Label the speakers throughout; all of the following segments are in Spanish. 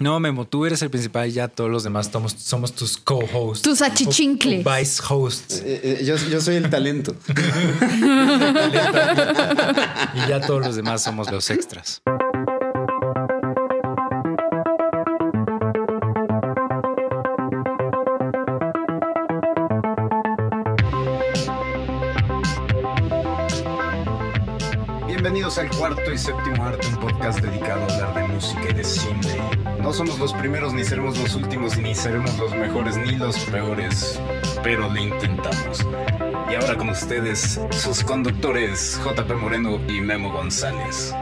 Speaker 1: No, Memo, tú eres el principal, y ya todos los demás somos, somos tus co-hosts. Tus achichincles. Vice hosts. Eh, eh, yo, soy el talento. Y ya todos los demás somos los extras.
Speaker 2: El al cuarto y séptimo arte, un podcast dedicado a hablar de música y de cine. No somos los primeros, ni seremos los últimos, ni seremos los mejores, ni los peores, pero lo intentamos. Y ahora con ustedes, sus conductores, JP Moreno y Memo González.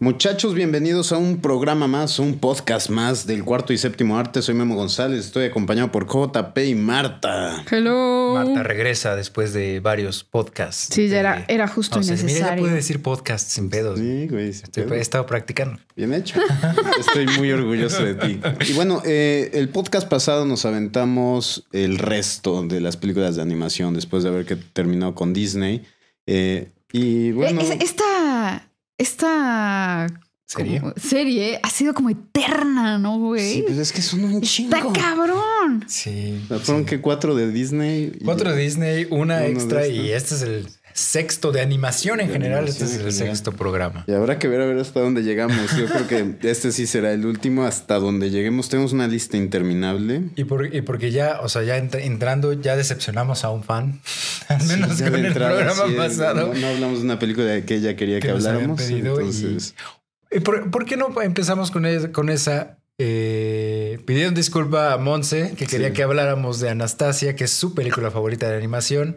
Speaker 2: Muchachos, bienvenidos a un programa más, un podcast más del cuarto y séptimo arte. Soy Memo González, estoy acompañado por JP y Marta. Hello. Marta regresa después de varios podcasts. Sí, ya era,
Speaker 3: eh, era justo no, necesario. Mira, ya puede
Speaker 1: decir podcasts sin pedos. Sí,
Speaker 2: güey. He estado practicando. Bien hecho. Estoy muy orgulloso de ti. Y bueno, eh, el podcast pasado nos aventamos el resto de las películas de animación después de haber que terminado con Disney. Eh, y bueno.
Speaker 3: Esta, esta serie. serie ha sido como eterna, ¿no, güey? Sí, pues es que son un chingo. ¡Está cabrón! Sí.
Speaker 2: Ah, pues fueron que cuatro de Disney. cuatro de
Speaker 1: Disney, una extra y este es el sexto de animación en general. este es
Speaker 2: el sexto programa. Y habrá que ver a ver hasta dónde llegamos. Yo creo que este sí será el último hasta donde lleguemos. Tenemos una lista interminable.
Speaker 1: Y, por, y porque ya, o sea, ya entrando, ya decepcionamos a un fan. Al menos con el programa pasado. No,
Speaker 2: hablamos de una película de que ella quería que, habláramos. Entonces...
Speaker 1: Eh, ¿Por, qué no empezamos con, esa? Eh, pidieron disculpa a Monse, que quería que habláramos de Anastasia, que es su película favorita de animación.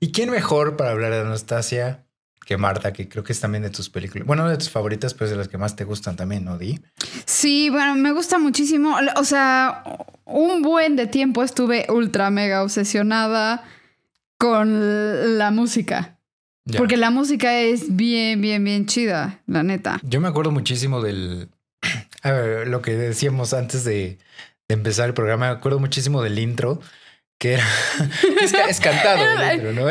Speaker 1: ¿Y quién mejor para hablar de Anastasia que Marta, que creo que es también de tus películas? Bueno, de tus favoritas, pero es de las que más te gustan también, ¿no, Di?
Speaker 3: Sí, bueno, me gusta muchísimo. O sea, un buen de tiempo estuve ultra mega obsesionada con la música. Porque la música es bien, bien, bien chida, la neta.
Speaker 1: Yo me acuerdo muchísimo del. A ver, lo que decíamos antes de, empezar el programa, me acuerdo muchísimo del intro, que era. es, cantado el ¿no?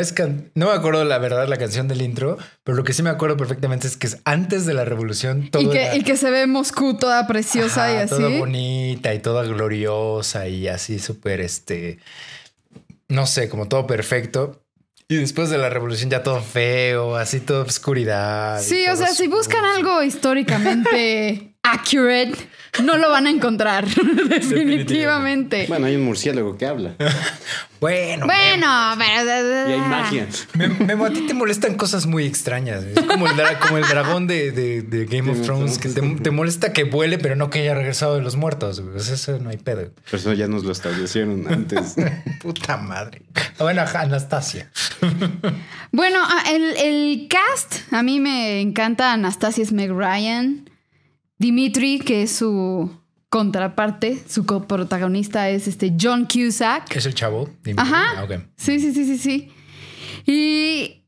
Speaker 1: no me acuerdo la verdad la canción del intro, pero lo que sí me acuerdo perfectamente es que es antes de la revolución. y,
Speaker 3: que, se ve Moscú toda preciosa y así. Toda
Speaker 1: bonita y toda gloriosa y así súper este. No sé, como todo perfecto. Y después de la revolución ya todo feo, así toda obscuridad. Sí, o sea, si
Speaker 3: buscan algo históricamente accurate, no lo van a encontrar. definitivamente. Bueno,
Speaker 2: hay un murciélago que habla. bueno.
Speaker 3: Bueno, pero. Y hay magia.
Speaker 2: a
Speaker 1: ti te molestan cosas muy extrañas. Es como el, dragón de, Game of Thrones, que te, molesta que vuele, pero no que haya regresado de los muertos. Pues eso no hay pedo. eso ya nos
Speaker 2: lo establecieron antes.
Speaker 1: Puta madre. Bueno, Anastasia.
Speaker 3: bueno, ah, el, cast, a mí me encanta Anastasia Meg Ryan. Dimitri, que es su contraparte, su coprotagonista es este John Cusack. Que es el chavo. Ajá. Sí, sí, sí, sí, sí. Y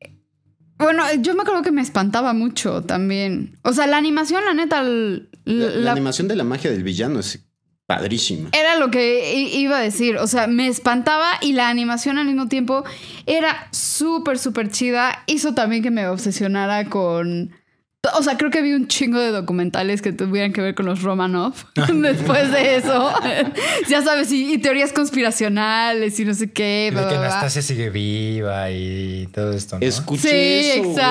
Speaker 3: bueno, yo me acuerdo que me espantaba mucho también. O sea, la animación, la neta. La, la
Speaker 2: animación de la magia del villano es padrísima.
Speaker 3: Era lo que iba a decir. O sea, me espantaba y la animación al mismo tiempo era súper, súper chida. Hizo también que me obsesionara con o sea, creo que vi un chingo de documentales que tuvieran que ver con los Romanov después de eso. ya sabes, y, teorías conspiracionales y no sé qué. que Anastasia
Speaker 1: sigue viva y todo esto. ¿no? Escuché sí, eso,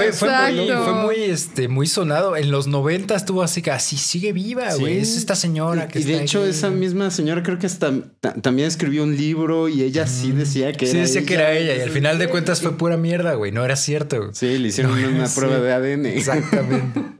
Speaker 1: exacto, fue, Muy, este, muy sonado. En los 90 estuvo así que así sigue viva, güey. Es esta
Speaker 2: señora que Y, de hecho, esa misma señora creo que también escribió un libro y ella sí mm. decía que era. Sí, decía que era
Speaker 1: ella. Y al final de cuentas fue pura mierda, güey. No era cierto. Sí, le hicieron una prueba de ADN. Exactamente.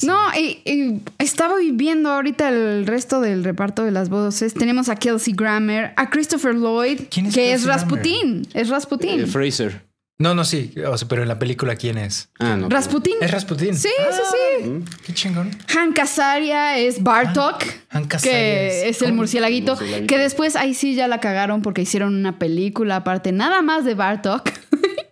Speaker 3: No, y estaba viviendo ahorita el resto del reparto de las voces. Tenemos a Kelsey Grammer, a Christopher Lloyd, que es Rasputin. Es Rasputin. Eh,
Speaker 1: Fraser. No, no, sí. pero en la película, ¿quién es? Ah, no.
Speaker 3: Rasputin. Es Rasputin. Sí, sí, ah, sí. Mm. Qué chingón. Han Casaria es Bartok. Ah, Han, que es, el murciélago. Que después ahí sí ya la cagaron porque hicieron una película aparte, nada más de Bartok.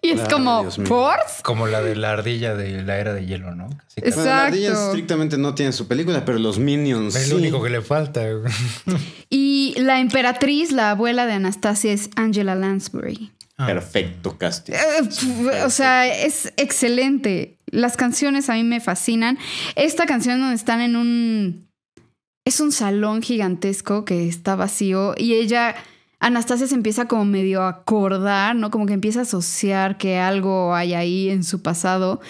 Speaker 3: Y es como, ¿por?
Speaker 2: Como
Speaker 1: la de la ardilla de la era de hielo, ¿no?
Speaker 3: Exacto. la ardilla
Speaker 2: estrictamente no tiene su película, pero los Minions. Es lo único que le falta.
Speaker 3: y la emperatriz, la abuela de Anastasia, es Angela Lansbury.
Speaker 2: Ah. Perfecto casting.
Speaker 3: Eh, o sea, es excelente. Las canciones a mí me fascinan. Esta canción donde están en un... Es un salón gigantesco que está vacío y ella Anastasia se empieza como medio a acordar, ¿no? Como que empieza a asociar que algo hay ahí en su pasado.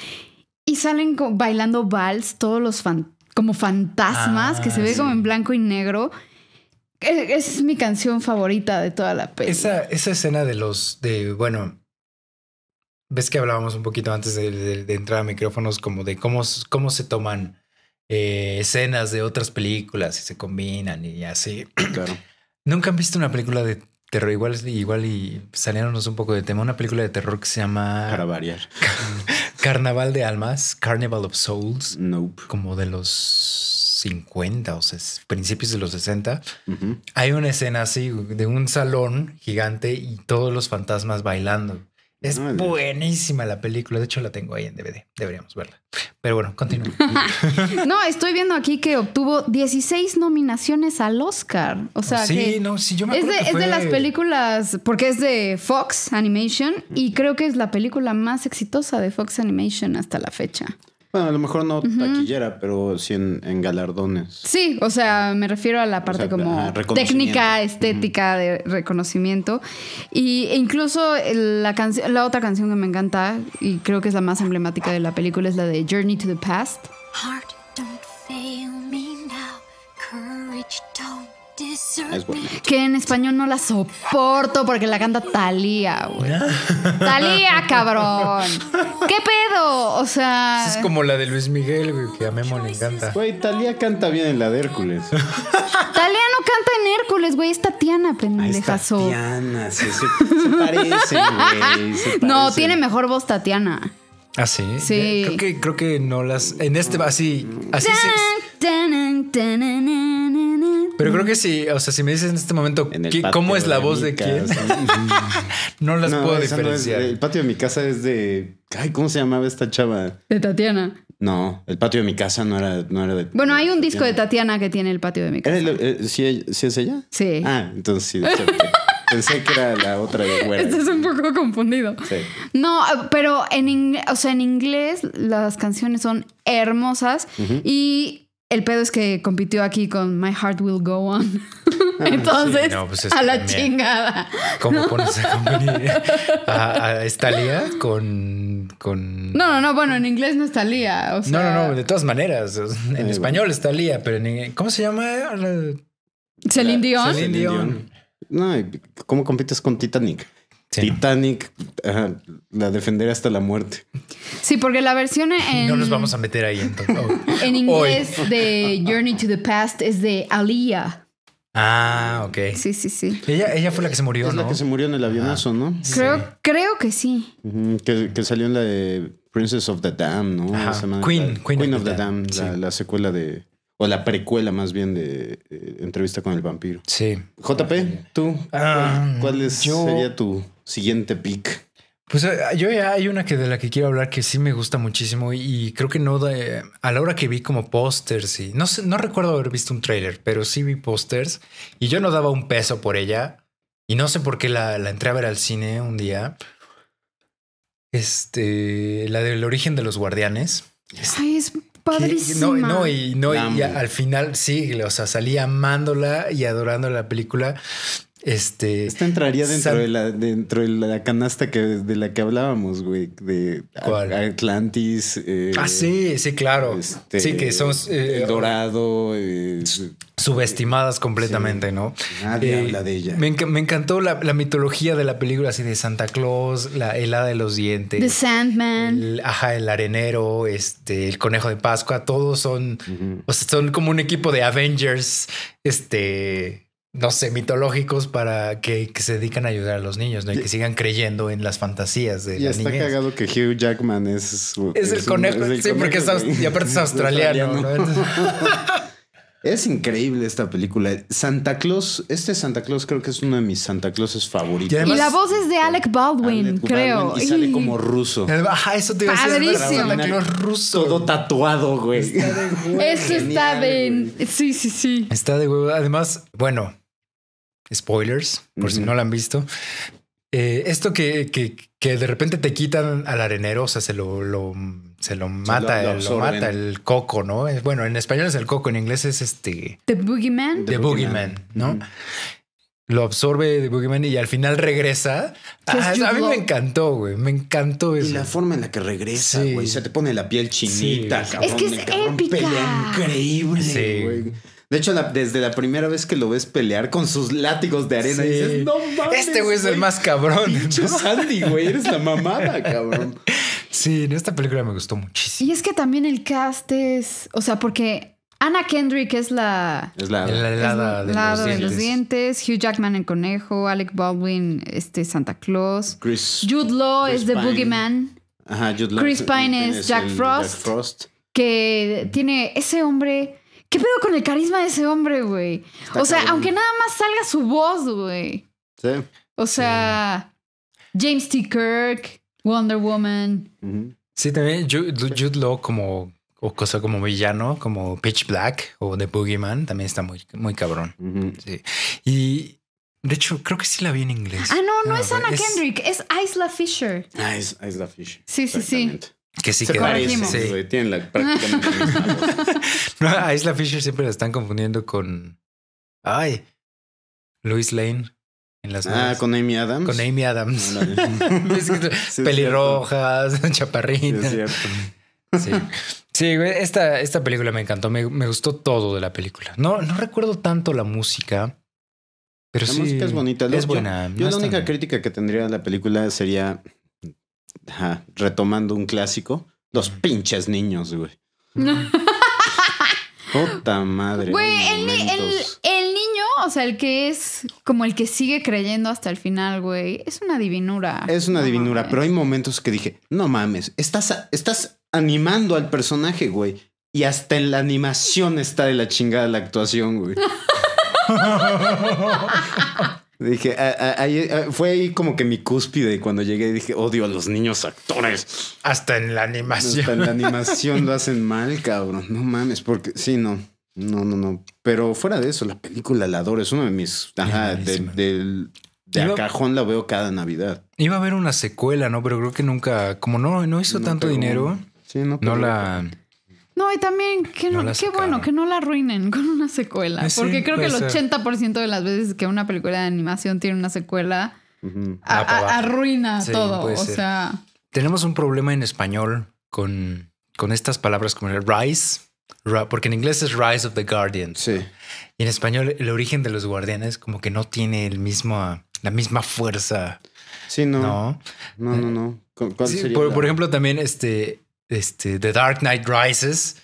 Speaker 3: Y salen bailando vals todos los como fantasmas, que se ah, ve como en blanco y negro. E-, es, mi canción favorita de toda la peli. Esa,
Speaker 1: escena de los, de, bueno, ves que hablábamos un poquito antes de, entrar a micrófonos, como de cómo, cómo se toman eh, escenas de otras películas y se combinan y así. Claro. Nunca han visto una película de terror, igual, igual y saliéndonos un poco de tema, una película de terror que se llama... Para variar. Carnaval de Almas, Carnival of Souls. Nope. Como de los 50 o sea, principios de los 60, hay una escena así de un salón gigante y todos los fantasmas bailando. Es buenísima la película. De hecho, la tengo ahí en DVD. Deberíamos verla. Pero bueno, continúo.
Speaker 3: no, estoy viendo aquí que obtuvo 16 nominaciones al Oscar. O sea, sí, no, sí, yo me es de las películas, porque es de Fox Animation y creo que es la película más exitosa de Fox Animation hasta la fecha.
Speaker 2: Bueno, a lo mejor no taquillera, pero sí en, galardones.
Speaker 3: Sí, o sea, me refiero a la parte como técnica, estética de reconocimiento. Y, e incluso la, la otra canción que me encanta, y creo que es la más emblemática de la película, es la de Journey to the Past. Heart, don't
Speaker 4: fail me now. Courage, es
Speaker 3: Que en español no la soporto porque la canta Talía, güey. Talía, cabrón. ¿Qué pedo? O sea. Es como
Speaker 2: la de Luis Miguel, güey, que a Memo le encanta. Güey, canta bien en la de Hércules. Talía
Speaker 3: no canta en Hércules, güey. Es Tatiana, pendejazo.
Speaker 2: Tatiana, sí, se, se
Speaker 1: parece,
Speaker 3: No, tiene mejor voz Tatiana.
Speaker 1: Ah, sí. Sí. Creo que, creo que no las. En este, así. Así. Pero creo que sí, o sea, si me dices en este momento cómo es la voz de, quién,
Speaker 2: no las
Speaker 1: puedo diferenciar.
Speaker 2: el patio de mi casa es de. Ay, ¿cómo se llamaba esta chava?
Speaker 3: De Tatiana.
Speaker 2: No, el patio de mi casa no era, no era de.
Speaker 3: Bueno, hay un disco de Tatiana que tiene el patio de mi casa.
Speaker 2: Eh, ¿sí, es ella?
Speaker 3: Sí. Ah,
Speaker 2: entonces sí. Pensé que era la otra de güera. Estás un
Speaker 3: poco confundido. Sí. No, pero en, o sea, en inglés las canciones son hermosas y el pedo es que compitió aquí con My Heart Will Go On. Ah, Entonces, pues a la chingada. ¿Cómo pones
Speaker 1: a, con, con,
Speaker 3: No, no, no, bueno, en inglés no está lía, O sea... No, no,
Speaker 1: no, de todas maneras. En español está lía, pero en ¿Cómo se llama?
Speaker 3: Celine Dion. Celine Dion. No,
Speaker 2: ¿cómo compites con Titanic? Titanic, la defenderé hasta la muerte.
Speaker 3: Sí, porque la versión en. No
Speaker 2: nos vamos a meter ahí entonces.
Speaker 3: en inglés de Journey to the Past es de Aliyah.
Speaker 2: Ah, ok. Sí, sí, sí. Ella, ella fue la que se murió, es la que se murió en el avionazo, ¿no? Creo,
Speaker 3: creo que sí.
Speaker 2: que, que, salió en la de Princess of the Dam, ¿no? Queen, Queen, Queen, of, the, Dam, la, secuela de, o la precuela más bien de eh, Entrevista con el Vampiro. Sí. JP, tú, ah. ¿cuál es, sería tu siguiente pick?
Speaker 1: Pues eh, yo ya hay una que de la que quiero hablar que sí me gusta muchísimo y, creo que no a la hora que vi como
Speaker 2: pósters
Speaker 1: y no no recuerdo haber visto un trailer, pero sí vi pósters y yo no daba un peso por ella y no sé por qué la, la entré a ver al cine un día. Este, la del origen de los guardianes.
Speaker 3: Ay, es padrísima. No, no, y, no, y
Speaker 1: al final sí, o sea, salí amándola y adorando la película. Este.
Speaker 2: Esta entraría dentro, de, la, dentro de la canasta que, de la que hablábamos, güey. De Atlantis. Eh, ah,
Speaker 1: sí, sí, claro. Este, sí, que son. Eh, el Dorado. Eh, subestimadas completamente, ¿no? Nadie habla de ella. Me, encantó la, mitología de la película, así de Santa Claus, la helada de los dientes. The
Speaker 3: Sandman.
Speaker 1: El, ajá, el arenero, este, el conejo de Pascua. Todos son. O sea, son como un equipo de Avengers. Este no sé, mitológicos para que, se dedican a ayudar a los niños, ¿no? Y, que sigan creyendo en las fantasías de y está cagado
Speaker 2: que Hugh Jackman es... Es, el conejo,
Speaker 4: sí, porque es, y aparte es australiano.
Speaker 2: es increíble esta película. Santa Claus, este Santa Claus creo que es uno de mis Santa Clauses favoritos. Y, la voz
Speaker 3: es de Alec Baldwin, creo. y sale
Speaker 2: como ruso. Ajá, eso
Speaker 3: te iba a decir. Santa
Speaker 2: ruso. Todo tatuado, güey.
Speaker 1: Está
Speaker 3: de Eso está bien. Sí, sí, sí.
Speaker 1: Está de huevo. Además, bueno, spoilers, por si no lo han visto. Eh, esto que, que, de repente te quitan al arenero, o sea, se lo, se lo mata, lo, el, mata el coco, ¿no? bueno, en español es el coco, en inglés es este.
Speaker 3: The Boogeyman. The, Boogeyman,
Speaker 1: ¿no? Lo absorbe The Boogeyman y al final regresa. Ah, a mí me encantó, güey. Me encantó eso. Y la forma en
Speaker 2: la que regresa, güey. Se te pone la piel chinita, cabrón. Es que es
Speaker 1: épica. increíble,
Speaker 2: güey. De hecho, desde la primera vez que lo ves pelear con sus látigos de arena, dices,
Speaker 4: Este güey es el
Speaker 3: más
Speaker 2: cabrón.
Speaker 4: Sandy, güey, eres la
Speaker 3: mamada,
Speaker 2: cabrón.
Speaker 1: Sí, en esta película me gustó
Speaker 3: muchísimo. Y es que también el cast es. O sea, porque Anna Kendrick es la.
Speaker 2: Es la, helada
Speaker 1: de, los
Speaker 3: dientes. Hugh Jackman, el conejo. Alec Baldwin, este Santa Claus.
Speaker 2: Chris, Jude Law es The Boogeyman. Ajá, Jude Chris Pine es, Jack Frost.
Speaker 3: Que tiene ese hombre ¿Qué pedo con el carisma de ese hombre, güey? o sea, aunque nada más salga su voz, güey. Sí. O sea, James T. Kirk, Wonder Woman.
Speaker 1: Sí, también Jude, Law como o cosa como villano, como Pitch Black o The Boogeyman, también está muy, muy cabrón. sí. Y de hecho, creo
Speaker 2: que sí la vi en inglés.
Speaker 1: Ah, no, no, ah, es Anna Kendrick,
Speaker 3: es Isla Fisher.
Speaker 2: Ah, es Isla Fisher.
Speaker 3: Sí, sí, sí.
Speaker 2: Que sí,
Speaker 4: se que Sí.
Speaker 2: tienen la,
Speaker 3: prácticamente
Speaker 2: a Isla
Speaker 1: Fisher siempre la están confundiendo con. Ay, Louis Lane. En las ah, con Amy Adams. Con Amy Adams. Pelirrojas, chaparritas. Sí, sí. güey, esta, esta película me encantó. Me, gustó
Speaker 2: todo de la película.
Speaker 1: No, no recuerdo tanto la música, pero la sí. música es bonita. Es
Speaker 2: buena. Yo, la única crítica que tendría de la película sería retomando un clásico, los pinches niños, güey. Puta madre. Güey, el,
Speaker 3: niño, o sea, el que es como el que sigue creyendo hasta el final, güey, es una divinura. Es una
Speaker 2: divinura, pero hay momentos que dije, no mames, estás, estás animando al personaje, güey. Y hasta en la animación está de la chingada la actuación, güey. Dije, a, fue ahí como que mi cúspide cuando llegué dije, odio a los niños actores. Hasta en la animación. Hasta en la animación lo hacen mal, cabrón. No mames, porque sí, no. No, no, no. Pero fuera de eso, la película la adoro. Es uno de mis... Ajá, de, del... cajón la veo cada Navidad.
Speaker 1: Iba a haber una secuela, ¿no? Pero creo que nunca, como no, no hizo tanto dinero, sí, no la
Speaker 3: no, y también, que qué bueno que no la arruinen con una secuela. Ah, porque creo que el 80% de las veces que una película de animación tiene una secuela,
Speaker 1: ah, pues, arruina todo. O sea. Tenemos un problema en español con, con estas palabras como el rise, porque en inglés es Rise of the Guardians. Sí. Y en español, el origen de los guardianes, como que no tiene el mismo,
Speaker 2: la misma fuerza. Sí, no. No, no, no. por ejemplo,
Speaker 1: también este este, The Dark Knight Rises,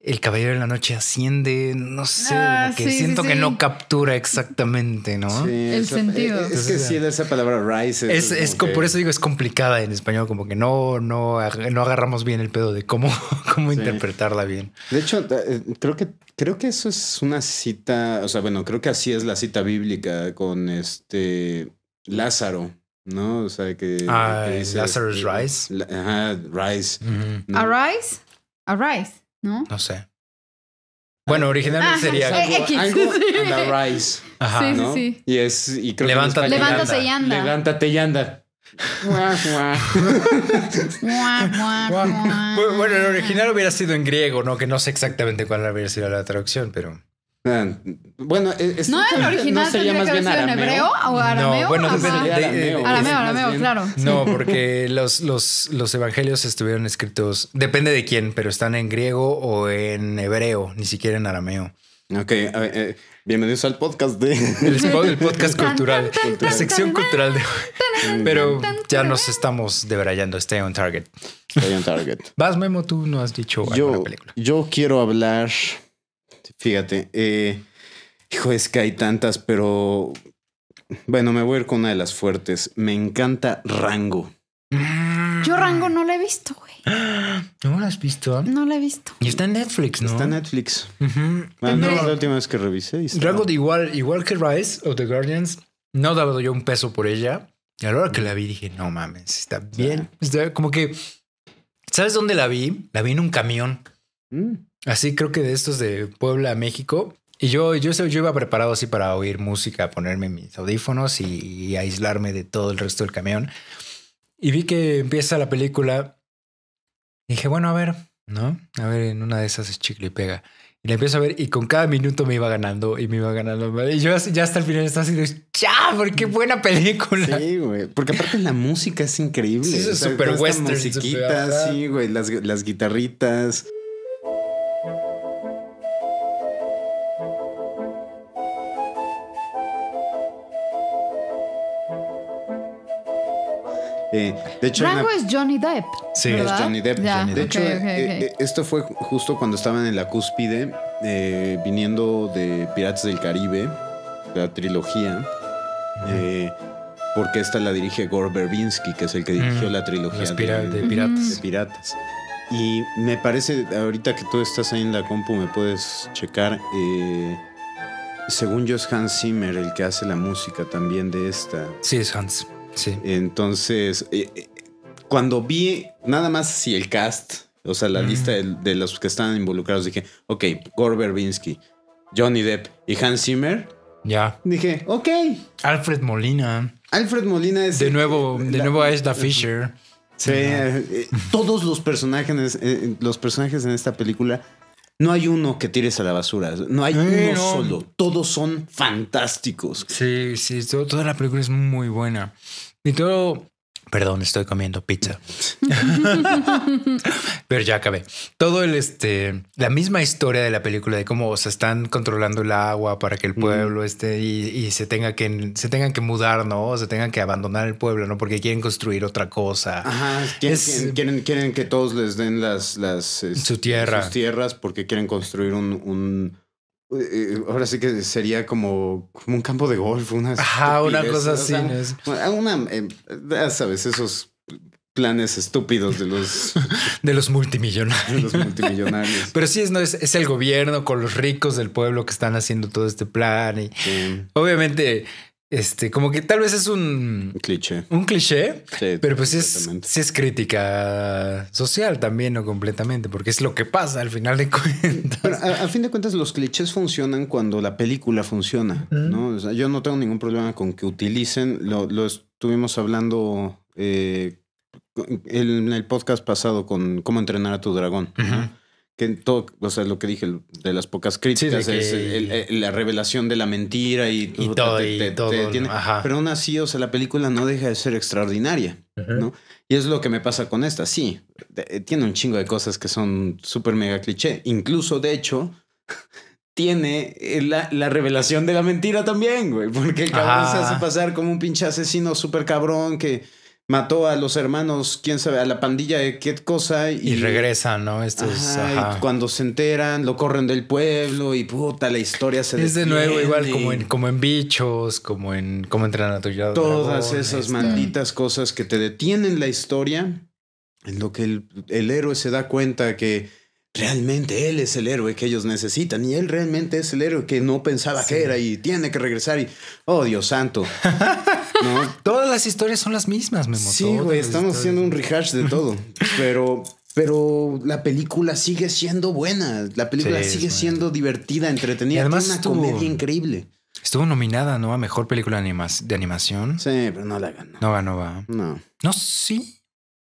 Speaker 1: El Caballero de la Noche asciende, no sé, ah, que siento que no captura exactamente, ¿no? el sentido. Es, que sí,
Speaker 2: esa palabra
Speaker 3: rises. Es,
Speaker 1: Por eso digo, es complicada en español, como que no, no, no agarramos bien el pedo de cómo, cómo interpretarla
Speaker 2: bien. De hecho, eh, creo que, creo que eso es una cita, o sea, bueno, creo que así es la cita bíblica con este Lázaro. ¿no? O sea, que... Ah, Lazarus eh, Rice. ajá, Rice.
Speaker 3: A rice, ¿no? Arise, ¿no?
Speaker 2: No sé.
Speaker 1: Bueno, originalmente sería algo, Ajá, sí, ¿no? sí, sí. Y es y levántate, que levántate y anda. Levántate y anda. bueno, el original hubiera sido en griego, no que no sé exactamente cuál hubiera sido la traducción, pero Ah, bueno, e-, es, no el original, no más bien arameo? hebreo o arameo. No, bueno, depende pues de, arameo, arameo, claro. No, porque los, los, evangelios
Speaker 2: estuvieron escritos,
Speaker 1: depende de quién, pero están en griego o en hebreo, ni siquiera en arameo.
Speaker 2: Ok, eh, bienvenidos al podcast de... El, podcast cultural,
Speaker 1: la sección cultural de... Pero ya nos estamos debrayando, stay on target.
Speaker 2: Stay on target.
Speaker 1: Vas, Memo, tú no has dicho alguna
Speaker 2: película. Yo quiero hablar Fíjate, eh, hijo, es que hay tantas, pero bueno, me voy a ir con una de las fuertes. Me encanta Rango.
Speaker 3: Mm. Yo Rango no la he visto, güey. ¿No la has visto? No la he visto. Y está en Netflix, ¿no? Está en
Speaker 2: Netflix. Ah, no, la última vez que revisé.
Speaker 1: Rango de igual, igual que Rise of the Guardians, no daba yo un peso por ella. Y a la hora que la vi dije, no mames, está bien. como que, ¿sabes dónde la vi? La vi en un camión. Mm así creo que de estos de Puebla a México. Y yo, yo, yo iba preparado así para oír música, ponerme mis audífonos y, aislarme de todo el resto del camión. Y vi que empieza la película. Y dije, bueno, a ver, ¿no? A ver, en una de esas es chicle y pega. Y la empiezo a ver y con cada minuto me iba ganando y me iba ganando. Y yo ya hasta el final estaba así de, porque ¡Qué
Speaker 2: buena película! Sí, güey. Porque aparte la música es increíble. Sí, es súper western. super, sí, güey. Las, las guitarritas.
Speaker 4: Eh, de hecho, es
Speaker 3: Johnny Depp. Sí, es Johnny Depp. de hecho, eh, eh,
Speaker 2: esto fue justo cuando estaban en la cúspide, viniendo de Piratas del Caribe, la trilogía. porque esta la dirige Gore Verbinski, que es el que dirigió la trilogía de, Piratas. piratas. Y me parece, ahorita que tú estás ahí en la compu, me puedes checar. según yo es Hans Zimmer el que hace la música también de esta. Sí, es Hans. Entonces, eh, eh, cuando vi nada más si el cast, o sea, la lista de, los que están involucrados, dije, ok, Gore Verbinski, Johnny Depp y Hans Zimmer. Ya. Dije, ok. Alfred Molina. Alfred Molina es. De nuevo, de nuevo a esta Fisher. Eh, todos los personajes, los personajes en esta película, no hay uno que tires a la basura, no hay uno solo, todos son fantásticos. Sí, sí, toda la película
Speaker 1: es muy buena. Y todo, perdón, estoy comiendo pizza. Pero ya acabé. Todo el, este, la misma historia de la película de cómo se están controlando el agua para que el pueblo esté y, se tenga que, se tengan que mudar, ¿no? se tengan que abandonar el pueblo, ¿no? Porque quieren construir otra cosa.
Speaker 2: Ajá, quieren, quieren, quieren, que todos les den las, las, su tierra. sus tierras porque quieren construir un, un eh, eh, ahora sí que sería como, un campo de golf, una, Ajá, una cosa así. Ah, una, eh, sabes, esos planes estúpidos de los
Speaker 1: de los multimillonarios. De los
Speaker 2: multimillonarios. Pero sí es, es, el gobierno con los
Speaker 1: ricos del pueblo que están haciendo todo este plan. Y Obviamente este, como que tal vez es un, cliché. Un cliché, pero pues sí es, es crítica social
Speaker 2: también, o completamente,
Speaker 1: porque es lo que pasa al final de
Speaker 2: cuentas. a, fin de cuentas, los clichés funcionan cuando la película funciona, ¿no? yo no tengo ningún problema con que utilicen, lo, estuvimos hablando eh, en el podcast pasado con cómo entrenar a tu dragón que todo, o sea, lo que dije de las pocas críticas es la revelación de la mentira y, todo. todo pero aún así, o sea, la película no deja de ser extraordinaria, ¿no? Y es lo que me pasa con esta, sí, eh, tiene un chingo de cosas que son súper mega cliché, incluso de hecho... tiene eh, la, la, revelación de la mentira también, güey. Porque el cabrón se hace pasar como un pinche asesino súper cabrón que mató a los hermanos, quién sabe, a la pandilla de qué cosa. Y, regresan, ¿no? Esto cuando se enteran, lo corren del pueblo y puta, la historia se Es de nuevo igual como en, como en bichos, como en cómo entran a tu Todas esas malditas cosas que te detienen la historia, en lo que el, el héroe se da cuenta que realmente él es el héroe que ellos necesitan y él realmente es el héroe que no pensaba que era y tiene que regresar y, oh Dios santo. Todas las historias son las mismas, Sí, estamos haciendo un rehash de todo, pero... Pero la película sigue siendo buena, la película sigue siendo divertida, entretenida, una comedia increíble.
Speaker 1: Estuvo nominada, ¿no? A mejor película de animación. Sí, pero no la ganó. No ganó, va. No. No, sí.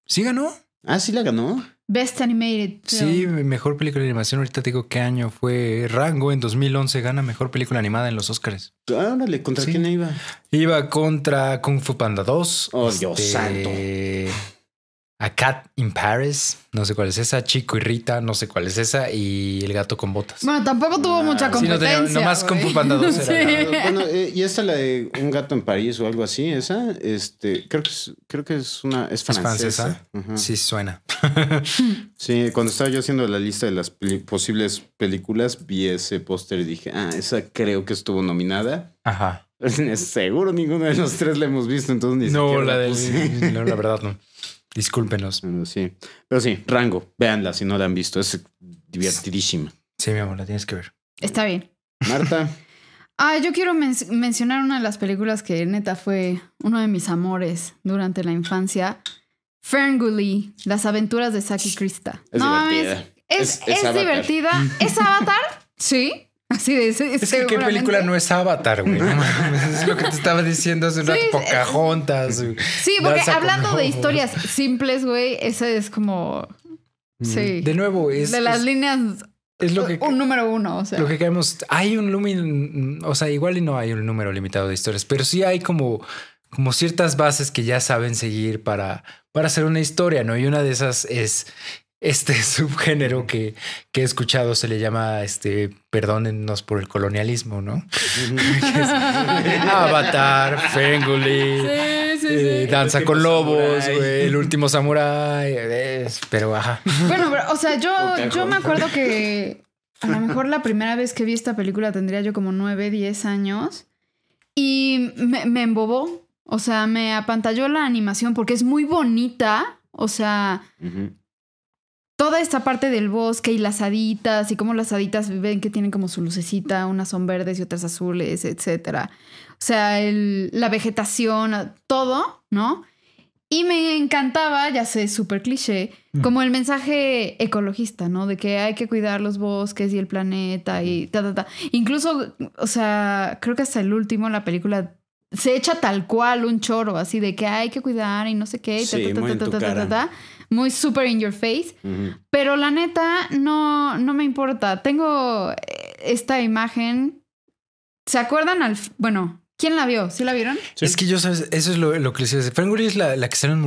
Speaker 1: ¿Sí ganó? Ah, sí la ganó.
Speaker 3: Best Animated Sí,
Speaker 1: mejor película de animación. Ahorita te digo qué año fue. Rango en 2011 gana mejor película animada en los Oscars. Ándale, ¿contra quién iba? Iba contra Kung Fu Panda 2. Oh, Dios este, santo. A Cat in Paris, no sé cuál es esa, Chico y Rita, no sé cuál es esa, y El gato con botas.
Speaker 3: No, tampoco tuvo ah, mucha competencia. no más nomás con Pupanda ah, Bueno,
Speaker 2: eh, y esta la de Un gato en París o algo así, esa, este, creo que es, creo que es una, es francesa. Sí, suena. sí, cuando estaba yo haciendo la lista de las posibles películas, vi ese póster y dije, ah, esa creo que estuvo nominada. Ajá. Seguro ninguno de los tres la hemos visto, entonces ni No, la no, la verdad no. Discúlpenos. sí. Pero sí, Rango, véanla si no la han visto. Es divertidísima. Sí, mi amor, la tienes que ver. Está bien. Marta.
Speaker 3: ah, yo quiero mencionar una de las películas que neta fue uno de mis amores durante la infancia. Ferngully, Las aventuras de Saki Krista. Es divertida. es divertida. ¿Es Avatar? Sí. Así Es
Speaker 1: que qué película no es Avatar, güey. es lo que te estaba diciendo hace unas poca sí, Sí, porque hablando de historias
Speaker 3: simples, güey, esa es como.
Speaker 1: Sí. De nuevo, es. De las
Speaker 3: líneas. Es lo que. Un número uno, o sea. Lo que
Speaker 1: queremos... Hay un lumin. O sea, igual y no hay un número limitado de historias, pero sí hay como. Como ciertas bases que ya saben seguir para, para hacer una historia, ¿no? Y una de esas es este subgénero que, he escuchado se le llama, este, perdónennos por el colonialismo, ¿no?
Speaker 4: Avatar,
Speaker 1: Fenguli, sí, eh, Danza con Lobos, El Último Samurai, pero ajá.
Speaker 3: Bueno, o sea, yo, yo me acuerdo que a lo mejor la primera vez que vi esta película tendría yo como 9, 10 años y me, me embobó. O sea, me apantalló la animación porque es muy bonita. O sea, toda esta parte del bosque y las haditas y cómo las haditas ven que tienen como su lucecita, unas son verdes y otras azules, etcétera. O sea, el, la vegetación, todo, ¿no? Y me encantaba, ya sé, súper cliché, mm. como el mensaje ecologista, ¿no? De que hay que cuidar los bosques y el planeta y ta, ta, ta. Incluso, o sea, creo que hasta el último, la película se echa tal cual un choro, así de que hay que cuidar y no sé qué. muy super in your face. Pero la neta, no, no me importa. Tengo eh, esta imagen. ¿Se acuerdan al. Bueno, ¿Quién la vio? ¿Sí la vieron?
Speaker 2: Es que yo, ¿sabes? Eso es lo, que les decía. Franguri es la, la que sale en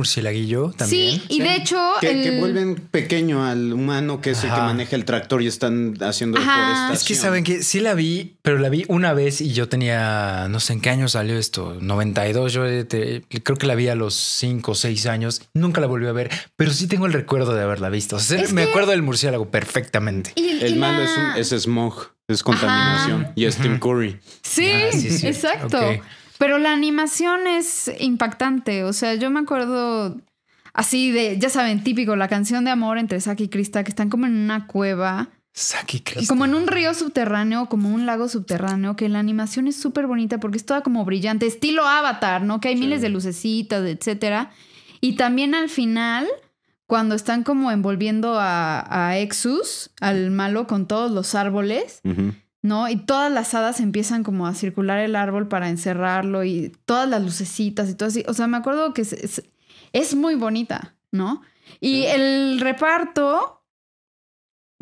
Speaker 2: yo
Speaker 1: también.
Speaker 3: Sí, y de hecho... Que, vuelven
Speaker 2: pequeño al humano que es el que maneja el tractor y están haciendo Ajá. Es que saben que
Speaker 1: sí la vi, pero la vi una vez y yo tenía... No sé en qué año salió esto. 92. Yo eh, creo que la vi a los 5 o 6 años. Nunca la volví a ver, pero sí tengo el recuerdo de haberla visto. me acuerdo del murciélago perfectamente. el, malo es, un, es Smog es contaminación.
Speaker 2: Y es Tim Curry.
Speaker 3: Sí, ah, exacto. Pero la animación es impactante. O sea, yo me acuerdo así de, ya saben, típico, la canción de amor entre Saki y Krista, que están como en una cueva. Saki Krista. Como en un río subterráneo, como un lago subterráneo, que la animación es súper bonita porque es toda como brillante, estilo avatar, ¿no? Que hay miles de lucecitas, etcétera. Y también al final cuando están como envolviendo a, Exus, al malo, con todos los árboles, ¿no? Y todas las hadas empiezan como a circular el árbol para encerrarlo y todas las lucecitas y todo así. O sea, me acuerdo que es, muy bonita, ¿no? Y el reparto,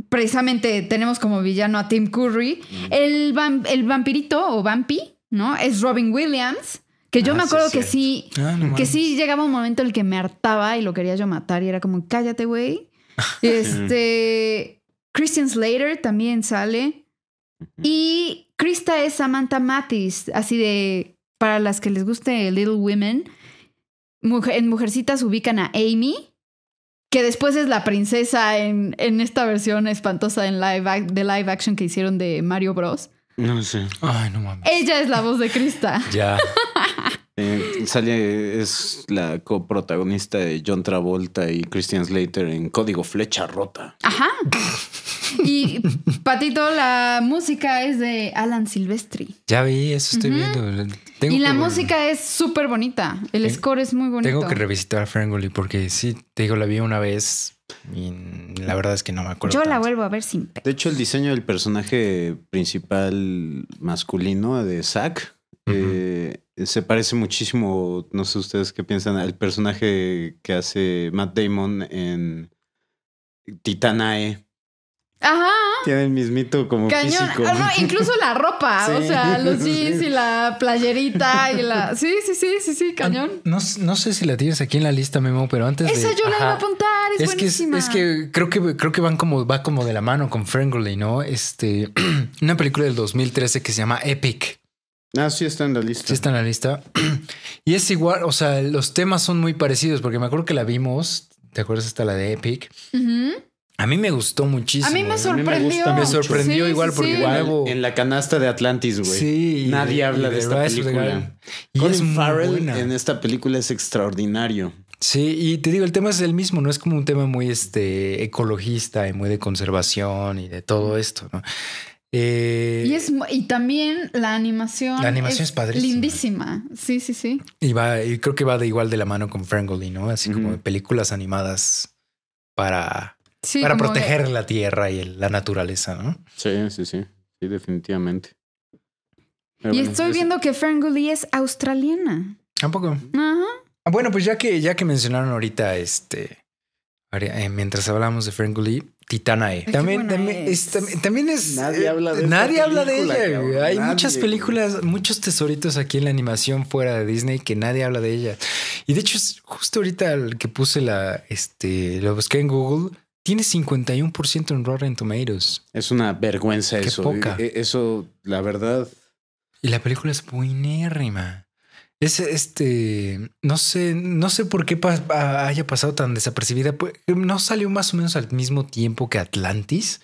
Speaker 3: precisamente tenemos como villano a Tim Curry. El, el vampirito o vampi, ¿no? Es Robin Williams. Que yo ah, me acuerdo ah, que sí, que sí llegaba un momento en el que me hartaba y lo quería yo matar y era como, cállate, güey. este, Christian Slater también sale. Y Krista es Samantha Matis, así de, para las que les guste Little Women, en Mujercitas ubican a Amy, que después es la princesa en, en esta versión espantosa en de live action que hicieron de Mario Bros.
Speaker 4: No sé. Ay, no mames.
Speaker 3: Ella es la voz de Krista.
Speaker 4: ya. Eh,
Speaker 2: sale, es la coprotagonista de John Travolta y Christian Slater en Código Flecha Rota.
Speaker 3: Ajá. Y Patito, la música es de Alan Silvestri.
Speaker 2: Ya vi, eso estoy viendo.
Speaker 1: y la música
Speaker 3: es súper bonita. El eh, score es muy bonito. Tengo que
Speaker 1: revisitar a Frangoli porque sí, te digo, la vi una vez
Speaker 2: y la verdad es que no me
Speaker 1: acuerdo.
Speaker 3: Yo la vuelvo a ver sin
Speaker 2: De hecho, el diseño del personaje principal masculino de Zack eh, se parece muchísimo, no sé ustedes qué piensan, al personaje que hace Matt Damon en Titanae. Ajá. el mismito como Cañón. físico.
Speaker 3: incluso la ropa, o sea, los jeans y la playerita y la... Sí, sí, sí, sí, sí, ah, cañón.
Speaker 1: No, no sé si la tienes aquí en la lista, Memo, pero antes Esa yo la iba a apuntar, es, Que es, que creo que creo que van como, va como de la mano con Friendly, ¿no? Este, una película del 2013 que se llama Epic. Ah, sí está en la lista. Sí está en la lista. y es igual, o sea, los temas son muy parecidos, porque me acuerdo que la vimos, ¿te acuerdas? hasta la de Epic.
Speaker 4: Ajá
Speaker 2: a mí me gustó muchísimo.
Speaker 4: A mí me sorprendió. ¿eh? me, sorprendió igual porque
Speaker 2: en la canasta de Atlantis, güey. nadie habla de esta película. Y es en esta película es extraordinario.
Speaker 1: Sí, y te digo, el tema es el mismo, no es como un tema muy este, ecologista y muy de conservación y de todo esto, ¿no? Eh,
Speaker 3: y, y también la animación. La animación es, padrísima. Lindísima. Sí, sí, sí.
Speaker 1: Y, va, y creo que va de igual de la mano con Frangoli, ¿no? Así como películas animadas para
Speaker 3: para proteger
Speaker 1: la tierra y la naturaleza, ¿no? Sí, sí, sí, sí, definitivamente. y estoy viendo
Speaker 3: que Gully es australiana.
Speaker 1: Tampoco. Ajá. Ah, bueno, pues ya que, ya que mencionaron ahorita, este, eh, mientras hablamos de Ferngully, Titanae. también, también es. Nadie eh, habla de, ella. Hay muchas películas, muchos tesoritos aquí en la animación fuera de Disney que nadie habla de ella. Y de hecho, es justo ahorita que puse la. Este, lo busqué en Google tiene 51% en Rotten Tomatoes.
Speaker 2: Es una vergüenza Qué eso. Poca. Eh, eh, eso, la verdad.
Speaker 1: Y la película es buenérrima. Es este. No sé, no sé por qué haya pasado tan desapercibida. Pues, no salió más o menos al mismo tiempo que Atlantis.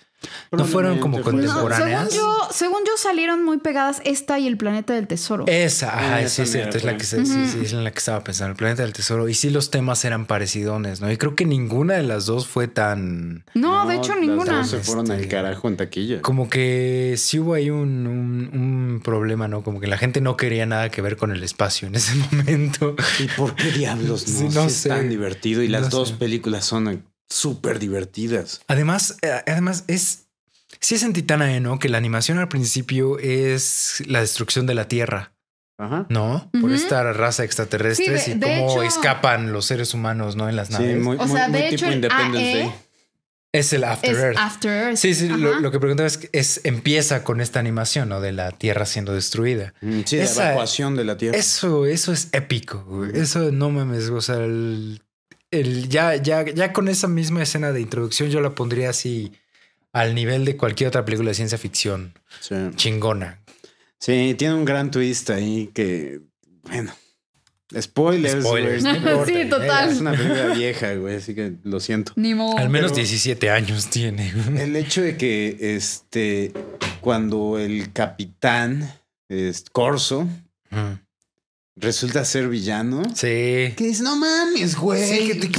Speaker 1: No fueron como contemporáneas. según,
Speaker 3: yo, según yo salieron muy pegadas esta y el planeta del tesoro. Esa, ah, ajá, sí, es cierto, la, que sí, es
Speaker 1: la que estaba pensando, el planeta del tesoro. Y sí los temas eran parecidones, ¿no? Y creo que ninguna de las dos fue tan...
Speaker 3: No, de hecho ninguna. Las dos se fueron al este,
Speaker 1: carajo en taquilla. Como que sí hubo ahí un, un, problema, ¿no? Como que la gente no quería nada que ver con el espacio en ese momento. ¿Y por qué diablos no? si sé. Es tan divertido y las dos
Speaker 2: películas son súper divertidas.
Speaker 1: Además, eh, además es... Sí es en Titana ¿eh? ¿no? Que la animación al principio es la destrucción de la Tierra. ¿No? Por esta raza extraterrestre y cómo escapan los seres humanos, ¿no? En las naves. Sí, muy, tipo Independence e Es el After
Speaker 3: Earth. Sí, sí, lo,
Speaker 1: que preguntaba es, empieza con esta animación, ¿no? De la Tierra siendo destruida. Mm, sí, la evacuación de la Tierra. Eso, eso es épico. Eso no me... o el, ya, ya, ya con esa misma escena de introducción yo la pondría así al nivel de cualquier otra película de ciencia ficción.
Speaker 2: Chingona. Sí, tiene un gran twist ahí que, bueno, Spoilers, sí, total. Es una película vieja, güey, así que lo siento. Al menos 17 años tiene. El hecho de que este cuando el capitán es Corso resulta ser villano. Sí. Que dices, no mames, güey. que te,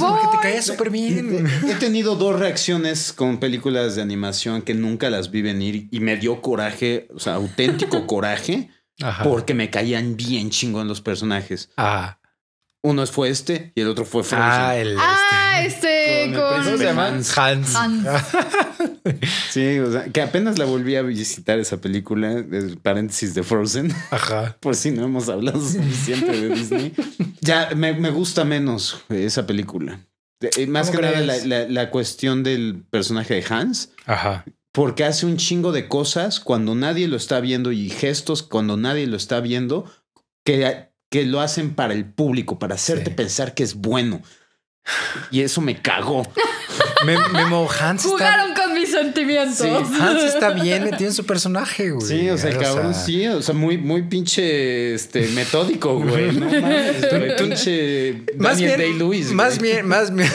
Speaker 2: caía súper bien. He tenido dos reacciones con películas de animación que nunca las vi venir y me dio coraje, o sea, auténtico coraje, porque me caían bien chingón los personajes. Ah. Uno fue este y el otro fue ah este.
Speaker 3: ah, este. con. ¿Cómo se llama?
Speaker 2: Hans. Hans. Sí, o sea, que apenas la volví a visitar esa película, paréntesis de Frozen. Ajá. Por si no hemos hablado suficiente de Disney. Ya me, gusta menos esa película. Eh, más que nada la, cuestión del personaje de Hans. Ajá. Porque hace un chingo de cosas cuando nadie lo está viendo y gestos cuando nadie lo está viendo que, que lo hacen para el público, para hacerte pensar que es bueno. Y eso me cagó. Me, Hans
Speaker 1: Jugaron
Speaker 4: con mis sentimientos. Hans está bien, tiene
Speaker 2: su personaje, güey. Sí, o sea, cabrón, sí. O sea, muy, muy pinche este, metódico, güey. más bien,
Speaker 1: Más bien, más bien.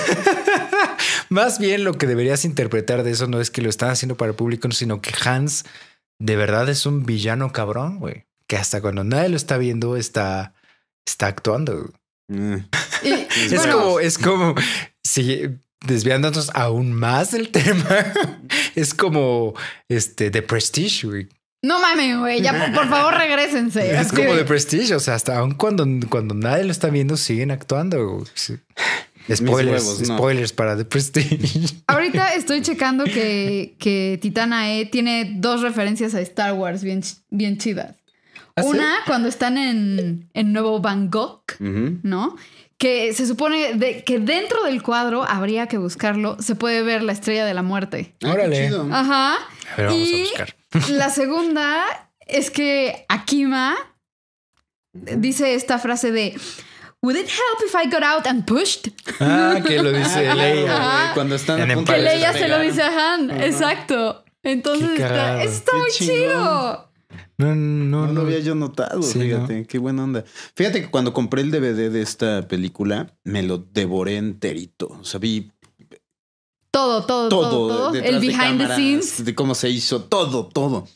Speaker 1: más bien lo que deberías interpretar de eso no es que lo están haciendo para el público, sino que Hans de verdad es un villano cabrón, güey. Que hasta cuando nadie lo está viendo, está, está actuando, güey. Eh.
Speaker 3: es, como, pues es
Speaker 1: como, si desviándonos aún más del tema, es como este de Prestige,
Speaker 3: No mames, güey, ya por, favor regresense. Es como de
Speaker 1: Prestige, o sea, hasta aún cuando, cuando nadie lo está viendo, siguen actuando. Spoilers, para The Prestige.
Speaker 3: Ahorita estoy checando que, Titana E tiene dos referencias a Star Wars bien, bien chidas. ¿Ah, Una cuando están en, en Nuevo Bangkok, ¿no? Que se supone de, que dentro del cuadro habría que buscarlo. Se puede ver la estrella de la muerte. Ah, Órale. Ajá. y La segunda es que Akima dice esta frase de Would it help if I got out and pushed?
Speaker 2: Ah, que lo dice Leia eh, cuando están en el Que Leia se lo dice
Speaker 3: a Han, exacto. Entonces está, está muy chido.
Speaker 2: No, lo había yo notado, fíjate, qué buena onda. Fíjate que cuando compré el DVD de esta película, me lo devoré enterito. sabí
Speaker 3: todo, todo, todo. El behind the scenes.
Speaker 2: De cómo se hizo, todo, todo.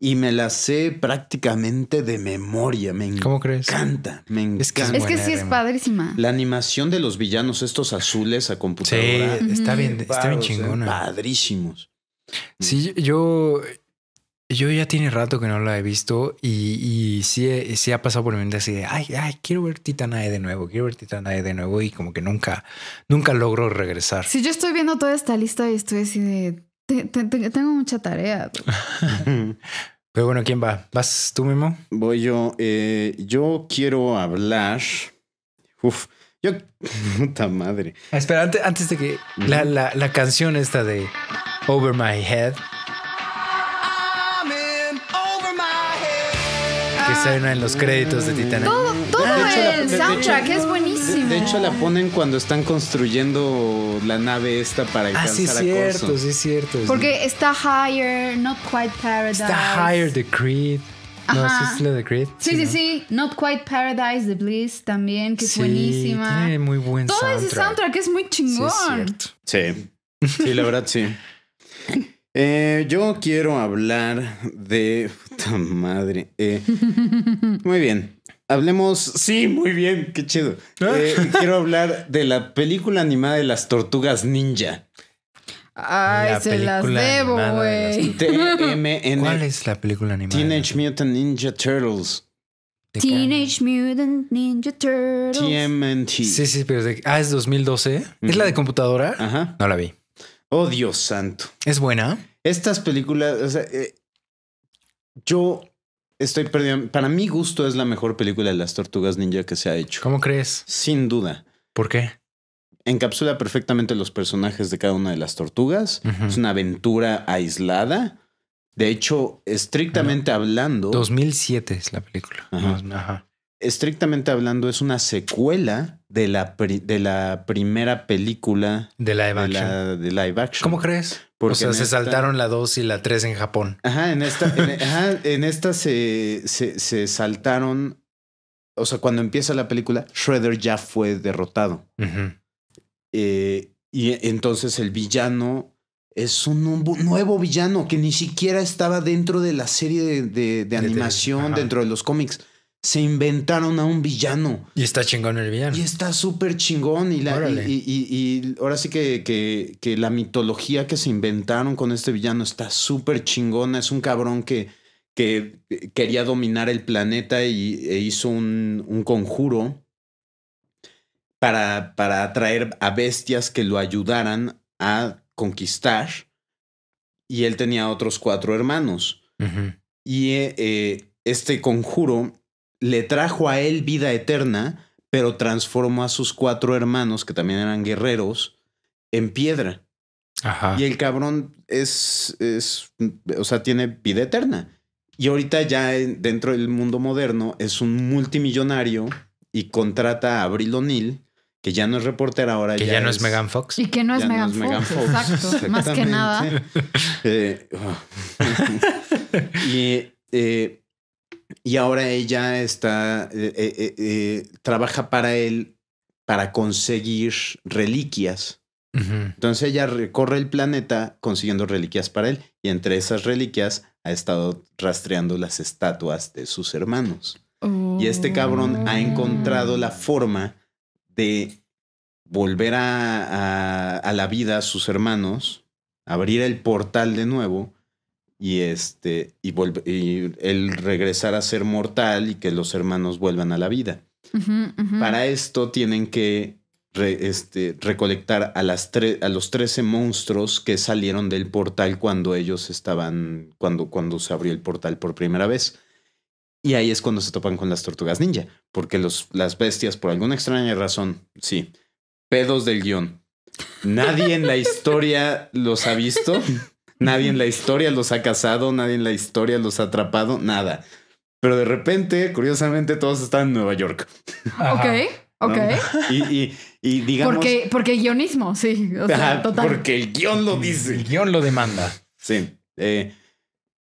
Speaker 2: Y me la sé prácticamente de memoria. Me encanta, Me Es que, sí es
Speaker 3: padrísima. La
Speaker 2: animación de los villanos, estos azules a computadora. está bien, está bien ¿eh? chingona. Padrísimos. Sí, yo yo ya tiene
Speaker 1: rato que no la he visto y, y sí, sí, ha pasado por mi mente así de, ay, ay, quiero ver Titanae de nuevo, quiero ver Titanae de nuevo y como que nunca, nunca logro regresar. Si
Speaker 3: yo estoy viendo toda esta lista y estoy así de, tengo mucha tarea.
Speaker 2: Pero bueno, ¿quién va? ¿Vas tú mismo? Voy yo. Eh, yo quiero hablar. Uf, yo... Puta madre.
Speaker 1: Espera, antes, antes de que... La, la, la canción esta de Over My Head.
Speaker 2: que suena en los
Speaker 1: créditos de Titanic. Todo,
Speaker 3: el soundtrack es buenísimo. De, hecho,
Speaker 2: la ponen cuando están construyendo la nave esta para alcanzar ah, sí, es cierto, Sí,
Speaker 1: es cierto. Porque
Speaker 3: está Higher, Not Quite Paradise. Está
Speaker 2: Higher, The
Speaker 1: Creed. No, Ajá. sí es la de Creed. Sí,
Speaker 3: sí, sí. Not Quite Paradise, The Bliss también, que es sí, buenísima. Tiene muy
Speaker 1: buen soundtrack. Todo soundtrack. ese
Speaker 3: soundtrack es muy chingón. Sí, cierto.
Speaker 2: sí. sí la verdad, sí. Eh, yo quiero hablar de. Puta madre. Eh, muy bien. Hablemos. Sí, muy bien. Qué chido. Eh, quiero hablar de la película animada de las tortugas ninja.
Speaker 3: Ay, se las debo, güey.
Speaker 2: ¿Cuál es la película animada? Teenage Mutant Ninja Turtles.
Speaker 3: Teenage Mutant Ninja Turtles.
Speaker 1: TMNT. Sí, sí, pero de... ah, es 2012. ¿Es la de computadora? Ajá. No la vi.
Speaker 2: Oh, Dios santo. ¿Es buena? Estas películas, o sea, eh, yo estoy perdiendo. Para mi gusto es la mejor película de las tortugas ninja que se ha hecho. ¿Cómo crees? Sin duda. ¿Por qué? Encapsula perfectamente los personajes de cada una de las tortugas. Es una aventura aislada. De hecho, estrictamente hablando. 2007 es la película. Ajá estrictamente hablando, es una secuela de la, de la primera película de live, la, de action. ¿Cómo crees? o sea, se saltaron la 2 y la 3 en Japón. Ajá, en esta, en, esta se, se, saltaron. O sea, cuando empieza la película, Shredder ya fue derrotado. Eh, y entonces el villano es un nuevo, villano que ni siquiera estaba dentro de la serie de animación, dentro de los cómics se inventaron a un villano.
Speaker 1: Y está chingón
Speaker 2: el villano. Y está súper chingón. Y, ahora sí que, que, la mitología que se inventaron con este villano está súper chingona. Es un cabrón que, que quería dominar el planeta y, e hizo un, un conjuro para, para atraer a bestias que lo ayudaran a conquistar. Y él tenía otros cuatro hermanos. Y eh, eh, este conjuro le trajo a él vida eterna, pero transformó a sus cuatro hermanos, que también eran guerreros, en piedra. Ajá. Y el cabrón es, es, o sea, tiene vida eterna. Y ahorita ya dentro del mundo moderno es un multimillonario y contrata a Abril O'Neill, que ya no es reportera ahora. Que ya, no es, Megan Fox.
Speaker 3: Y que no es, Megan, Fox, más que nada.
Speaker 2: Eh, oh. y eh, y ahora ella está, eh, eh, eh, trabaja para él para conseguir reliquias.
Speaker 4: Entonces
Speaker 2: ella recorre el planeta consiguiendo reliquias para él y entre esas reliquias ha estado rastreando las estatuas de sus hermanos. Y este cabrón ha encontrado la oh. forma de volver a la vida a sus hermanos, abrir el portal de nuevo y este y, y, el regresar a ser mortal y que los hermanos vuelvan a la vida. Para esto tienen que este, recolectar a, las a los 13 monstruos que salieron del portal cuando ellos estaban, cuando, cuando se abrió el portal por primera vez. Y ahí es cuando se topan con las tortugas ninja, porque los, las bestias, por alguna extraña razón, sí, pedos del guión. Nadie en la historia los ha visto. Nadie en la historia los ha casado, nadie en la historia los ha atrapado, nada. Pero de repente, curiosamente, todos están en Nueva York.
Speaker 3: Ok. okay.
Speaker 2: Y, digamos.
Speaker 3: Porque, guionismo, sí. total. Porque
Speaker 2: el guion lo dice. El guion lo demanda. Sí. Eh,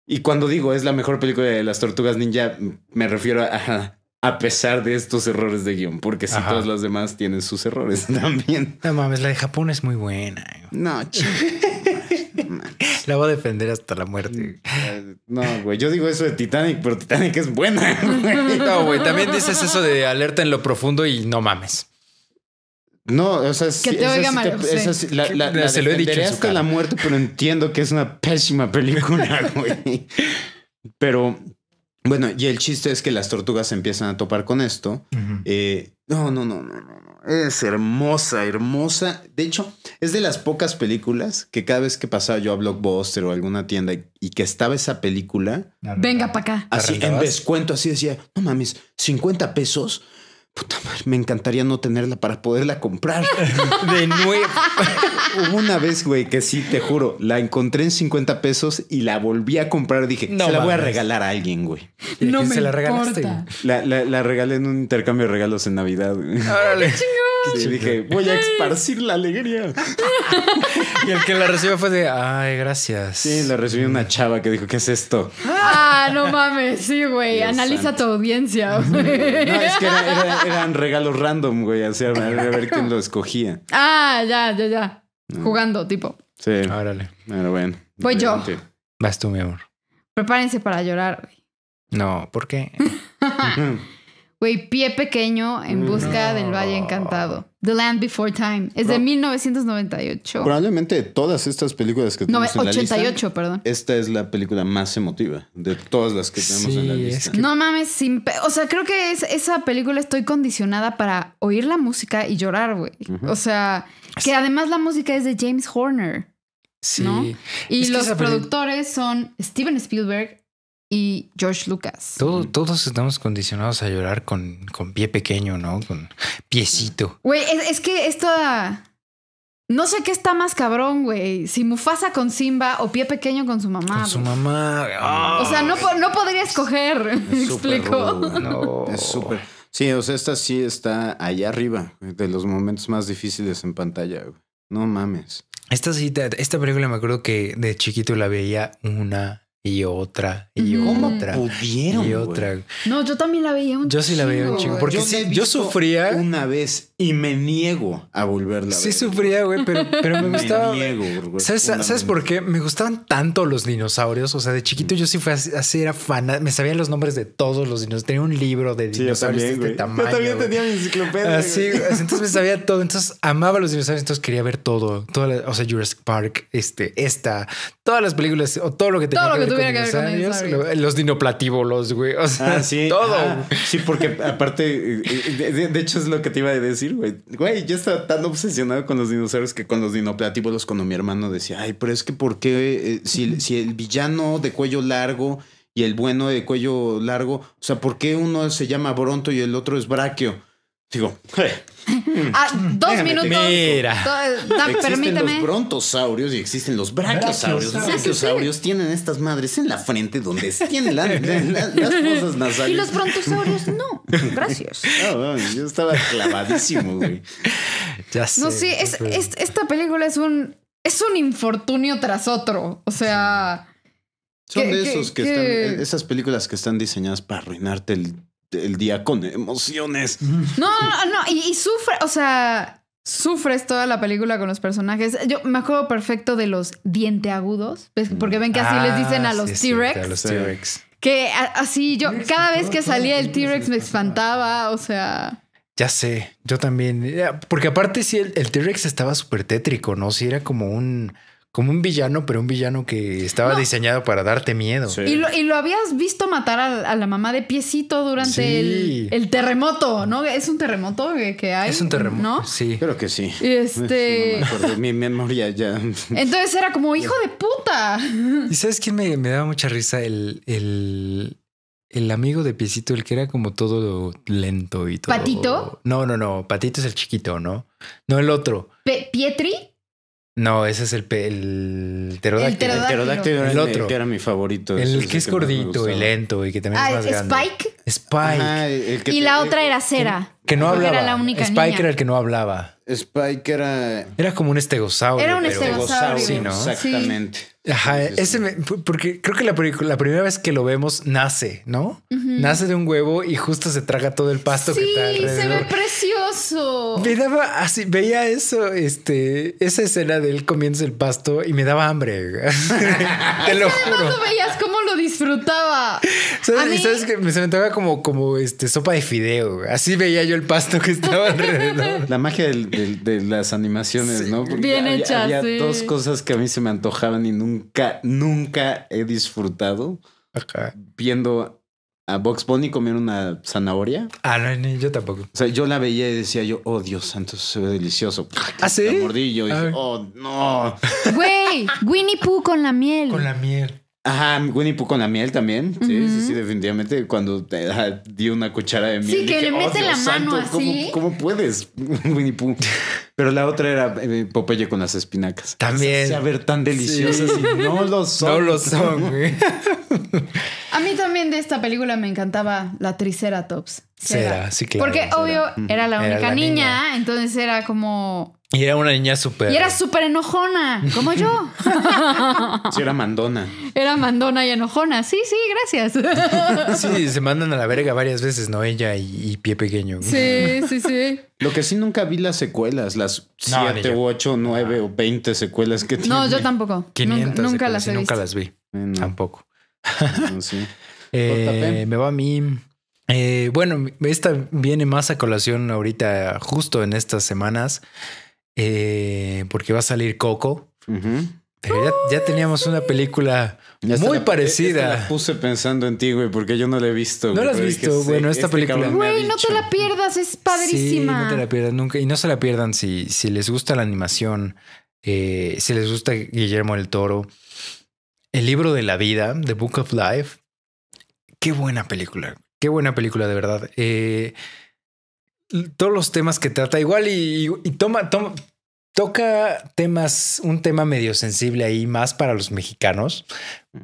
Speaker 2: y cuando digo es la mejor película de las tortugas ninja, me refiero a. a pesar de estos errores de guión, porque si sí, todas las demás tienen sus errores también.
Speaker 1: No mames, la de Japón es muy buena. Eh. No,
Speaker 2: la voy a defender hasta la muerte. No, güey. Yo digo eso
Speaker 1: de Titanic, pero Titanic es buena. No, güey. También dices eso de alerta en lo profundo y
Speaker 2: no mames. No, o sea, que te oiga la, se lo he dicho hasta la muerte, pero entiendo que es una pésima película, güey. Pero bueno, y el chiste es que las tortugas empiezan a topar con esto. no, no, no, no, no. Es hermosa, hermosa. De hecho, es de las pocas películas que cada vez que pasaba yo a Blockbuster o alguna tienda y, que estaba esa película.
Speaker 3: Venga para acá. Así en
Speaker 2: descuento, así decía, no mames, 50 pesos puta madre, me encantaría no tenerla para poderla comprar. de nuevo. Hubo una vez, güey, que sí, te juro, la encontré en 50 pesos y la volví a comprar. Dije, no se la voy a regalar a alguien, güey. No me se la regalaste? La, regalé en un intercambio de regalos en Navidad.
Speaker 1: Órale.
Speaker 3: Y dije,
Speaker 4: voy a esparcir
Speaker 2: la alegría. y el
Speaker 1: que la recibió fue de, ay, gracias. Sí, la recibió una chava que dijo, ¿qué es esto?
Speaker 3: Ah, no mames, sí, güey. Analiza tu audiencia, No, es que
Speaker 2: eran regalos random, güey. Así, a ver, quién lo escogía.
Speaker 3: Ah, ya, ya, ya. Mm. Jugando, tipo.
Speaker 2: Sí. Árale. Pero bueno. Pues yo. Vas tú, mi amor.
Speaker 3: Prepárense para llorar,
Speaker 2: No, ¿por qué?
Speaker 3: Güey, pie pequeño en mm, busca del Valle Encantado. The Land Before Time. Es de 1998.
Speaker 2: Probablemente todas estas películas que tenemos en la lista, perdón. Esta es la película más emotiva de todas las
Speaker 4: que tenemos en la lista.
Speaker 3: No mames, o sea, creo que esa película estoy condicionada para oír la música y llorar, güey. O sea, que además la música es de James Horner. Sí. ¿no? Y los productores son Steven Spielberg, y George Lucas.
Speaker 1: todos estamos condicionados a llorar con, con pie pequeño, ¿no? Con piecito.
Speaker 3: Güey, es, que esta... No sé qué está más cabrón, güey. Si Mufasa con Simba o pie pequeño con su mamá. Con su
Speaker 2: mamá.
Speaker 1: o sea, no,
Speaker 3: podría ah. escoger. ¿Me explico. no.
Speaker 2: Es súper. Sí, o sea, esta sí está allá arriba, de los momentos más difíciles en pantalla. No mames. Esta, sí,
Speaker 1: esta película me acuerdo que de chiquito la veía una y otra y ¿Cómo otra
Speaker 2: pudieron, y otra.
Speaker 3: No, yo también la veía un Yo sí la veía un chingo porque
Speaker 2: yo sufría una vez y me niego a volverla. Sí, sufría, güey, pero, pero me gustaba. Me niego, güey. ¿Sabes, ¿Sabes,
Speaker 1: por qué? Me gustaban tanto los dinosaurios. O sea, de chiquito mm. yo sí fui así, era fan. Me sabía los nombres de todos los dinosaurios. Tenía un libro de dinosaurios de este tamaño. Yo también
Speaker 2: tenía mi enciclopedia.
Speaker 1: Así, entonces me sabía todo. Entonces amaba los dinosaurios. Entonces quería ver todo. Toda o sea, Jurassic Park, este, esta, todas las películas o todo lo que tenía que, ver, con dinosaurios. Los dinoplatíbolos, güey. O sea, ah, todo. Ah,
Speaker 2: sí, porque aparte, eh, eh, de hecho es lo que te iba a decir güey. yo estaba tan obsesionado con los dinosaurios que con los dinoplatíbulos, cuando mi hermano decía, ay, pero es que ¿por qué eh, si, el villano de cuello largo y el bueno de cuello largo, o sea, ¿por qué uno se llama Bronto y el otro es Brachio Digo,
Speaker 3: ah, mm, dos minutos. Mira. Eh, existen los
Speaker 2: brontosaurios y existen los brachiosaurios. Los brachiosaurios tienen estas madres en la frente donde tienen las cosas nasales. Y los
Speaker 3: brontosaurios no.
Speaker 2: Gracias. yo estaba clavadísimo, güey. Ya sé. No, sí, es, esta
Speaker 3: película es un, es un infortunio tras otro. O sea. Son de esos están.
Speaker 2: Esas películas que están diseñadas para arruinarte el el día con emociones. No,
Speaker 3: no, no, ah, y, sufre, o sea, sufres toda la película con los personajes. Yo me acuerdo perfecto de los dienteagudos, mm. porque ven que así les dicen a ah, los
Speaker 4: T-Rex.
Speaker 3: que así yo, cada vez que salía el T-Rex me espantaba, o sea...
Speaker 1: Ya sé, yo también. Porque aparte sí, el, el T-Rex estaba súper tétrico, ¿no? Sí, era como un como un villano, pero un villano que estaba diseñado para darte miedo. Y,
Speaker 3: lo, habías visto matar a, la mamá de piecito durante el, terremoto, ¿no? Es un terremoto que, hay. Es un terremoto, ¿no?
Speaker 2: Sí. Creo que sí.
Speaker 3: Este... No
Speaker 2: mi memoria ya.
Speaker 1: Entonces
Speaker 3: era como hijo de puta.
Speaker 1: ¿Y sabes quién me, me daba mucha risa? El, el, el amigo de piecito, el que era como todo lento y todo. ¿Patito? No, no, no. Patito es el chiquito, ¿no? No el otro. ¿Pietri? No, ese es el, el El era, otro. que era mi favorito. El que es gordito y lento y que también es ah, más ¿Spike? Spike. y la otra
Speaker 3: era Cera.
Speaker 1: Que, no hablaba. Era la única Spike era el que no hablaba. Spike era. Era como un estegosaurio. Era un estegosaurio. Sí, ¿no? Exactamente. Ajá, ese me, porque creo que la, la, primera vez que lo vemos nace, ¿no? Nace de un huevo y justo se traga todo el pasto que está alrededor. se ve
Speaker 3: precioso. Me
Speaker 1: daba así, veía eso, este, esa escena de él comiéndose el pasto y me daba hambre.
Speaker 3: Te lo juro. veías como disfrutaba. ¿Sabes, mí...
Speaker 1: se me sentaba como, como este, sopa de fideo? Así veía yo el pasto que estaba
Speaker 2: alrededor. La magia de las animaciones, ¿no?
Speaker 1: Bien dos cosas
Speaker 2: que a mí se me antojaban y nunca, nunca he disfrutado. Viendo a Box Bunny comer una zanahoria.
Speaker 1: Ah, no, yo tampoco. O
Speaker 2: sea, yo la veía y decía yo, oh Dios santo, se ve delicioso. ¿Ah, sí? y ah. oh no.
Speaker 3: Güey, Winnie Pooh con la miel. Con la miel.
Speaker 2: Ajá, Winnie Pooh con la miel también. Sí, sí, sí, definitivamente. Cuando te una cuchara de miel. Sí, que le mete oh, la mano así. ¿cómo, puedes, Winnie Pooh? Pero la otra era eh, Popeye con las espinacas. También. Se ver tan deliciosas y no lo son. No lo son.
Speaker 3: A mí también de esta película me encantaba la Triceratops. tops. sí, claro. Porque, obvio, era la única niña, entonces era como
Speaker 2: y era una niña súper.
Speaker 1: Y era
Speaker 3: súper enojona, como yo.
Speaker 2: Sí, era mandona.
Speaker 3: Era mandona y enojona. Sí, sí, gracias.
Speaker 1: Sí, se mandan a la verga varias veces, ¿no? Ella y, pie pequeño. Sí,
Speaker 3: sí, sí.
Speaker 2: Lo que sí nunca vi las secuelas, las siete u 8, 9 o 20 secuelas que
Speaker 1: tiene. No,
Speaker 3: yo tampoco. nunca, las he Nunca
Speaker 2: las vi. Tampoco.
Speaker 1: Eh, me va a mí. Eh, bueno, esta viene más a colación ahorita, justo en estas semanas. Eh, porque va a salir Coco. Pero ya, teníamos una película muy parecida.
Speaker 2: La puse pensando en ti, güey, porque yo no la he visto. No la has visto. bueno, esta este película. Güey, no te
Speaker 3: la pierdas, es padrísima. no te la
Speaker 1: pierdas nunca. Y no se la pierdan si, si les gusta la animación, eh, si les gusta Guillermo el Toro. El libro de la vida, The Book of Life. Qué buena película. Qué buena película, de verdad. Eh, todos los temas que trata igual y, toma, toma, toca temas, un tema medio sensible ahí más para los mexicanos,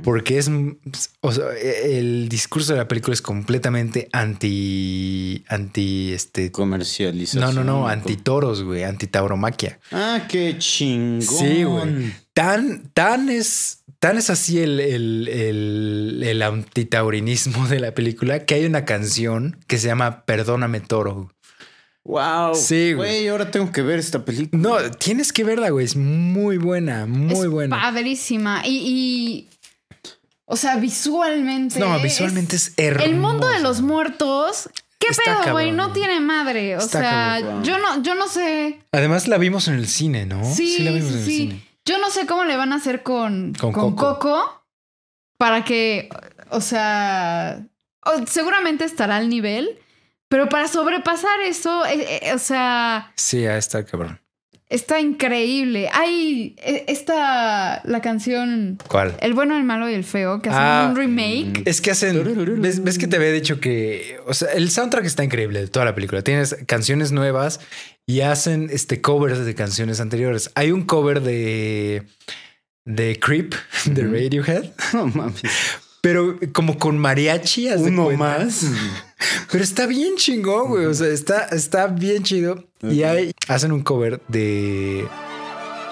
Speaker 1: porque es, e, el discurso de la película es completamente anti, anti, este... Comercialización. No, no, no, anti toros, güey, anti tauromaquia.
Speaker 2: Ah, qué chingón. Sí, güey.
Speaker 1: Tan, tan es... Tan es así el, el, el, el antitaurinismo de la película que hay una canción que se llama Perdóname Toro Wow. Sí, güey. ahora tengo que ver esta película. No, tienes que verla, güey. Es muy buena, muy es buena.
Speaker 3: Padrísima. Y, y, O sea, visualmente. No, visualmente
Speaker 1: es, El
Speaker 3: mundo de los muertos. ¿Qué pedo, güey? No tiene madre. O sea, yo no, yo no sé.
Speaker 1: Además, la vimos en el cine, ¿no? Sí, sí la vimos en el cine.
Speaker 3: Yo no sé cómo le van a hacer con, con, Coco para que. O sea. Seguramente estará al nivel. Pero para sobrepasar eso, eh, eh, o sea.
Speaker 1: Sí, ahí está, cabrón.
Speaker 3: Está increíble. Hay e, esta la canción. ¿Cuál? El bueno, el malo y el feo, que hacen ah, un remake.
Speaker 1: Mm, es que hacen. ¿ves, que te había dicho que. O sea, el soundtrack está increíble de toda la película. Tienes canciones nuevas y hacen este covers de canciones anteriores. Hay un cover de. de Creep, de Radiohead. No oh, mames. Pero como con mariachi. Uno más. Pero está bien chingón, güey. O sea, está, está bien chido. Y ahí hacen un cover de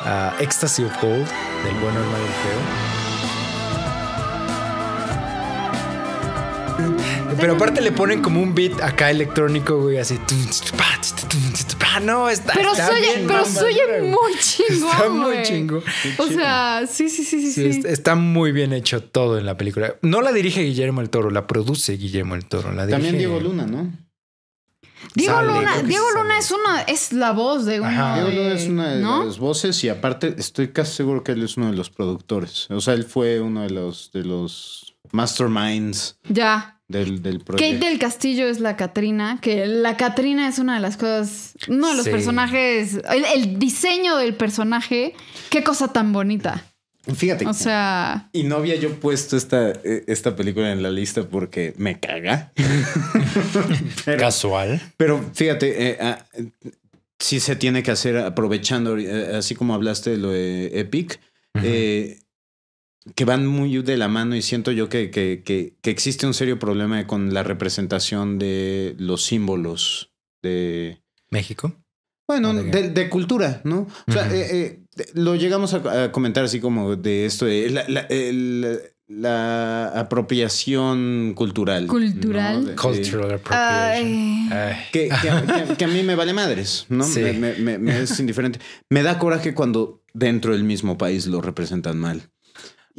Speaker 1: ah, Ecstasy of Gold, del bueno, el feo pero aparte le ponen como un beat acá electrónico, güey, así. No, está, pero soy, Pero muy chingo Está muy chingo.
Speaker 3: O sea, sí, sí, sí, sí,
Speaker 1: Está muy bien hecho todo en la película. No la dirige Guillermo el Toro, la
Speaker 2: produce Guillermo el Toro.
Speaker 1: También Diego Luna,
Speaker 3: ¿no? Diego Luna, Diego Luna es una, es la voz de una. Diego Luna es una de
Speaker 2: las voces y aparte estoy casi seguro que él es uno de los productores. O sea, él fue uno de los, de los masterminds. Ya del, proyecto. Kate del
Speaker 3: Castillo es la Catrina, que la Catrina es una de las cosas, uno de los personajes, el, diseño del personaje, qué cosa tan bonita. Fíjate. O sea.
Speaker 2: Y no había yo puesto esta, eh, esta película en la lista porque me caga. Casual. Pero fíjate, eh, ah, si se tiene que hacer aprovechando, eh, así como hablaste de lo de Epic que van muy de la mano y siento yo que, existe un serio problema con la representación de los símbolos de... México. Bueno, de, cultura, ¿no? O sea, eh, eh, lo llegamos a, comentar así como de esto, eh, la, apropiación cultural.
Speaker 3: Cultural. Cultural appropriation.
Speaker 2: Que, a, mí me vale madres, ¿no? me, me, es indiferente. Me da coraje cuando dentro del mismo país lo representan mal.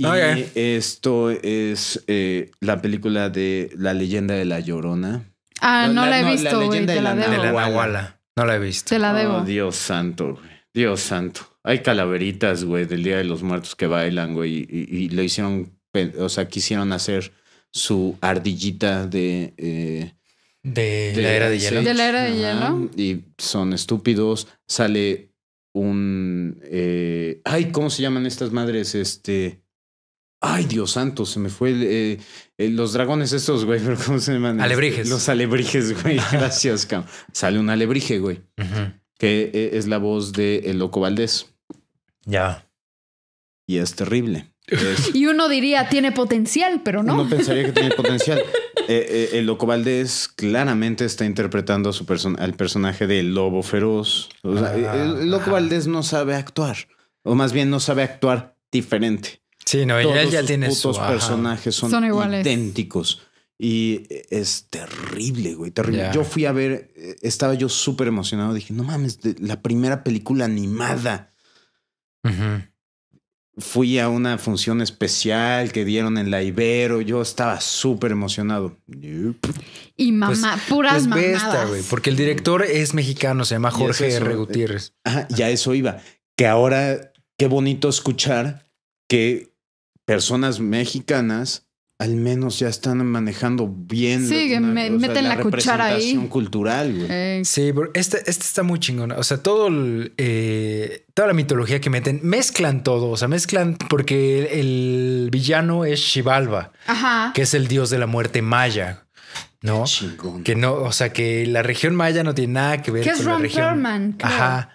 Speaker 2: Ah, y esto es eh, la película de La leyenda de la Llorona.
Speaker 3: Ah, no, la, he visto, la leyenda de, la,
Speaker 2: No la he visto. Te la oh, debo. Dios santo, güey. Dios santo. Hay calaveritas, güey, del Día de los Muertos que bailan, güey, y, lo hicieron, o sea, quisieron hacer su ardillita de... Eh, de, la era de hielo. De la era de hielo. Y son estúpidos. Sale un... Eh, ay, ¿cómo se llaman estas madres? Este... Ay, Dios santo, se me fue. Eh, eh, los dragones estos, güey, pero ¿cómo se llaman? Alebrijes. Los alebrijes, güey. Gracias, cam Sale un alebrije, güey. Que eh, es la voz de El Loco Valdés. Ya. Y es terrible.
Speaker 3: Y uno diría, tiene potencial, pero no. No pensaría
Speaker 2: que tiene potencial. el Loco Valdés claramente está interpretando a su al personaje del Lobo Feroz. Ah, el Loco Valdés no sabe actuar. O más bien no sabe actuar diferente. Sí, no, Todos ya tiene putos personajes son, idénticos. Y es terrible, güey. Terrible. Yo fui a ver, eh, estaba yo súper emocionado. Dije, no mames, la primera película animada. Fui a una función especial que dieron en la Ibero. Yo estaba súper emocionado.
Speaker 3: Y mamá, pues, puras pues
Speaker 2: porque el director es mexicano, se
Speaker 1: llama Jorge R. Eh, Gutiérrez.
Speaker 2: Ajá, ya eso iba. Que ahora, qué bonito escuchar que personas mexicanas al menos ya están manejando bien.
Speaker 3: Sí, meten la, cuchara
Speaker 2: cultural, güey. Eh. Sí, pero este, este,
Speaker 1: está muy chingón. O sea, todo eh, toda la mitología que meten, mezclan todo. O sea, mezclan porque el villano es Xibalba, que es el dios de la muerte maya. ¿no? Que no, o sea, que la región maya no tiene nada que ver con la región. Ajá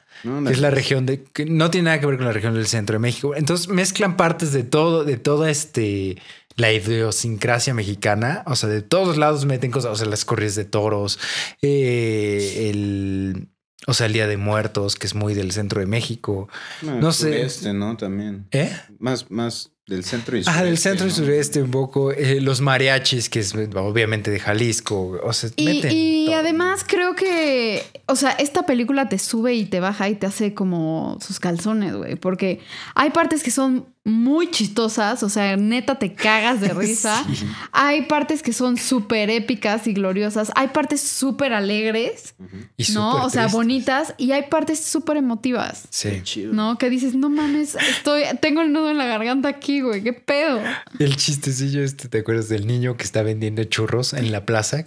Speaker 1: es la región de que no tiene nada que ver con la región del centro de México. Entonces mezclan partes de todo, de toda este la idiosincrasia mexicana, o sea, de todos lados meten cosas, o sea, las corridas de toros, eh, el, o sea, el Día de Muertos, que es muy del centro de México.
Speaker 2: No, sé. Este, ¿no? También. ¿Eh? Más, más del centro y sureste. Ah, del
Speaker 1: centro y sureste un poco. Eh, los mariachis, que es obviamente de Jalisco. O sea, y,
Speaker 3: además creo que, o sea, esta película te sube y te baja y te hace como sus calzones, güey. Porque hay partes que son muy chistosas, o sea, neta te cagas de risa. Hay partes que son súper épicas y gloriosas. Hay partes súper alegres, y ¿no? o sea, bonitas. Y hay partes súper emotivas. Sí. ¿No? Que dices, no mames, estoy, tengo el nudo en la garganta aquí, güey, qué pedo.
Speaker 1: El chistecillo este, ¿te acuerdas del niño que está vendiendo churros en la plaza?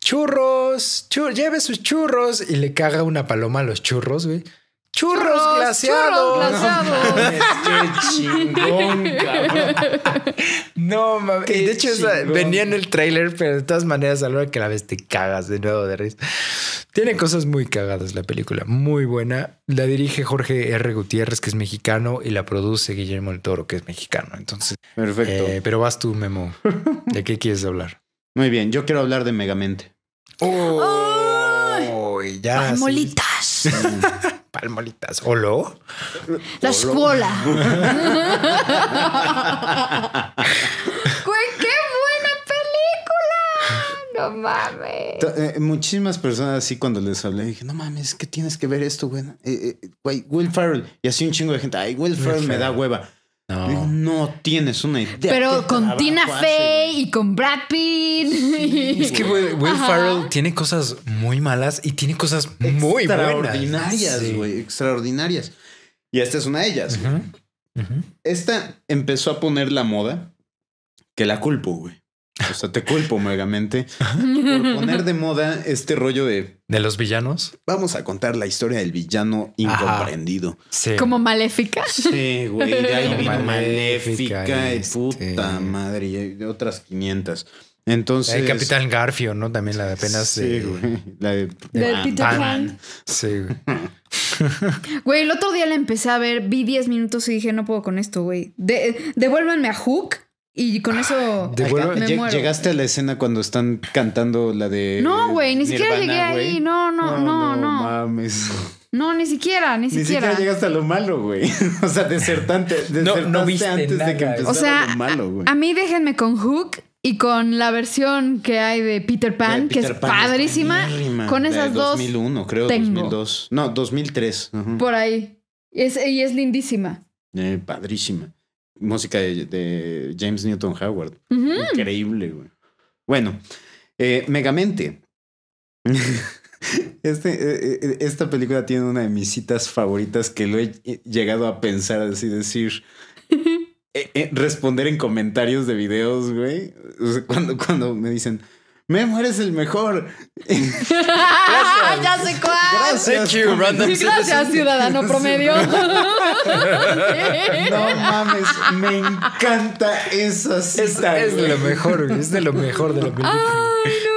Speaker 1: Churros, lleve sus churros y le caga una paloma a los churros, güey. Churros, glaseados. Churros glaseados. No, qué
Speaker 4: chingón, cabrón.
Speaker 1: No de hecho, venía en el trailer, pero de todas maneras, a la hora que la ves, te cagas de nuevo de risa. Tiene cosas muy cagadas la película, muy buena. La dirige Jorge R. Gutiérrez, que es mexicano, y la produce Guillermo el
Speaker 2: Toro, que es mexicano. Entonces, perfecto. Eh, pero vas tú, Memo. ¿De qué quieres hablar? Muy bien, yo quiero hablar de Megamente.
Speaker 3: ¡Oh! oh ya, molitas!
Speaker 2: palmolitas. lo
Speaker 3: La escuela.
Speaker 4: Güey, qué buena película. No mames.
Speaker 2: Eh, muchísimas personas así cuando les hablé dije, no mames, que tienes que ver esto, güey. Eh, eh, güey, Will Ferrell. Y así un chingo de gente, ay, Will Ferrell me da hueva. No. tienes una idea. Pero con Tina Fey
Speaker 3: y con Brad Pitt. es que Will, Ferrell Farrell
Speaker 2: tiene cosas muy malas y tiene cosas muy extraordinarias, Extraordinarias. Y esta es una de ellas. Esta empezó a poner la moda que la culpo, güey. O sea, te culpo megamente
Speaker 3: por poner de
Speaker 2: moda este rollo de. De los villanos. Vamos a contar la historia del villano incomprendido. Sí. Como
Speaker 3: maléfica. Sí, güey. De maléfica. Y este.
Speaker 2: Puta madre. Y de otras 500. Entonces. El Capitán Garfio, ¿no? También la de apenas. Sí, güey. La
Speaker 1: de,
Speaker 2: Sí, güey.
Speaker 3: güey, el otro día la empecé a ver, vi 10 minutos y dije, no puedo con esto, güey. devuélvanme a Hook y con eso me Llegaste
Speaker 2: a la escena cuando están cantando la de. No, güey, ni siquiera llegué ahí.
Speaker 3: No, no, no, no. No,
Speaker 2: mames.
Speaker 3: no ni siquiera, ni, ni siquiera. llegaste
Speaker 2: a lo malo, güey. O sea, desertante, no, no
Speaker 3: viste antes nada, de que empezara o sea, lo malo, güey. A, a mí déjenme con Hook y con la versión que hay de Peter Pan, que es padrísima, con esas dos. 2001, creo, tengo. 2002.
Speaker 2: No, 2003. Por
Speaker 3: ahí. Es, y es lindísima.
Speaker 2: Eh, padrísima música de, James Newton Howard. Increíble, güey. Bueno, eh, Megamente. Este, eh, eh, esta película tiene una de mis citas favoritas que lo he llegado a pensar, así decir. responder en comentarios de videos, güey. Cuando, cuando me dicen, Memo, eres el mejor. ya
Speaker 4: sé cuál. Gracias,
Speaker 3: ciudadano promedio.
Speaker 4: no mames,
Speaker 3: me
Speaker 1: encanta esa cita. Es, de lo mejor, es de lo mejor de lo que. Ay,
Speaker 3: no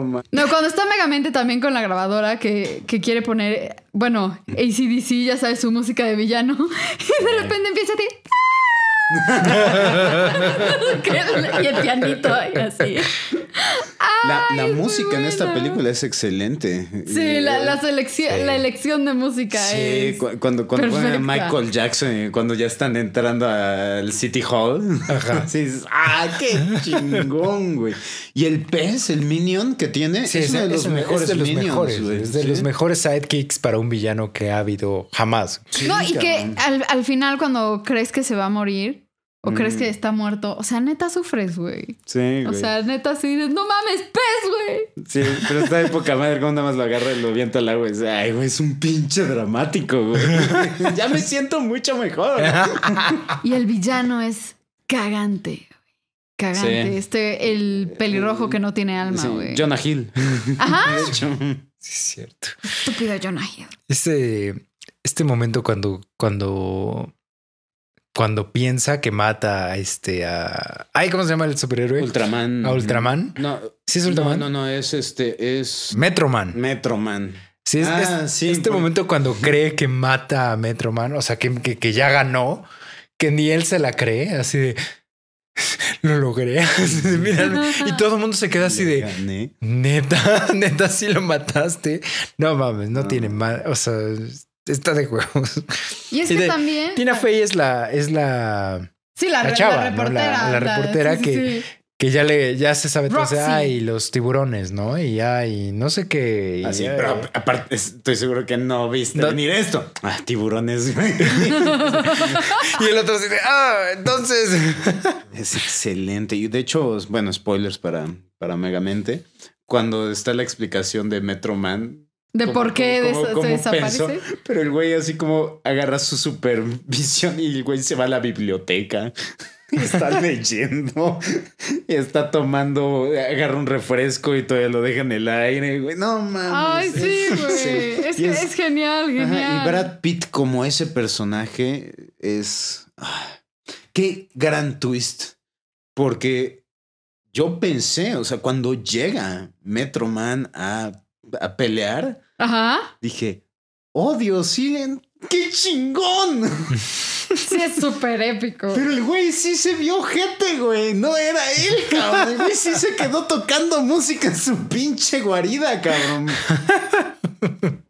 Speaker 3: mames. No, cuando está Megamente también con la grabadora que, quiere poner, bueno, ACDC, ya sabes, su música de villano, y de repente empieza a ti.
Speaker 2: La, música en esta película es excelente.
Speaker 3: Sí, la, eh, selección, la elección de música es
Speaker 2: cuando, Michael Jackson, eh, cuando ya están entrando al City Hall. Ajá.
Speaker 3: ¡ah, qué chingón,
Speaker 2: güey! Y el pez, el minion que tiene,
Speaker 1: es, uno de los mejores es de los mejores, güey. Es de los mejores sidekicks para un villano que ha habido jamás. no, y que
Speaker 3: al, al final, cuando crees que se va a morir, o crees que mm. está muerto. O sea, neta sufres, güey.
Speaker 2: Sí,
Speaker 1: güey. O
Speaker 3: sea, neta sí no mames, pez, güey.
Speaker 2: Sí, pero esta época, madre cómo nada más lo agarra y lo viento al agua. Y dice, ay, güey, es un pinche dramático, güey.
Speaker 3: ya me siento mucho mejor. y el villano es cagante. Cagante. Este, el pelirrojo que no tiene alma, güey.
Speaker 1: Jonah Hill. Ajá. Sí, es cierto.
Speaker 3: Estúpido Jonah Hill.
Speaker 1: Este, este momento cuando, cuando cuando piensa que mata a este a ay cómo se llama el superhéroe Ultraman a Ultraman no sí es Ultraman no no, es este es Metroman Metroman sí es, ah, este momento cuando cree que mata a Metroman o sea que, que, ya ganó que ni él se la cree así de lo logré y todo el mundo se queda así de neta neta sí lo mataste no mames no, tiene más. o sea está de juegos.
Speaker 4: Y es también.
Speaker 1: Tina Fey es la. Es la
Speaker 4: sí, la, reportera. La, reportera que,
Speaker 1: que ya, le, ya se sabe Ah, y los tiburones, ¿no? Y ya, y no sé qué. Así, ah, pero
Speaker 2: aparte, estoy seguro que no viste venir esto. Ah, tiburones. y el otro dice, ah, entonces. es excelente. Y de hecho, bueno, spoilers para, para Megamente. Cuando está la explicación de Metro Man,
Speaker 3: ¿De por qué se desaparece?
Speaker 2: pero el güey así como agarra su supervisión y el güey se va a la biblioteca. está leyendo y está tomando, agarra un refresco y todavía lo deja en el aire, No
Speaker 3: mames. Ay, sí, güey. Es, genial, genial. y Brad
Speaker 2: Pitt, como ese personaje, es. Ah, qué gran twist. Porque yo pensé, o sea, cuando llega Metroman a, a pelear, Ajá. Dije, oh Dios, sí, qué chingón. Sí, es súper épico. Pero el güey sí se vio gente, güey. No era él, cabrón. El güey sí se quedó tocando música en su pinche guarida, cabrón.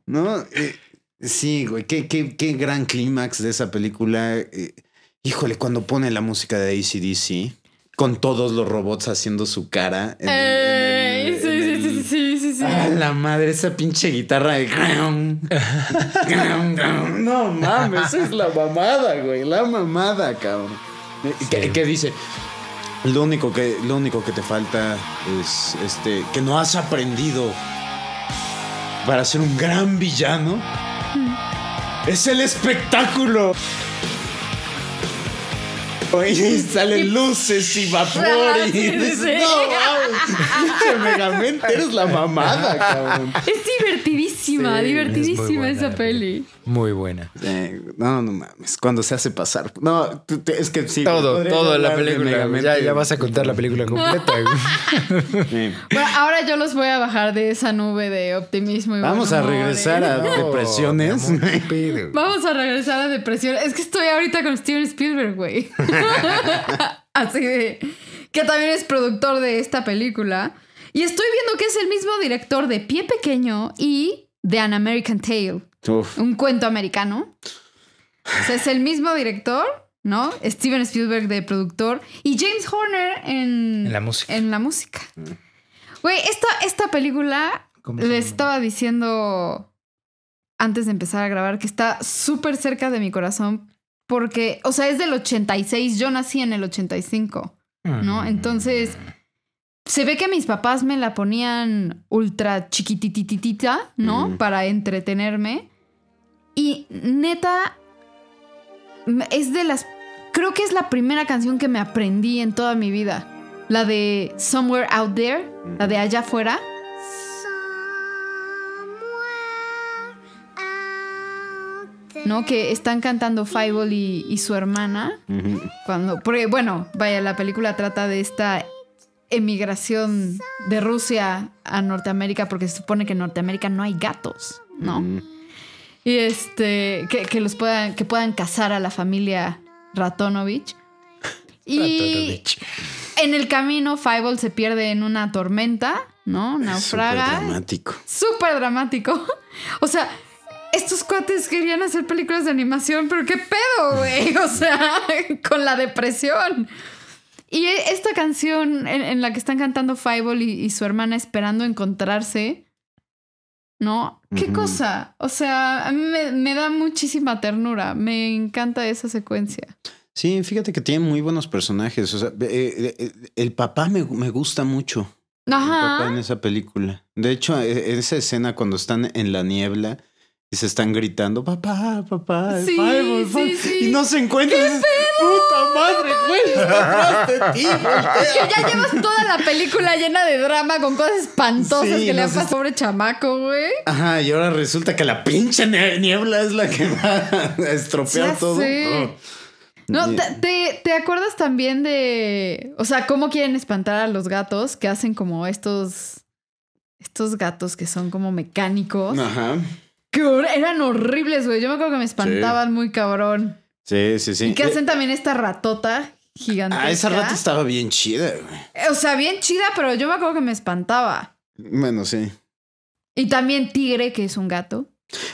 Speaker 2: No, eh, sí, güey. Qué, qué, qué gran clímax de esa película. Eh, híjole, cuando pone la música de ACDC con todos los robots haciendo su cara en, Sí, sí, sí. la madre, esa pinche guitarra de. no mames, es la mamada, güey. La mamada, cabrón. ¿Qué, dice? Lo único, que, lo único que te falta es este que no has aprendido para ser un gran villano. Mm. Es el espectáculo y salen luces y vapor y dices,
Speaker 4: no,
Speaker 2: Megamente eres la mamada,
Speaker 3: Es divertidísima, divertidísima esa peli.
Speaker 2: Muy buena. no, no mames, cuando se hace pasar. No, es que sí. Todo, todo la película. Ya, vas a contar la película
Speaker 4: completa.
Speaker 2: Bueno,
Speaker 3: ahora yo los voy a bajar de esa nube de optimismo. ¿eh? Vamos a regresar a depresiones. Vamos a regresar a depresiones. Es que estoy ahorita con Steven Spielberg, güey. Así de. Que también es productor de esta película. Y estoy viendo que es el mismo director de Pie Pequeño y de An American Tale. Un cuento americano. O sea, es el mismo director, ¿no? Steven Spielberg de productor y James Horner en, la música. En la música. Güey, esta, esta película le estaba diciendo antes de empezar a grabar que está súper cerca de mi corazón porque, o sea, es del 86, yo nací en el 85, ¿no? Ah. Entonces, se ve que mis papás me la ponían ultra chiquitititita, ¿no? Para entretenerme. Y neta, es de las... Creo que es la primera canción que me aprendí en toda mi vida. La de Somewhere Out There, la de mm. allá afuera. ¿no? Que están cantando Fireball y, su hermana. Cuando. Porque, bueno, vaya, la película trata de esta emigración de Rusia a Norteamérica, porque se supone que en Norteamérica no hay gatos, ¿no? Y este. Que, que, los puedan. que puedan casar a la familia Ratonovich. Y en el camino, Fireball se pierde en una tormenta, ¿no? Naufraga. Súper dramático. Súper dramático. O sea, estos cuates querían hacer películas de animación, pero qué pedo, güey. O sea, con la depresión. Y esta canción en, la que están cantando Fireball y, su hermana esperando encontrarse, ¿no? Qué cosa. O sea, a mí me, da muchísima ternura. Me encanta esa secuencia.
Speaker 2: Sí, fíjate que tiene muy buenos personajes. O sea, eh, eh, eh, el papá me, me gusta mucho.
Speaker 3: Ajá. El papá
Speaker 2: en esa película. De hecho, e, esa escena cuando están en la niebla y se están gritando, papá, papá, sí, y no se encuentran. ¡Qué
Speaker 3: ¡Puta madre,
Speaker 2: güey! ti, ya llevas
Speaker 3: toda la película llena de drama con cosas espantosas que le han pasado pobre chamaco, güey.
Speaker 2: Ajá, y ahora resulta que la pinche niebla es la que va a estropear todo. Oh.
Speaker 3: No, te, te, acuerdas también de, o sea, cómo quieren espantar a los gatos que hacen como estos, estos gatos que son como mecánicos. Ajá que eran horribles, güey. Yo me acuerdo que me espantaban muy cabrón.
Speaker 2: Sí, sí, sí. Y que eh, hacen
Speaker 3: también esta ratota gigantesca. Ah, esa rata
Speaker 2: estaba bien chida, güey.
Speaker 3: Eh, o sea, bien chida, pero yo me acuerdo que me espantaba.
Speaker 2: Bueno, sí.
Speaker 3: Y también Tigre, que es un gato.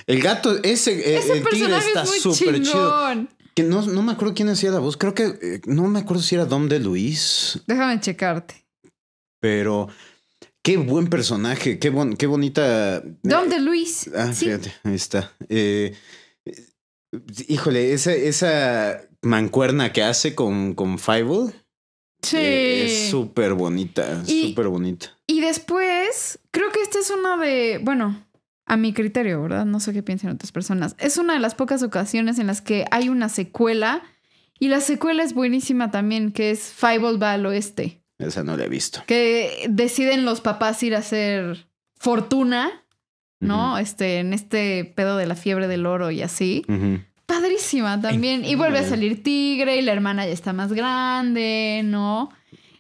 Speaker 2: El gato, ese, eh, ese el tigre está es chido. Que no, no, me acuerdo quién hacía la voz. Creo que no me acuerdo si era don de Luis.
Speaker 3: Déjame checarte.
Speaker 2: Pero Qué buen personaje, qué, bon, qué bonita. Eh,
Speaker 3: Don de Luis.
Speaker 2: Ah, fíjate, ahí está. Eh, eh, híjole, esa, esa mancuerna que hace con, con Sí.
Speaker 3: es
Speaker 2: súper bonita, súper
Speaker 3: bonita. Y después, creo que esta es una de. Bueno, a mi criterio, ¿verdad? No sé qué piensan otras personas. Es una de las pocas ocasiones en las que hay una secuela. Y la secuela es buenísima también, que es Fable va al oeste.
Speaker 2: Esa no la he visto.
Speaker 3: Que deciden los papás ir a hacer fortuna, ¿no? Este, en este pedo de la fiebre del oro y así. Padrísima también. Y vuelve a salir Tigre y la hermana ya está más grande, ¿no?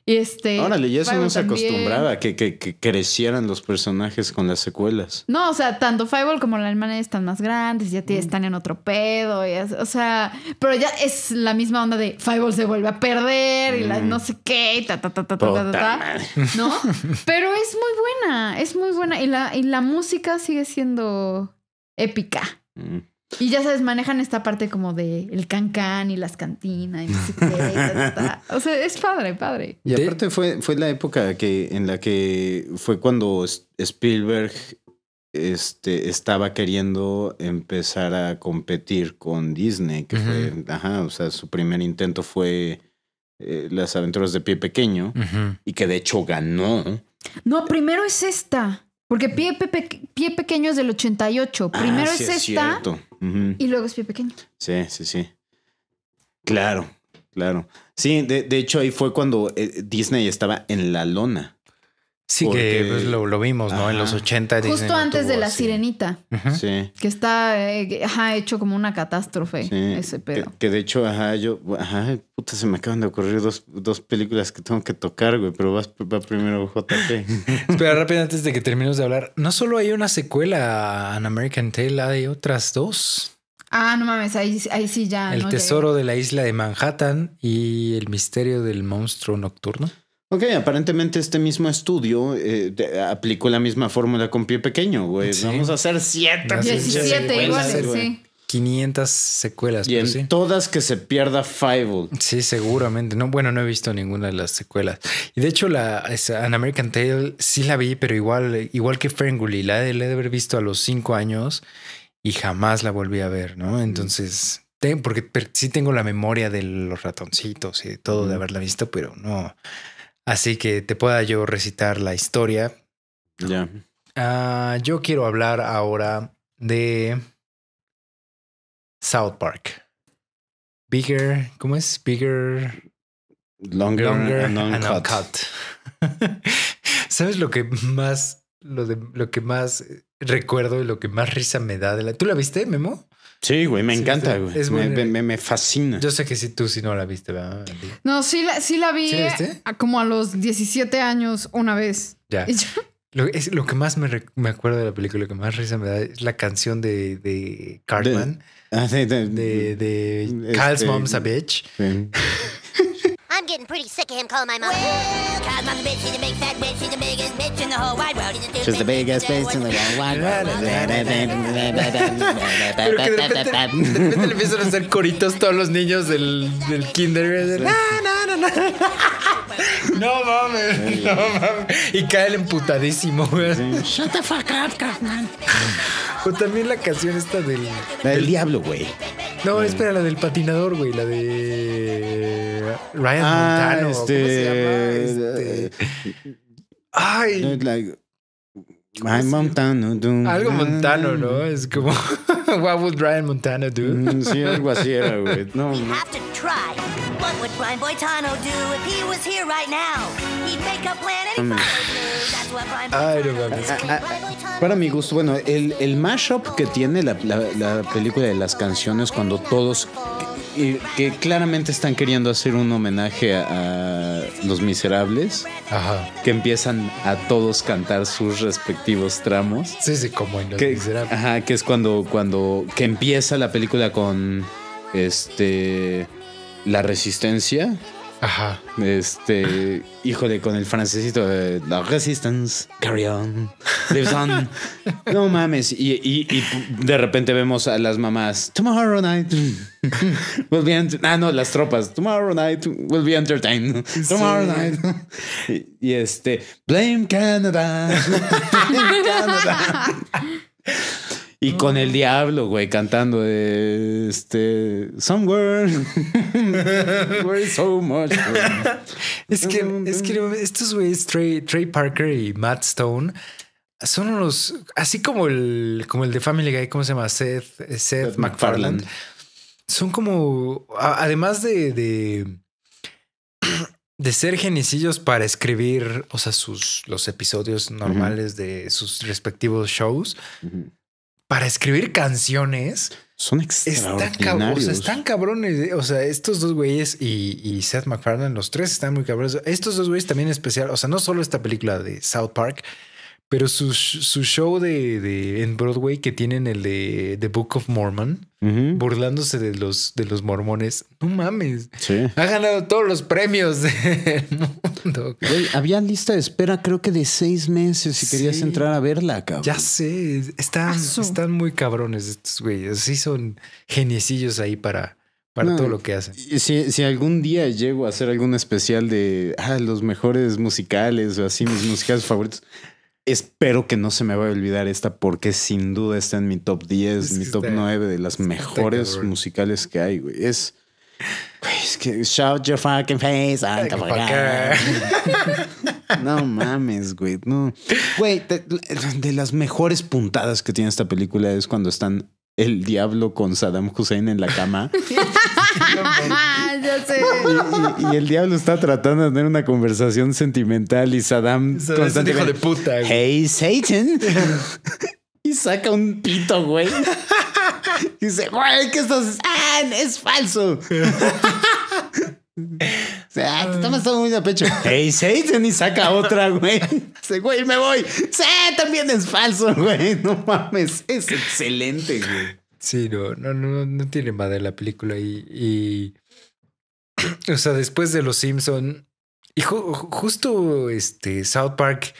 Speaker 3: Y este. Órale, y eso no se acostumbraba
Speaker 2: que, que, crecieran los personajes con las secuelas.
Speaker 3: No, o sea, tanto Fireball como la hermana están más grandes, ya mm. están en otro pedo. Y o sea, pero ya es la misma onda de Fireball se vuelve a perder y la, mm. no sé qué, y ta, ta, ta, ta, ta, ta, ¿No? Pero es muy buena, es muy buena. Y la, y la música sigue siendo épica. Mm. Y ya sabes, manejan esta parte como de el cancán y las cantinas o sea, es padre, padre.
Speaker 2: Y aparte fue, fue la época en la que fue cuando Spielberg este, estaba queriendo empezar a competir con Disney, que fue, ajá, o sea, su primer intento fue eh, Las aventuras de pie pequeño, y que de hecho ganó.
Speaker 3: No, primero es esta. Porque pie, pequeño es del 88. Ah, Primero es, esta y luego es pie pequeño.
Speaker 2: Sí, sí, sí. Claro, claro. Sí, de, de hecho ahí fue cuando eh, Disney estaba en la lona. Sí, que pues, lo, vimos, ¿no? En los 80.
Speaker 1: Justo antes de La
Speaker 3: Sirenita. Que está eh, hecho como una catástrofe ese pedo.
Speaker 2: Que, de hecho, ajá, yo, puta, se me acaban de ocurrir dos, películas que tengo que tocar, güey, pero vas, va primero JP. Espera, rápido, antes de que terminemos de hablar.
Speaker 1: No solo hay una secuela An American Tale, hay otras dos.
Speaker 3: Ah, no mames, ahí, sí ya. El tesoro
Speaker 1: de la isla de Manhattan y el misterio del monstruo nocturno.
Speaker 2: Ok, aparentemente este mismo estudio eh, aplicó la misma fórmula con pie pequeño, güey. Vamos a hacer
Speaker 4: siete. 17
Speaker 1: 500 secuelas.
Speaker 2: Y en pues todas que se pierda
Speaker 1: Five. Sí, seguramente. No, bueno, no he visto ninguna de las secuelas. Y de hecho, la An American Tale sí la vi, pero igual, igual que Ferngully, la, he de, haber visto a los cinco años y jamás la volví a ver, ¿no? Entonces, porque sí tengo la memoria de los ratoncitos y todo de haberla visto, pero no. Así que te pueda yo recitar la historia. Ya. Ah, yo quiero hablar ahora de South Park. Bigger, ¿cómo es? Bigger.
Speaker 4: Longer, and uncut.
Speaker 1: ¿Sabes lo que más, lo, lo que más recuerdo y lo que más risa me da de la. ¿Tú la viste, Memo?
Speaker 2: Sí, güey, me encanta, güey.
Speaker 1: me, fascina. Yo sé que si tú sí no la viste, ¿verdad?
Speaker 3: No, sí la, sí la vi como a los 17 años una vez. Ya.
Speaker 1: Lo, es, lo que más me, acuerdo de la película, lo que más risa me da es la canción de, de Cartman. De, ah, de, de, de, este, Mom's a Bitch.
Speaker 4: getting pretty sick of him calling my mom. Well, Cosmo's a bitch, she's a big fat bitch, she's the biggest bitch in the whole wide world. She's,
Speaker 2: the biggest bitch in the whole wide world.
Speaker 4: Pero que de repente, de
Speaker 1: repente le empiezan a hacer coritos todos los niños del, del kinder. No, no, no, no. No mames, no mames. Y cae el emputadísimo, güey.
Speaker 2: Shut the fuck up, carnal.
Speaker 1: O también la canción esta del.
Speaker 2: La del, del... diablo, güey.
Speaker 1: No, espera, la del patinador, güey. La
Speaker 2: de. Ryan. Ah, este... este ¿Cómo Ay. Algo Montano, ¿no? Es
Speaker 1: como, what would Brian
Speaker 2: Montano do? Mm, sí, algo así era, güey. No, ah, ah, ah. Para mi gusto, bueno, el, mashup que tiene la película de las canciones cuando todos que claramente están queriendo hacer un homenaje a, Los Miserables, Ajá. que empiezan a todos cantar sus respectivos tramos. Sí, sí, como en Los Miserables. Ajá, que es cuando, cuando que empieza la película con este la resistencia Ajá. Este, de con el francesito de la Resistance, Carry On, Lives On. No mames. Y, y, y de repente vemos a las mamás, Tomorrow Night will be Ah, no, las tropas, Tomorrow Night will be entertained. Tomorrow Night. Y, este, Blame Canada.
Speaker 4: Blame Canada.
Speaker 2: Y con el diablo, güey, cantando de este somewhere. so much.
Speaker 1: es que es que estos güeyes Trey, Parker y Matt Stone son unos así como el como el de Family Guy, ¿cómo se llama? Seth Seth, MacFarlane. Son como además de, de ser genicillos para escribir, o sea, sus los episodios normales de sus respectivos shows para escribir canciones. Son extraordinarios. Están, cabrones. Eh, o sea, estos dos güeyes y, Seth MacFarlane, los tres están muy cabrones. Estos dos güeyes también especial. O sea, no solo esta película de South Park, pero su, show de, en Broadway que tienen el de The Book of Mormon, burlándose de los, de los mormones, no mames. Ha ganado todos los premios del
Speaker 2: mundo. había lista de espera, creo que de seis meses, si querías entrar a verla, cabrón. Ya sé, están, están muy
Speaker 1: cabrones estos güeyes. Sí, son geniecillos ahí para, para todo lo que hacen.
Speaker 2: Si, si, algún día llego a hacer algún especial de ah, los mejores musicales o así, mis musicales favoritos, Espero que no se me vaya a olvidar esta porque sin duda está en mi top 10, mi top 9 de las mejores musicales que hay, güey. Es, que shout your fucking face. no mames, güey. No. Güey, de, las mejores puntadas que tiene esta película es cuando están el diablo con Saddam Hussein en la cama
Speaker 4: ya sé.
Speaker 2: Y, el diablo está tratando de tener una conversación sentimental y Saddam constantemente. Hijo de puta. Güey. Hey, Satan. y saca un pito, güey. Y dice, güey, ¿qué estás? ¡Ah, es falso! O sea, te tomas todo muy a pecho. Hey, Satan y saca otra, güey. Dice, güey, me voy. Sí, también es falso, güey. No mames. Es excelente, güey.
Speaker 1: Sí, no, no, no, no tiene madre la película y, y... O sea, después de Los Simpson y justo este South Park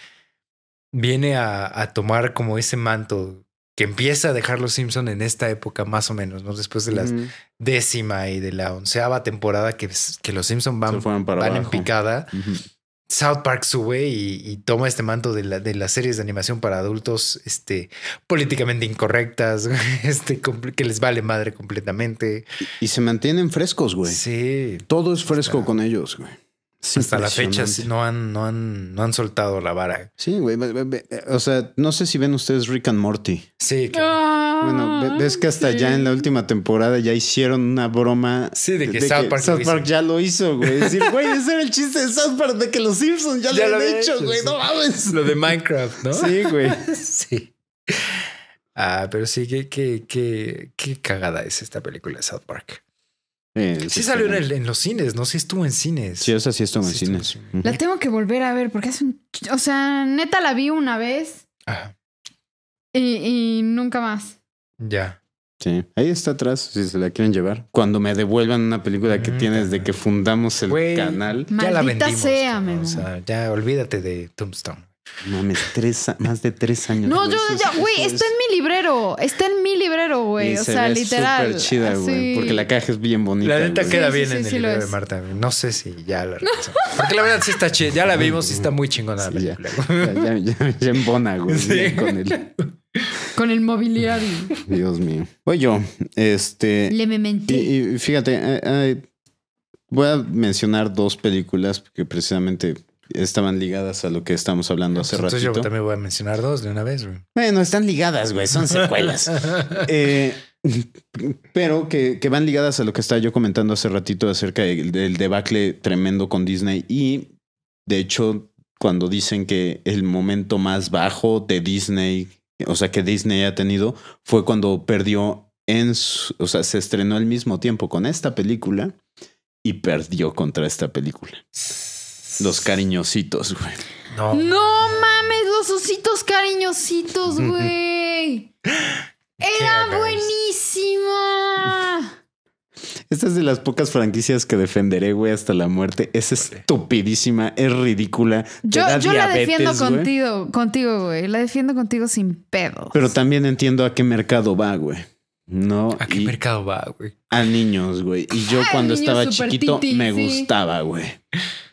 Speaker 1: viene a, a, tomar como ese manto que empieza a dejar Los Simpson en esta época más o menos, ¿no? Después de la décima y de la onceava temporada que, que Los Simpson van, van en picada. South Park sube y, y toma este manto de, las series de animación para adultos este, políticamente incorrectas,
Speaker 2: este, que les vale madre completamente. Y, se mantienen frescos, güey. Sí. Todo es fresco con ellos, güey. hasta la fecha
Speaker 1: no han, no, han, no han soltado
Speaker 2: la vara. Sí, güey. O sea, no sé si ven ustedes Rick and Morty. Sí, claro. Ah, bueno, ah, ves que hasta ya en la última temporada ya hicieron una broma. Sí, de que, South, Park, ya lo hizo, güey. decir, güey, ese era el chiste de South Park, de que los Simpsons ya, le lo, han hecho, güey. No
Speaker 1: mames. Lo de Minecraft, ¿no? Sí, güey. sí. Ah, pero sí, qué, qué, qué, qué cagada es esta película de South Park. Sí, salió en, los cines, ¿no? Sí estuvo en cines.
Speaker 2: Sí, o sea, sí estuvo en cines.
Speaker 1: La
Speaker 3: tengo que volver a ver porque es un... O sea, neta la vi una vez. Ajá. y nunca más.
Speaker 2: Ya. Sí, ahí está atrás, si se la quieren llevar. Cuando me devuelvan una película que mm, tienes de que fundamos el canal. Ya la vendimos.
Speaker 3: Sea, o sea,
Speaker 2: ya olvídate de Tombstone. Mames, tres, más de tres años. No, yo ya, güey, está
Speaker 3: en mi librero. Está en mi librero, güey. o sea, literal. Súper chida, güey. Porque la
Speaker 2: caja es bien bonita. La neta queda bien en
Speaker 1: el libro de Marta. No sé si ya la Porque la verdad sí está chida. Ya la vimos y está muy chingona la película.
Speaker 2: Ya, ya, ya, ya, embona, güey. Con
Speaker 3: el... Con el mobiliario. Dios
Speaker 2: mío. oye yo. Este. Le me mentí. Y, fíjate, eh, eh, voy a mencionar dos películas que precisamente estaban ligadas a lo que estamos hablando hace Entonces Yo también voy a mencionar dos de una vez, güey. Bueno, están ligadas, güey, son secuelas. Eh, pero que, que, van ligadas a lo que estaba yo comentando hace ratito acerca del debacle tremendo con Disney. Y de hecho, cuando dicen que el momento más bajo de Disney o sea, que Disney ha tenido, fue cuando perdió en su, o sea, se estrenó al mismo tiempo con esta película y perdió contra esta película. Los cariñositos, güey. No.
Speaker 3: No mames, los ositos cariñositos, güey. Era buenísima.
Speaker 2: Esta es de las pocas franquicias que defenderé, güey, hasta la muerte. Es estupidísima, es ridícula. Yo, la defiendo contigo,
Speaker 3: contigo, güey. La defiendo contigo sin pedo.
Speaker 2: Pero también entiendo a qué mercado va, güey. No. ¿A qué mercado va, güey? A niños, güey. Y yo cuando estaba chiquito me gustaba, güey.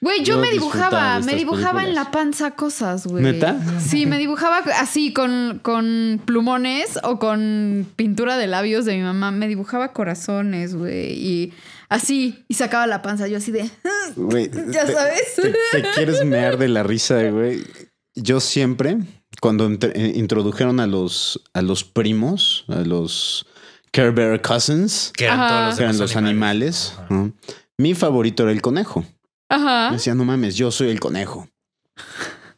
Speaker 3: Güey, yo, me dibujaba, me dibujaba en la panza cosas, güey. ¿Neta? Sí, me dibujaba así con, con plumones o con pintura de labios de mi mamá. Me dibujaba corazones, güey. Y así, y sacaba la panza. Yo así de.
Speaker 2: Güey, ya sabes. Te, quieres mear de la risa, güey. Yo siempre, cuando eh, introdujeron a los, a los primos, a los Care Bear Cousins, que eran, todos los, animales. Mi favorito era el conejo. Ajá. Me decía, no mames, yo soy el conejo.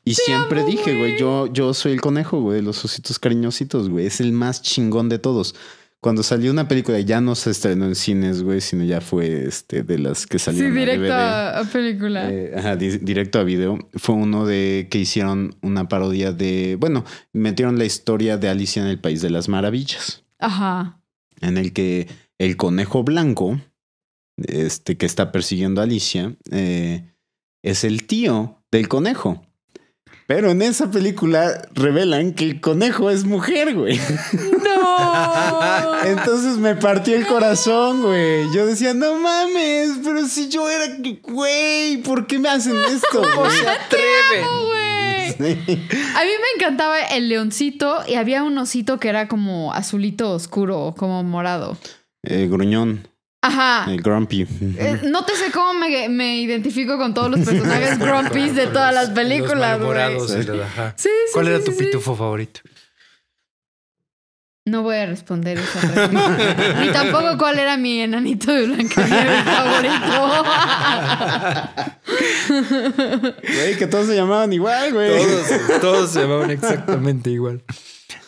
Speaker 2: Y siempre dije, güey, yo, yo soy el conejo, güey, los ositos cariñositos, güey. Es el más chingón de todos. Cuando salió una película, ya no se estrenó en cines, güey, sino ya fue este, de las que salieron. Sí, directo a,
Speaker 3: película. Eh,
Speaker 2: ajá, directo a video. Fue uno de que hicieron una parodia de. Bueno, metieron la historia de Alicia en el País de las Maravillas. Ajá en el que el conejo blanco, este que está persiguiendo a Alicia, eh, es el tío del conejo. Pero en esa película revelan que el conejo es mujer, güey.
Speaker 4: ¡No! Entonces
Speaker 2: me partió el corazón, güey. Yo decía, no mames, pero
Speaker 3: si yo era, güey, ¿por qué me hacen esto? ¿Cómo se güey! A mí me encantaba el leoncito y había un osito que era como azulito oscuro, como morado.
Speaker 2: Eh, gruñón. Ajá. El eh, Grumpy. Eh,
Speaker 3: no te sé cómo me, identifico con todos los personajes Grumpy de todas las películas,
Speaker 1: Sí, sí, ¿Cuál era tu pitufo favorito?
Speaker 3: No voy a responder esa pregunta. Ni tampoco cuál era mi enanito de mi favorito.
Speaker 2: Güey, que todos se llamaban igual, güey.
Speaker 1: Todos, todos se llamaban exactamente igual.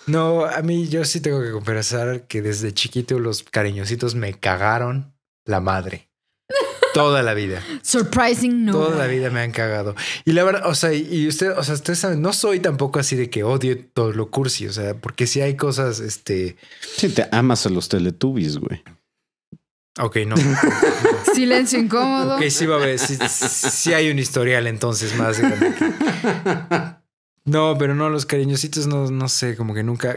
Speaker 1: No, a mí yo sí tengo que confesar que desde chiquito los cariñositos me cagaron la madre. Toda la vida.
Speaker 3: Surprising no. Toda la
Speaker 1: vida me han cagado. Y la verdad, o sea, y usted, o sea, ustedes saben, no soy tampoco así de que odio todo lo cursi, o sea, porque si hay cosas, este. si te amas a los Teletubbies, güey. Ok, no.
Speaker 3: Silencio incómodo. Ok, sí va
Speaker 1: a ver si hay un historial entonces más. No, pero no, los cariñositos no, no sé, como que nunca.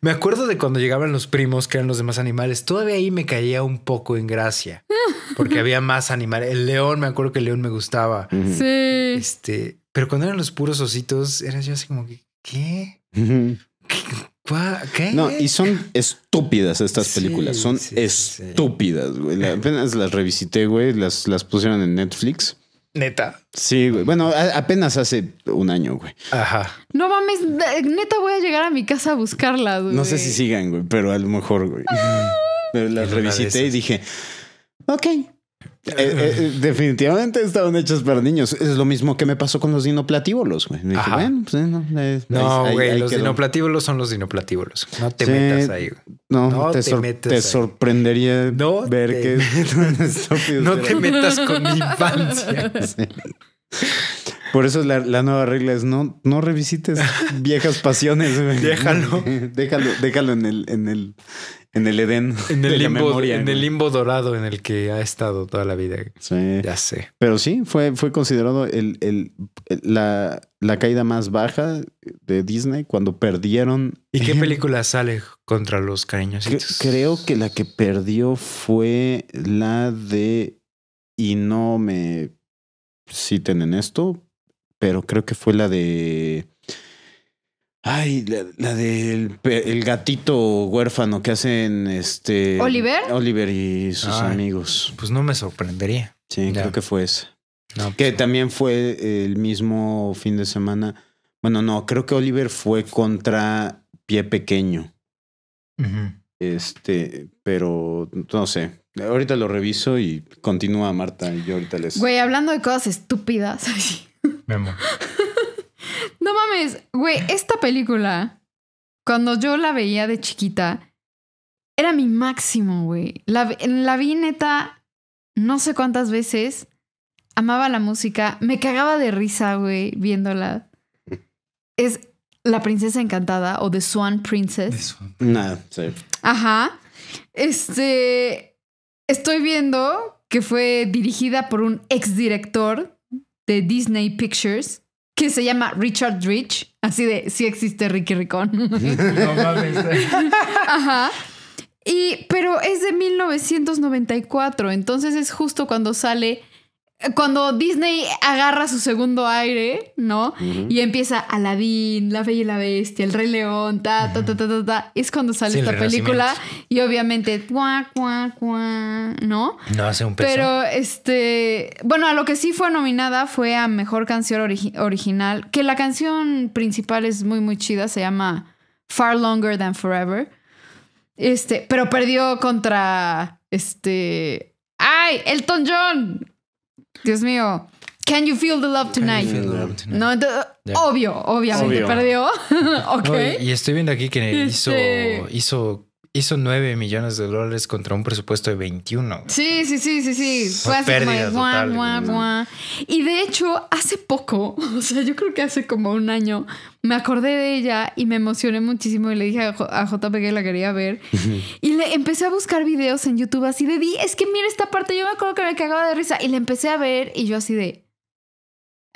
Speaker 1: Me acuerdo de cuando llegaban los primos, que eran los demás animales. Todavía ahí me caía un poco en gracia. Porque había más animales. El león, me acuerdo que el león me gustaba. Sí. Este, pero cuando eran los puros ositos, era yo así como que, ¿qué? ¿Qué? No,
Speaker 2: y son estúpidas estas películas. Son estúpidas, güey. Apenas las revisité, güey. Las, las pusieron en Netflix. Neta. Sí, güey. Bueno, apenas hace un año, güey. Ajá.
Speaker 3: No mames, neta voy a llegar a mi casa a buscarla, No sé si
Speaker 2: sigan, güey, pero a lo mejor, güey. Ah. revisité y dije, ok, eh, eh, eh, definitivamente estaban hechas para niños. Es lo mismo que me pasó con los dinoplatívolos, güey. no, güey, los
Speaker 1: quedó. son los dinoplatívolos. No te metas ahí.
Speaker 2: No, te, te, sorprendería ver que
Speaker 4: No te metas con mi infancia.
Speaker 2: Por eso la, la, nueva regla es no, no revisites viejas pasiones. Déjalo. déjalo. Déjalo en el, en el, en el Edén. En el, limbo, en el
Speaker 1: limbo dorado en el que ha estado toda la vida.
Speaker 2: Sí. Ya sé. Pero sí, fue, fue considerado el, el, la, la, caída más baja de Disney cuando perdieron. ¿Y
Speaker 1: qué película sale
Speaker 2: contra los cariños? Creo que la que perdió fue la de. Y no me citen en esto, pero creo que fue la de Ay, la, la del el gatito huérfano que hacen este. Oliver. Oliver y sus amigos. Pues no me sorprendería. Sí, creo que fue esa. Pues que también fue el mismo fin de semana. Bueno, no, creo que Oliver fue contra Pie Pequeño. Este, pero no sé. Ahorita lo reviso y continúa Marta y yo ahorita les. Güey,
Speaker 3: hablando de cosas estúpidas. Memo. No mames, güey, esta película, cuando yo la veía de chiquita, era mi máximo, güey. La, la vi neta no sé cuántas veces. Amaba la música. Me cagaba de risa, güey, viéndola. Es La Princesa Encantada o The Swan Princess.
Speaker 2: Nada, sí.
Speaker 3: Ajá. Este. Estoy viendo que fue dirigida por un exdirector de Disney Pictures que se llama Richard Rich. Así de, si existe Ricky Ricón. No Ajá. Y, pero es de 1994, entonces es justo cuando sale cuando Disney agarra su segundo aire, ¿no? Y empieza Aladdin, La Bella y la Bestia, El Rey León, ta, ta, ta, ta, ta, ta. Es cuando sale esta película. Y obviamente, cuá, cuá, cuá, ¿no?
Speaker 1: No hace un peso. Pero,
Speaker 3: este. Bueno, a lo que sí fue nominada fue a mejor canción original. Que la canción principal es muy, muy chida. Se llama Far Longer Than Forever. Este, pero perdió contra. Este. ¡Ay! Elton John Dios mío. Can you feel the love tonight? No, obvio, obviamente obvio. perdió. okay.
Speaker 1: y estoy viendo aquí que hizo, hizo hizo 9 millones de dólares contra un presupuesto de 21.
Speaker 3: Sí, sí, sí, sí, sí. Fue así como Y de hecho, hace poco, o sea, yo creo que hace como un año, me acordé de ella y me emocioné muchísimo y le dije a, a JP que la quería ver. y le empecé a buscar videos en YouTube así de, es que mira esta parte, yo me acuerdo que me cagaba de risa y le empecé a ver y yo así de,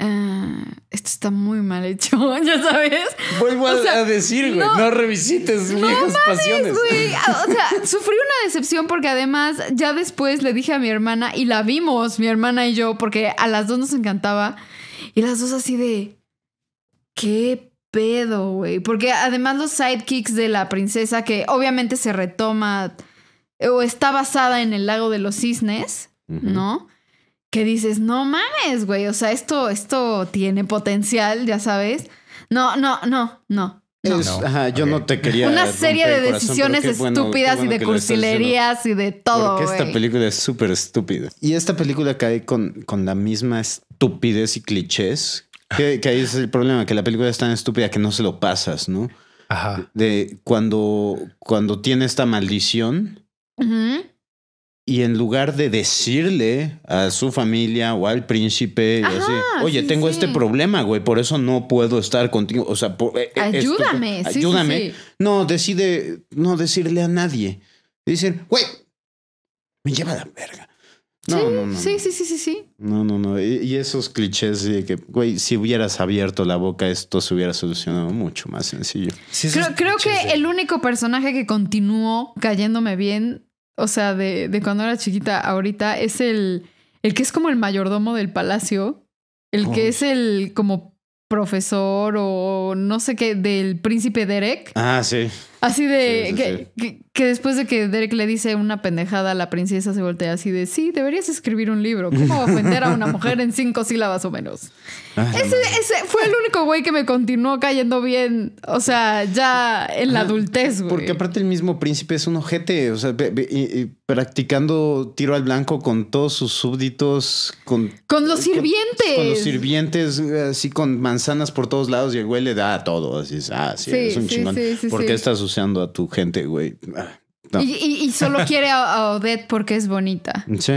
Speaker 3: Ah, esto está muy mal hecho, ya sabes. Vuelvo a decir, güey, no,
Speaker 4: revisites no mames, pasiones.
Speaker 3: Ah, o sea, sufrí una decepción porque además ya después le dije a mi hermana y la vimos, mi hermana y yo, porque a las dos nos encantaba. Y las dos así de, ¿qué pedo, güey? Porque además los sidekicks de la princesa, que obviamente se retoma eh, o está basada en el lago de los cisnes, ¿no? que dices, no mames, güey, o sea, esto, esto tiene potencial, ya sabes. No, no, no, no.
Speaker 2: ajá, yo no te quería. Una serie de decisiones estúpidas y de cursilerías
Speaker 3: y de todo. esta
Speaker 2: película es súper estúpida. Y esta película cae con, con la misma estupidez y clichés. Que, ahí es el problema, que la película es tan estúpida que no se lo pasas, ¿no? Ajá. De cuando, cuando tiene esta maldición, Ajá y en lugar de decirle a su familia o al príncipe, oye, tengo este problema, güey, por eso no puedo estar contigo. O sea, eh, eh, ayúdame, ayúdame. no, decide no decirle a nadie. Dicen, güey,
Speaker 3: me lleva la verga. sí, sí, sí, sí, sí,
Speaker 2: No, no, no. Y, esos clichés de que, güey, si hubieras abierto la boca, esto se hubiera solucionado mucho más sencillo. creo, que el
Speaker 3: único personaje que continuó cayéndome bien o sea, de, de cuando era chiquita ahorita, es el, el que es como el mayordomo del palacio, el que es el como profesor o no sé qué del príncipe Derek. Ah, sí. Así de que, después de que Derek le dice una pendejada, la princesa se voltea así de sí, deberías escribir un libro. ¿Cómo ofender a una mujer en cinco sílabas o menos? Ah, ese, fue el único güey que me continuó cayendo bien. O sea, ya en la adultez,
Speaker 2: güey. Porque aparte el mismo príncipe es un ojete. O sea, practicando tiro al blanco con todos sus súbditos, con,
Speaker 3: con los sirvientes. Con, los
Speaker 2: sirvientes, así con manzanas por todos lados, y el güey le da a todo. Así es, ah, sí, es un chingón. porque está su a tu gente, güey.
Speaker 1: Ah, y, solo quiere
Speaker 3: a, Odette porque es bonita.
Speaker 2: Sí.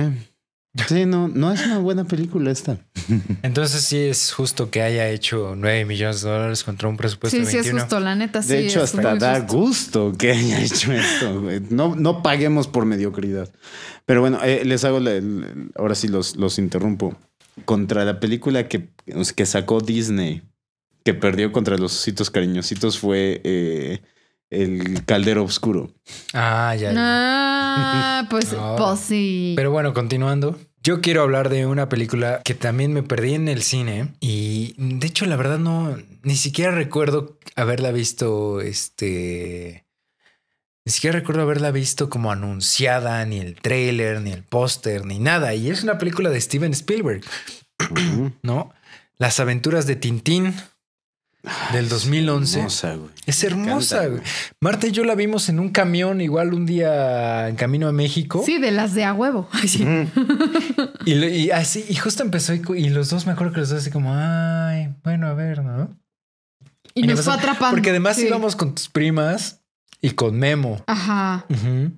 Speaker 2: Sí, no, no es una
Speaker 1: buena película esta. Entonces sí es justo que haya hecho nueve millones de dólares
Speaker 2: contra un presupuesto de 21. sí es justo, la neta sí. De hecho, hasta da gusto que haya hecho esto. No, no paguemos por mediocridad. Pero bueno, eh, les hago, ahora sí los, los interrumpo. Contra la película que, que sacó Disney, que perdió contra los ositos cariñositos, fue... Eh, el caldero oscuro.
Speaker 1: Ah,
Speaker 3: ya. ya. Ah, pues, pues, sí.
Speaker 2: Pero bueno, continuando. Yo quiero hablar
Speaker 1: de una película que también me perdí en el cine y de hecho la verdad no ni siquiera recuerdo haberla visto este ni siquiera recuerdo haberla visto como anunciada ni el trailer, ni el póster ni nada y es una película de Steven Spielberg. ¿No? Las aventuras de Tintín del 2011. Es hermosa, güey. Es hermosa, Marta y yo la vimos en un camión, igual un día en camino a México. Sí,
Speaker 3: de las de a huevo.
Speaker 1: y, así, y justo empezó, y, los dos, me acuerdo que los dos así como, ay, bueno, a ver, ¿no? Y, nos fue atrapando. Porque además íbamos con tus primas y con Memo. Ajá.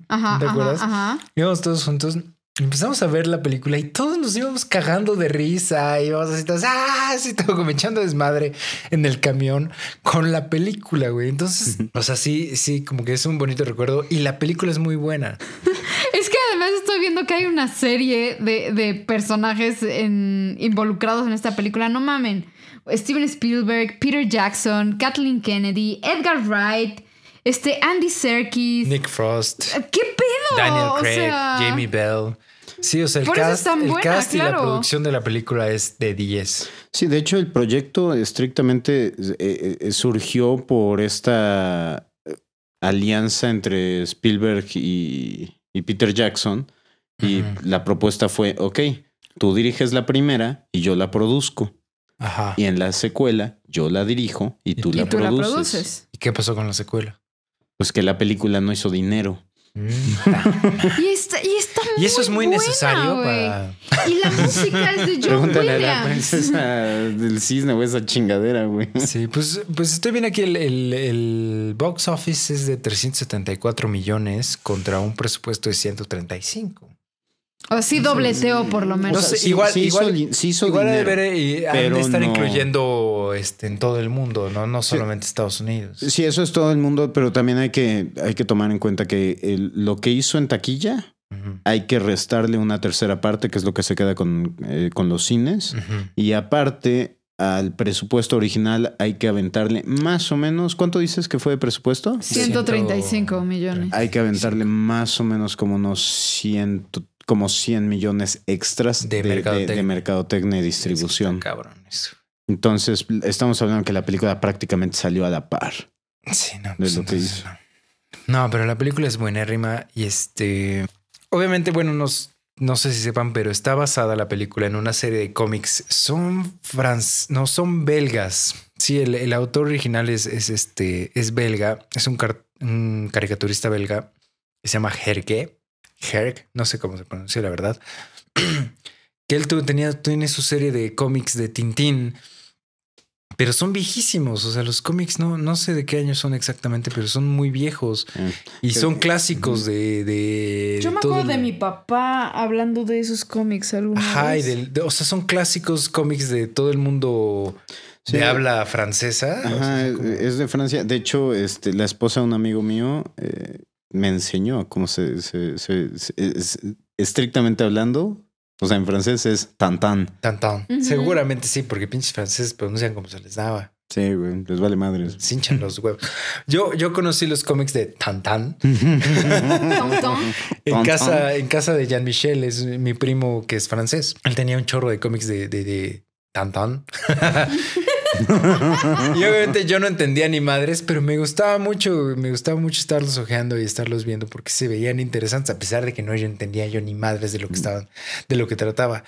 Speaker 1: ajá ¿Te acuerdas? ajá. Íbamos todos juntos Empezamos a ver la película y
Speaker 3: todos nos íbamos
Speaker 1: cagando de risa y íbamos así, todos, ah, así, todo como echando desmadre en el camión con la película, güey. Entonces, o sea, sí, sí, como que es un bonito recuerdo y la película es muy buena.
Speaker 3: es que además estoy viendo que hay una serie de, personajes involucrados en esta película. No mamen. Steven Spielberg, Peter Jackson, Kathleen Kennedy, Edgar Wright, este Andy Serkis,
Speaker 1: Nick Frost,
Speaker 3: ¿qué pedo? Daniel Craig, Jamie
Speaker 1: Bell, Sí, o sea, el cast, y la producción de la película es de 10.
Speaker 2: Sí, de hecho, el proyecto estrictamente eh, eh, surgió por esta eh, alianza entre Spielberg y, Peter Jackson. Y la propuesta fue, ok, tú diriges la primera y yo la produzco. Ajá. Y en la secuela yo la dirijo y tú, la, produces. ¿Y qué pasó con la secuela? Pues que la película no hizo dinero. Mm.
Speaker 3: y eso es muy necesario para. Y la música es de John Pregúntale a la
Speaker 2: del cisne o esa chingadera, güey. Sí, pues,
Speaker 1: pues estoy viendo aquí. El, box office es de 374 millones contra un presupuesto de 135.
Speaker 3: O sí dobleteo por lo menos. igual, sí hizo,
Speaker 1: igual, sí igual de eh, estar incluyendo este, en todo el mundo, no, no solamente Estados Unidos.
Speaker 2: Sí, eso es todo el mundo, pero también hay que, hay que tomar en cuenta que lo que hizo en taquilla hay que restarle una tercera parte, que es lo que se queda con, eh, los cines. Y aparte, al presupuesto original hay que aventarle más o menos, ¿cuánto dices que fue de presupuesto? 135 millones. Hay que aventarle más o menos como unos 100, como 100 millones extras de, de, mercadotecnia. de, y distribución. cabrón eso. Entonces, estamos hablando que la película prácticamente salió a la par. Sí, no, pues
Speaker 1: no, pero la película es rima y este obviamente, bueno, no sé si sepan, pero está basada la película en una serie de cómics. Son no son belgas. Sí, el, autor original es, es, este, es belga, es un, caricaturista belga se llama Herge. Herg, no sé cómo se pronuncia la verdad. que él tenía, tiene su serie de cómics de Tintín pero son viejísimos, o sea, los cómics no, no sé de qué año son exactamente, pero son muy viejos
Speaker 2: ah, y son
Speaker 1: clásicos de, Yo me acuerdo de
Speaker 3: mi papá hablando de esos cómics alguna Ajá,
Speaker 1: Y o sea, son clásicos cómics de todo el mundo ¿Se eh, habla francesa. Ajá,
Speaker 2: es de Francia. De hecho, este, la esposa de un amigo mío eh, me enseñó cómo se, se estrictamente hablando, o sea, en francés es tan tan.
Speaker 1: Seguramente sí, porque pinches franceses pronuncian como se les daba.
Speaker 2: Sí, güey, les
Speaker 1: vale madres. Cinchan los huevos. Yo, yo conocí los cómics de Tan Tan.
Speaker 4: en, casa,
Speaker 1: en casa de Jean-Michel, es mi primo que es francés. Él tenía un chorro de cómics de, de, de y obviamente yo no entendía ni madres, pero me gustaba mucho, me gustaba mucho estarlos ojeando y estarlos viendo porque se veían interesantes, a pesar de que no yo entendía yo ni madres de lo que estaban, de lo que trataba.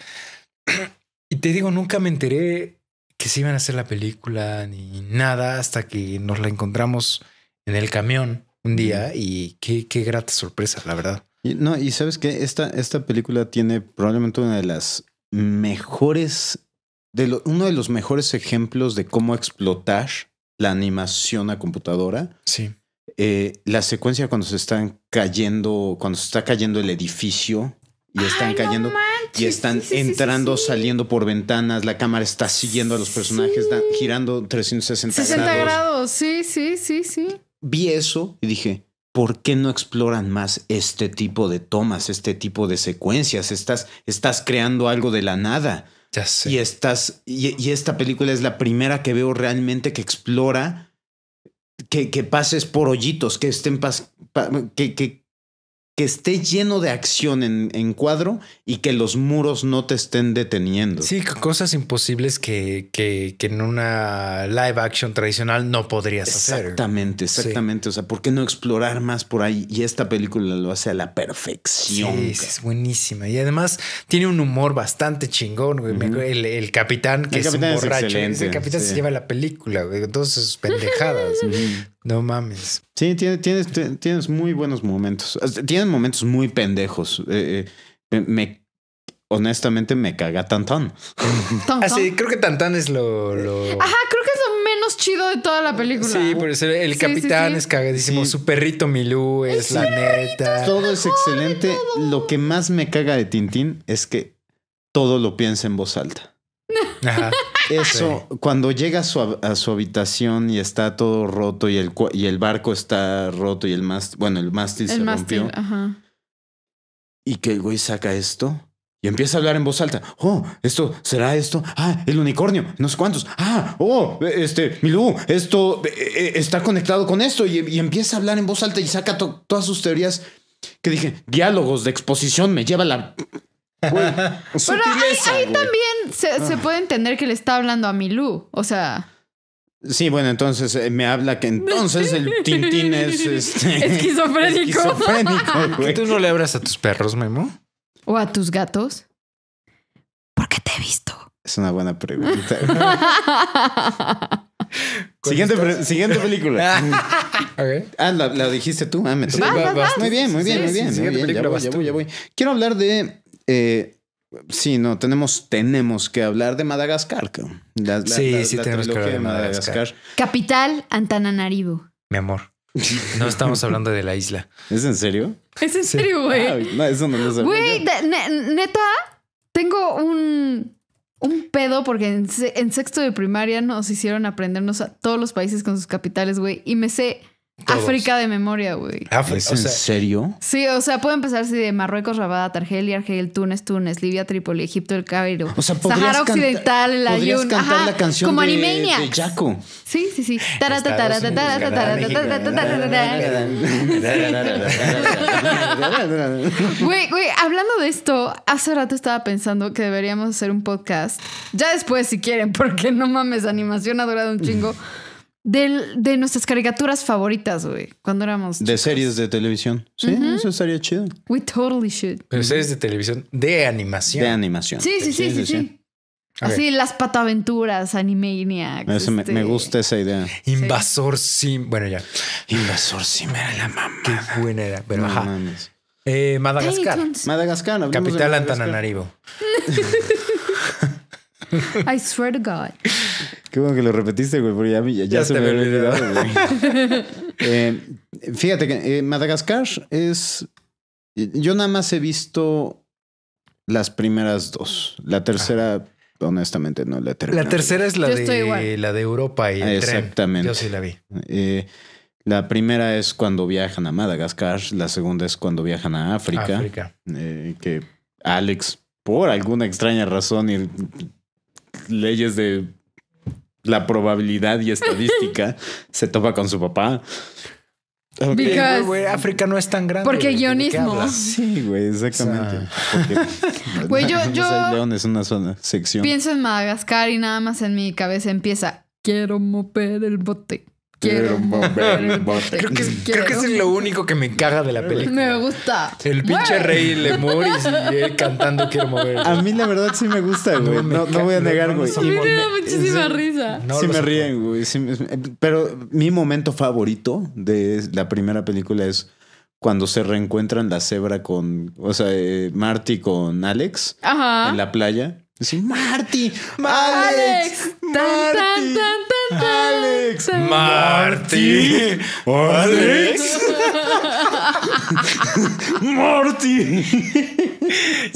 Speaker 1: Y te digo, nunca me enteré que se iban a hacer la película ni nada hasta que nos la encontramos en el camión un día y qué, qué grata sorpresa, la verdad.
Speaker 2: Y, no, y sabes que esta, esta película tiene probablemente una de las mejores uno de los mejores ejemplos de cómo explotar la animación a computadora. Sí. Eh, la secuencia cuando se están cayendo, cuando se está cayendo el edificio y están cayendo y están entrando, saliendo por ventanas, la cámara está siguiendo a los personajes, girando 360 60 grados.
Speaker 3: grados. Sí, sí, sí, sí.
Speaker 2: Vi eso y dije, ¿por qué no exploran más este tipo de tomas, este tipo de secuencias? Estás, estás creando algo de la nada. Y, estas, y, esta película es la primera que veo realmente que explora que, que pases por hoyitos, que estén pas, que, que, que esté lleno de acción en, cuadro y que los muros no te estén deteniendo. Sí, cosas imposibles que, en una live action tradicional no podrías hacer. Exactamente, exactamente. O sea, ¿por qué no explorar más por ahí? Y esta película lo hace a la perfección. Sí, es
Speaker 1: buenísima. Y además tiene un humor bastante chingón. Güey. el, capitán que es borracho. el capitán se lleva
Speaker 2: la película, güey. Entonces, pendejadas. No mames. Sí, tienes, muy buenos momentos. Eh, tienes momentos muy pendejos. Eh, eh, me, honestamente, me caga Tantán. Ah, Tan. creo que Tantán es lo, Ajá,
Speaker 3: creo que es lo menos chido de toda la película. Sí, por eso el capitán
Speaker 2: es cagadísimo. Su perrito Milú es la neta. Todo es excelente. Lo que más me caga de Tintín es que todo lo piensa en voz alta. Ajá. Eso, cuando llega a su, habitación y está todo roto y el, y el barco está roto y el mástil, bueno, el mástil se rompió. Y que el güey saca esto y empieza a hablar en voz alta. Oh, esto será esto. Ah, el unicornio, no sé cuántos. Ah, oh, este, Milú, esto e, e, está conectado con esto. Y, empieza a hablar en voz alta y saca todas sus teorías que dije, diálogos de exposición, me lleva la Pero ahí,
Speaker 3: también se, puede entender que le está hablando a Milú. O sea.
Speaker 2: Sí, bueno, entonces eh, me habla que
Speaker 3: entonces el Tintín es este, esquizofrénico. esquizofrénico ¿Tú
Speaker 2: no le abras a tus perros, Memo?
Speaker 3: ¿O a tus gatos?
Speaker 2: ¿Por qué te he visto? Es una buena pregunta. Siguiente, película. Ah, la, dijiste tú. Ah, muy bien, muy bien, muy bien. muy bien. ya voy, ya voy. Quiero hablar de eh, Sí, no, tenemos, tenemos que hablar de Madagascar. sí, sí, tenemos que hablar de Madagascar.
Speaker 3: Capital, Antananarivo.
Speaker 2: Mi amor. No estamos hablando de la isla. ¿Es en serio? Es
Speaker 3: en serio, güey. Ah,
Speaker 2: no, eso no lo
Speaker 3: Güey, neta, tengo un, un pedo porque en, sexto de primaria nos hicieron aprendernos a todos los países con sus capitales, güey. Y me sé África de memoria, güey. ¿Es en
Speaker 2: serio?
Speaker 3: Sí, o sea, puede empezar si de Marruecos, Rabat, Argelia, Argel, Túnez, Túnez, Libia, Trípoli, Egipto, el Cairo. O sea, Sahara Occidental, el cantar la canción como de, de Sí, sí, sí. Güey, güey, hablando de esto, hace rato estaba pensando que deberíamos hacer un podcast. Ya después, si quieren, porque no mames, animación ha durado un chingo de, de nuestras caricaturas favoritas, güey, cuando éramos.
Speaker 2: De series de televisión. Sí, eso estaría chido.
Speaker 3: We totally should.
Speaker 2: Pero series de televisión de animación. De animación. Sí, sí, sí, sí.
Speaker 3: Así, las pataventuras, Animaniacs. Este... Me, me, este,
Speaker 2: gusta esa idea.
Speaker 1: Invasor Sim. Bueno, ya. Invasor Sim era la mamá. Qué buena era. Pero no, ajá.
Speaker 2: Eh, Madagascar. Madagascar. Capital Antananarivo.
Speaker 3: I swear to God.
Speaker 2: Qué bueno que lo repetiste, güey, porque ya, se me había
Speaker 3: olvidado,
Speaker 2: eh, fíjate que eh, Madagascar es. Yo nada más he visto las primeras dos. La tercera. Ah. Honestamente, no la tercera. La tercera es la, de, la de Europa y Exactamente. Tren. Yo sí la vi. Eh, la primera es cuando viajan a Madagascar, la segunda es cuando viajan a África. que Alex, por alguna extraña razón y leyes de la probabilidad y estadística, se topa con su papá. Porque,
Speaker 1: África no es tan grande. Porque
Speaker 3: guionismo. Sí,
Speaker 2: güey, exactamente.
Speaker 3: Güey, yo, yo León
Speaker 2: es una zona, sección.
Speaker 3: Pienso en Madagascar y nada más en mi cabeza empieza. Quiero mover el bote.
Speaker 1: Quiero mover bote. Creo que, es, lo único que me caga de la película.
Speaker 3: Me gusta. El pinche rey Lemur y eh,
Speaker 4: cantando Quiero mover.
Speaker 3: A mí la verdad sí me gusta,
Speaker 2: güey. No, voy a negar, güey. sí me da muchísima
Speaker 4: risa. sí me
Speaker 2: ríen, eh, güey. pero mi momento favorito de la primera película es cuando se reencuentran la cebra con, o sea, eh, Marty con Alex en la playa.
Speaker 4: Marty, Alex, ¡Marty! Alex,
Speaker 2: Marty,
Speaker 1: Alex,
Speaker 2: Marty.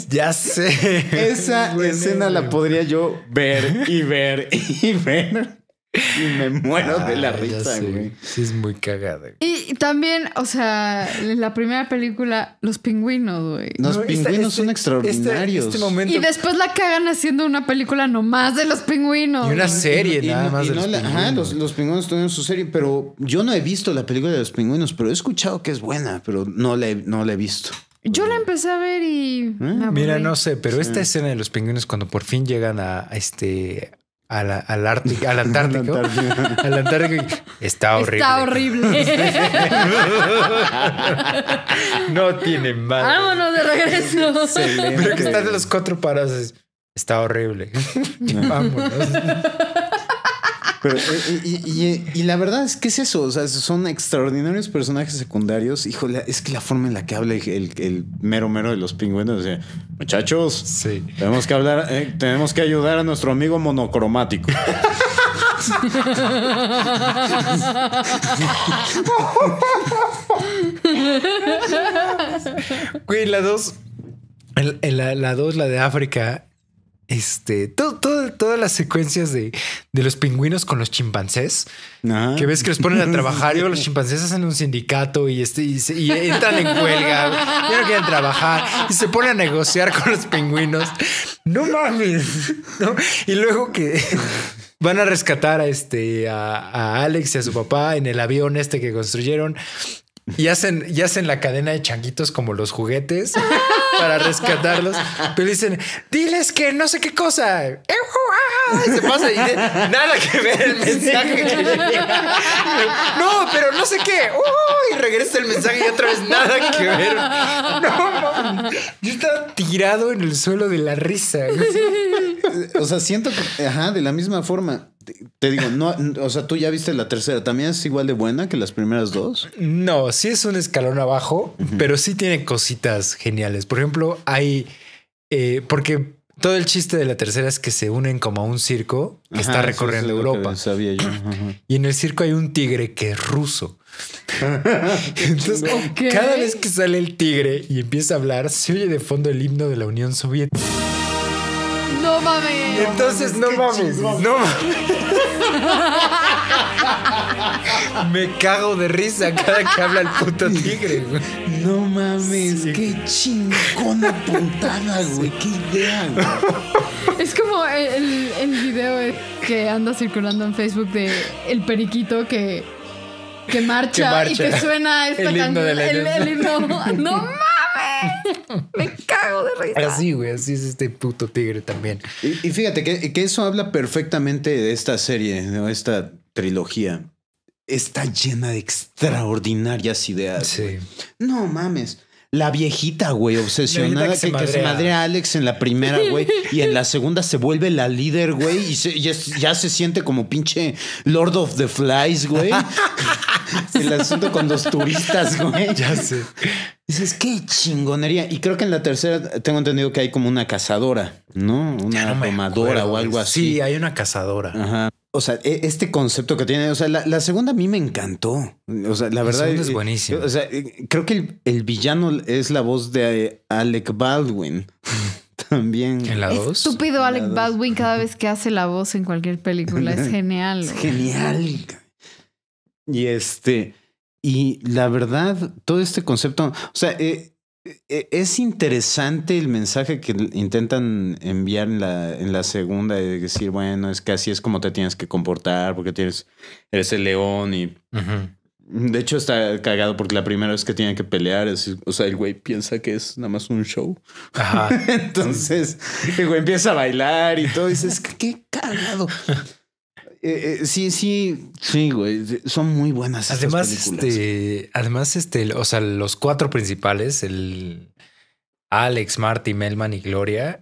Speaker 2: ya sé. Esa escena la podría yo ver y ver y ver. Y me muero de la ah, risa, güey. Sí, es muy cagada.
Speaker 3: Y también, o sea, la primera película, los pingüinos, güey. Los pingüinos este, son
Speaker 2: este, extraordinarios. Este, y
Speaker 3: después la cagan haciendo una película nomás de los pingüinos. Y una
Speaker 2: serie, nada más. de los, la, pingüinos. Ajá, los, pingüinos tuvieron su serie, pero yo no he visto la película de los pingüinos, pero he escuchado que es buena, pero no la he, no he visto.
Speaker 3: Yo la empecé a ver y. ¿Eh? Mira, no
Speaker 1: sé, pero esta
Speaker 2: escena de los pingüinos cuando por
Speaker 1: fin llegan a este a la, al Ártico, al Antártico. al Está horrible. Está
Speaker 3: horrible.
Speaker 1: no tiene mal Vámonos
Speaker 4: de regreso. Pero que estás
Speaker 1: de los cuatro parados. Está
Speaker 2: horrible.
Speaker 1: Vámonos.
Speaker 2: Eh, eh, y, la verdad es que es eso. O sea, son extraordinarios personajes secundarios. Híjole, es que la forma en la que habla el, mero mero de los pingüinos. O muchachos, sí. tenemos que hablar, eh, tenemos que ayudar a nuestro amigo monocromático.
Speaker 1: Güey, la dos. la dos, la de África, este, todo, todas las secuencias de, de, los pingüinos con los chimpancés, ah. que ves que los ponen a trabajar y los chimpancés hacen un sindicato y, este, y, entran en huelga, Y no quieren trabajar y se ponen a negociar con los pingüinos. No mames. Y luego que van a rescatar a, este, a, a Alex y a su papá en el avión este que construyeron. Y hacen, y hacen la cadena de changuitos como los juguetes para rescatarlos. Pero dicen, diles que no sé qué cosa.
Speaker 4: Y
Speaker 1: se pasa y dice, nada que ver el mensaje No, pero no sé qué. y regresa el mensaje y otra vez nada que ver.
Speaker 4: No,
Speaker 2: yo estaba tirado en el suelo de la risa. O sea, siento que, ajá, de la misma forma te digo, no, o sea, tú ya viste la tercera, ¿también es igual de buena que las primeras dos?
Speaker 1: No, sí es un escalón abajo, pero sí tiene cositas geniales. Por ejemplo, hay, eh, porque todo el chiste de la tercera es que se unen como a un circo que está recorriendo Europa.
Speaker 2: Sabía
Speaker 1: Y en el circo hay un tigre que es ruso. Entonces, cada vez que sale el tigre y empieza a hablar, se oye de fondo el himno de la Unión Soviética.
Speaker 3: No mames. Entonces,
Speaker 1: no mames. No mames. Me cago de risa cada que habla el puto tigre,
Speaker 4: No mames. Qué chingona puntada, güey. Qué idea,
Speaker 3: Es como el, video que anda circulando en Facebook de El Periquito que que marcha, y que suena esta canción. El, el, No mames. Me cago de risa.
Speaker 2: Así, güey, así es este puto tigre también. Y, fíjate que, que, eso habla perfectamente de esta serie, de esta trilogía. Está llena de extraordinarias ideas. Sí. No mames. La viejita, güey, obsesionada que, se, madre a Alex en la primera, güey. Y en la segunda se vuelve la líder, güey. Y ya, se siente como pinche Lord of the Flies, güey. El asunto con los turistas, güey. Ya sé. Dices, qué chingonería. Y creo que en la tercera tengo entendido que hay como una cazadora, ¿no? Una no o algo así. Sí, hay una cazadora. Ajá. O sea, e, este concepto que tiene, o sea, la, segunda a mí me encantó. O sea, la verdad. es eh, buenísimo. O sea, creo que el, villano es la voz de eh, Alec Baldwin. También. ¿En la Estúpido
Speaker 3: Alec Baldwin cada vez que hace la voz en cualquier película. Es genial. Es genial.
Speaker 2: Y este. Y la verdad, todo este concepto. O sea, eh, eh, es interesante el mensaje que intentan enviar en la, en la segunda de decir, bueno, es que así es como te tienes que comportar porque tienes, eres el león y... De hecho está cagado porque la primera vez que tienen que pelear, es, o sea, el güey piensa que es nada más un show. Entonces el güey empieza a bailar y todo y dices, qué cagado. Eh, eh, sí, sí, sí, güey.
Speaker 1: Son muy buenas. Además, películas. este, además, este, o sea, los cuatro principales, el Alex, Marty, Melman y Gloria,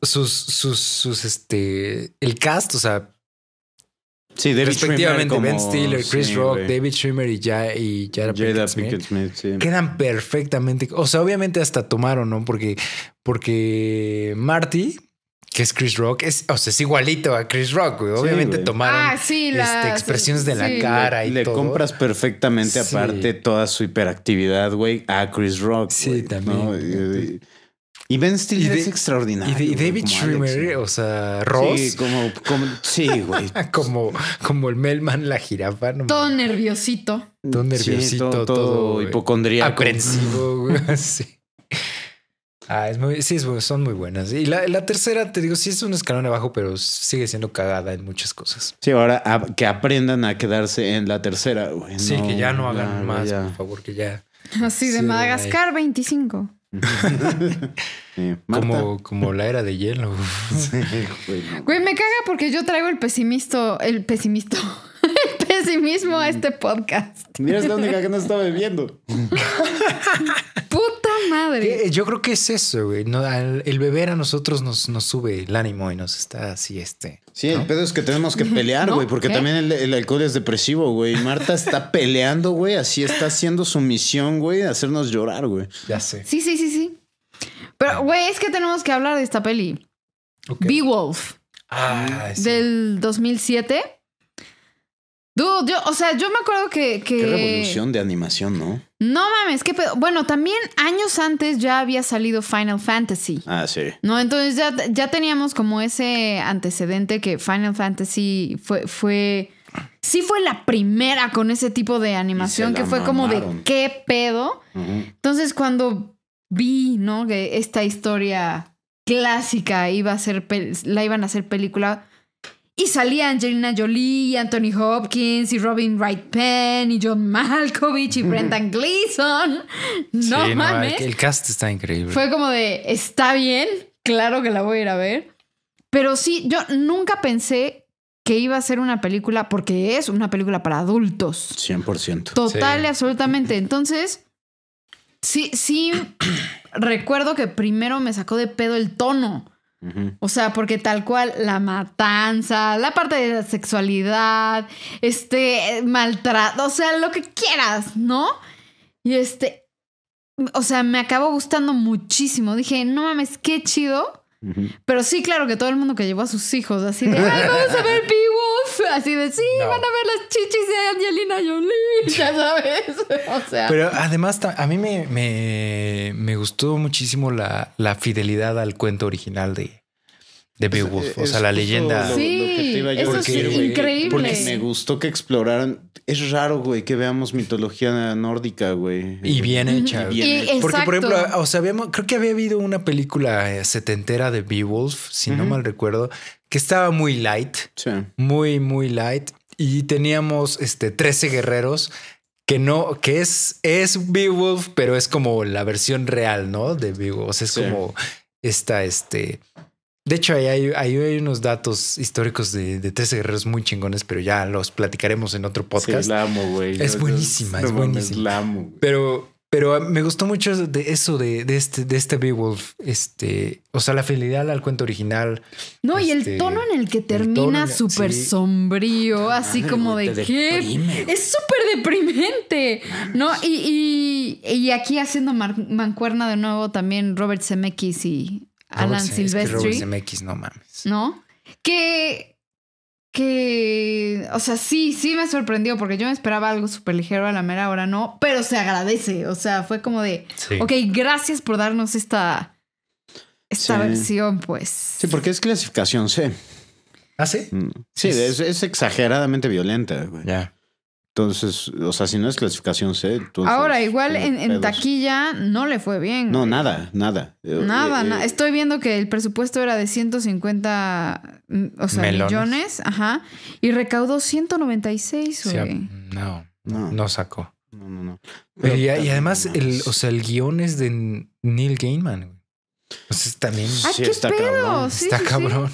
Speaker 1: sus, sus, sus, este, el cast, o sea, Sí, David respectivamente como, Ben Stiller, Chris Rock, David Schwimmer y, ya, y Jada, pickett Smith, sí. quedan perfectamente. O sea, obviamente hasta tomaron, ¿no? Porque, porque Marty que es Chris
Speaker 2: Rock, es, o sea, es igualito a Chris Rock, Obviamente tomar
Speaker 1: tomaron ah, este, expresiones de la
Speaker 3: cara y
Speaker 2: le compras perfectamente, aparte, toda su hiperactividad, güey, a Chris Rock. Sí, también. Y Ben Stiller es extraordinario. Y, David Schwimmer, o sea, Ross. Sí, como, sí, güey.
Speaker 1: como, el Melman, la jirafa.
Speaker 3: todo nerviosito.
Speaker 2: Todo
Speaker 4: nerviosito,
Speaker 2: todo, Aprensivo, güey.
Speaker 1: Ah, es muy, sí, son muy buenas. Y la, tercera, te digo, sí es un escalón abajo, pero sigue siendo cagada en muchas cosas.
Speaker 2: Sí, ahora que aprendan a quedarse en la tercera. sí, que ya no hagan más, por favor, que ya.
Speaker 3: Así de Madagascar 25.
Speaker 1: como, como la era de hielo.
Speaker 3: Güey, me caga porque yo traigo el pesimista, el pesimista, pesimismo a este podcast. Mira, es la única que no
Speaker 2: está bebiendo.
Speaker 1: Eh, yo creo que es eso, güey. el beber a nosotros nos, sube el ánimo y nos está así, este.
Speaker 2: Sí, el pedo es que tenemos que pelear, güey, porque eh. también el, alcohol es depresivo, güey. Marta está peleando, güey, así está haciendo su misión, güey, de hacernos llorar, güey. Ya
Speaker 4: sé.
Speaker 3: Sí, sí, sí, sí. Pero, ah. güey, es que tenemos que hablar de esta peli. Okay. wolf
Speaker 4: Ah, sí.
Speaker 3: Del 2007. Dude, o sea, yo me acuerdo que, Qué revolución
Speaker 2: de animación, ¿no?
Speaker 3: No mames, qué pedo. Bueno, también años antes ya había salido Final Fantasy. Ah, sí. No, entonces ya, teníamos como ese antecedente que Final Fantasy fue, fue. Sí, fue la primera con ese tipo de animación que fue como de qué pedo. Entonces, cuando vi, ¿no? Que esta historia clásica iba a ser. La iban a hacer película y salía Angelina Jolie, Anthony Hopkins, y Robin Wright Penn, y John Malkovich, y Brendan Gleeson. No mames. el, cast está increíble. Fue como de, está bien, claro que la voy a ir a ver. Pero sí, yo nunca pensé que iba a ser una película, porque es una película para adultos.
Speaker 2: 100%. Total
Speaker 3: y absolutamente. Entonces, sí, sí, recuerdo que primero me sacó de pedo el tono. O sea, porque tal cual la matanza, la parte de la sexualidad, este maltrato, o sea, lo que quieras, ¿no? Y este, o sea, me acabó gustando muchísimo. Dije, no mames, qué chido. Pero sí, claro que todo el mundo que llevó a sus hijos así de, ay, vamos a ver así de, sí, van a ver las chichis de Angelina Jolie, ya sabes. o sea.
Speaker 1: Pero además, a mí me, me, me gustó muchísimo la, la, fidelidad al cuento original de, de pues, Beowulf, eh, o sea, la leyenda.
Speaker 2: sí, eso es increíble. Porque me gustó que exploraran. Es raro, güey, que veamos mitología nórdica, güey. Y bien hecha. bien hecha. Porque, por ejemplo, o sea, creo que había habido una película eh, setentera de Beowulf, si no mal recuerdo,
Speaker 1: que estaba muy light. Muy, muy light. Y teníamos este 13 guerreros que no, que es, es Beowulf, pero es como la versión real, ¿no? De Beowulf. O sea, es como esta, este de hecho, ahí hay, unos datos históricos de, de 13 guerreros muy chingones, pero ya los platicaremos en otro podcast. güey. Es buenísima, es buenísima. pero, pero ah, me gustó mucho de eso, de, este, de este Beowulf. Este, o sea, la fidelidad al cuento original.
Speaker 3: No, y el este, tono en el que termina súper sombrío, así como de que. Es súper deprimente. No, y, y, y aquí haciendo mancuerna de nuevo también Robert Zemeckis y Ah, Alan Silvestri.
Speaker 1: no mames.
Speaker 3: ¿No? Que. Que. O sea, sí, sí me sorprendió porque yo me esperaba algo súper ligero a la mera hora, ¿no? Pero se agradece. O sea, fue como de. Ok, gracias por darnos esta. Esta versión, pues.
Speaker 2: Sí, porque es clasificación C. ¿Ah, sí? Mm. Sí, es, es exageradamente violenta, güey. Ya. Entonces, o sea, si no es clasificación C. Entonces, Ahora,
Speaker 3: igual en, taquilla no le fue bien. No,
Speaker 2: nada, nada. Eh, nada, eh, nada. Eh,
Speaker 3: estoy viendo que el presupuesto era de 150 mm, o sea, millones, ajá, y recaudó 196,
Speaker 1: no, no, sacó. No, no, no. y, además, el, o sea, el guión es de Neil Gaiman, Pues también. Ah, está cabrón. está cabrón.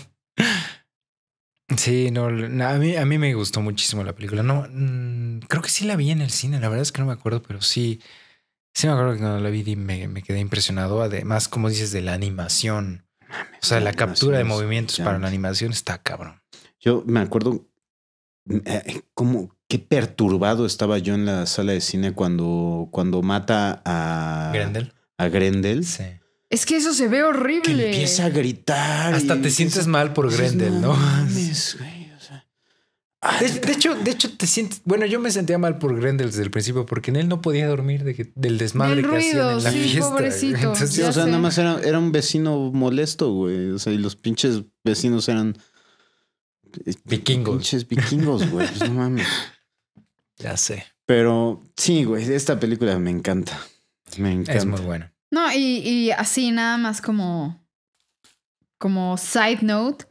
Speaker 1: Sí, no, a mí, a mí me gustó muchísimo la película. No, mm, creo que sí la vi en el cine, la verdad es que no me acuerdo, pero sí, sí me acuerdo que cuando la vi y me, quedé impresionado. Además, como dices, de la animación. o sea, la, captura de movimientos para la animación está cabrón.
Speaker 2: Yo me acuerdo mm, eh, como qué perturbado estaba yo en la sala de cine cuando, cuando mata a Grendel. A Grendel. Sí.
Speaker 3: Es que eso se ve horrible.
Speaker 1: empieza
Speaker 2: a gritar. Hasta te sientes mal por
Speaker 1: pues, Grendel, ¿no?
Speaker 2: Mames, güey,
Speaker 1: ah, de, hecho, de hecho, te sientes. Bueno, yo me sentía mal por Grendel desde el principio porque en él no podía dormir del desmadre que hacían en la fiesta.
Speaker 2: Pobrecito, o sea, nada más era, un vecino molesto, güey. O sea, y los pinches vecinos eran. Eh, vikingos. Pinches vikingos, güey. Pues no mames. Ya sé. Pero sí, güey, esta película me encanta. Me encanta. Es muy buena.
Speaker 3: No, y, y así nada más como, como side note,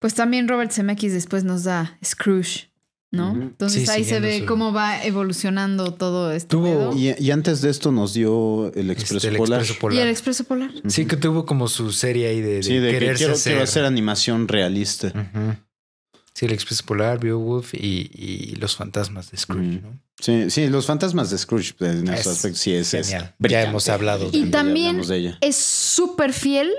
Speaker 3: pues también Robert Zemeckis después nos da Scrooge. ¿no? Entonces ahí se ve cómo va evolucionando todo esto.
Speaker 2: Tuvo, y, antes de esto nos dio el este, Expreso, Polar. Y el
Speaker 3: Expreso Polar.
Speaker 2: Sí, que tuvo como su serie ahí de, querer sí, hacer. animación realista. Sí, el Expreso Polar, Beowulf y, y, Los Fantasmas de Scrooge, ¿no? Sí, sí, los fantasmas de Scrooge eh, en ese aspecto sí es, ya hemos hablado. De y también
Speaker 3: es súper fiel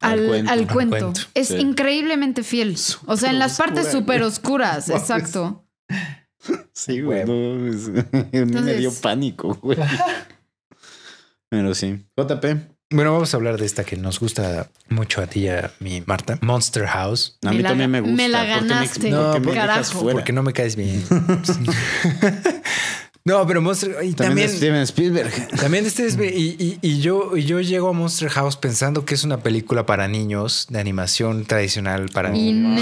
Speaker 3: al, cuento. Es increíblemente fiel. o sea, en las partes súper oscuras, exacto.
Speaker 4: Sí, güey.
Speaker 2: Me dio pánico, güey. Pero sí. JP.
Speaker 1: Bueno, vamos a hablar de esta que nos gusta mucho a ti y a mi Marta. Monster House. a mí también me gusta. Me la ganaste. Porque no, carajo. porque no me caes bien. No, pero Monster y también, Steven Spielberg. También Steven Y, yo, y yo llego a Monster House pensando que es una película para niños, de animación tradicional para niños.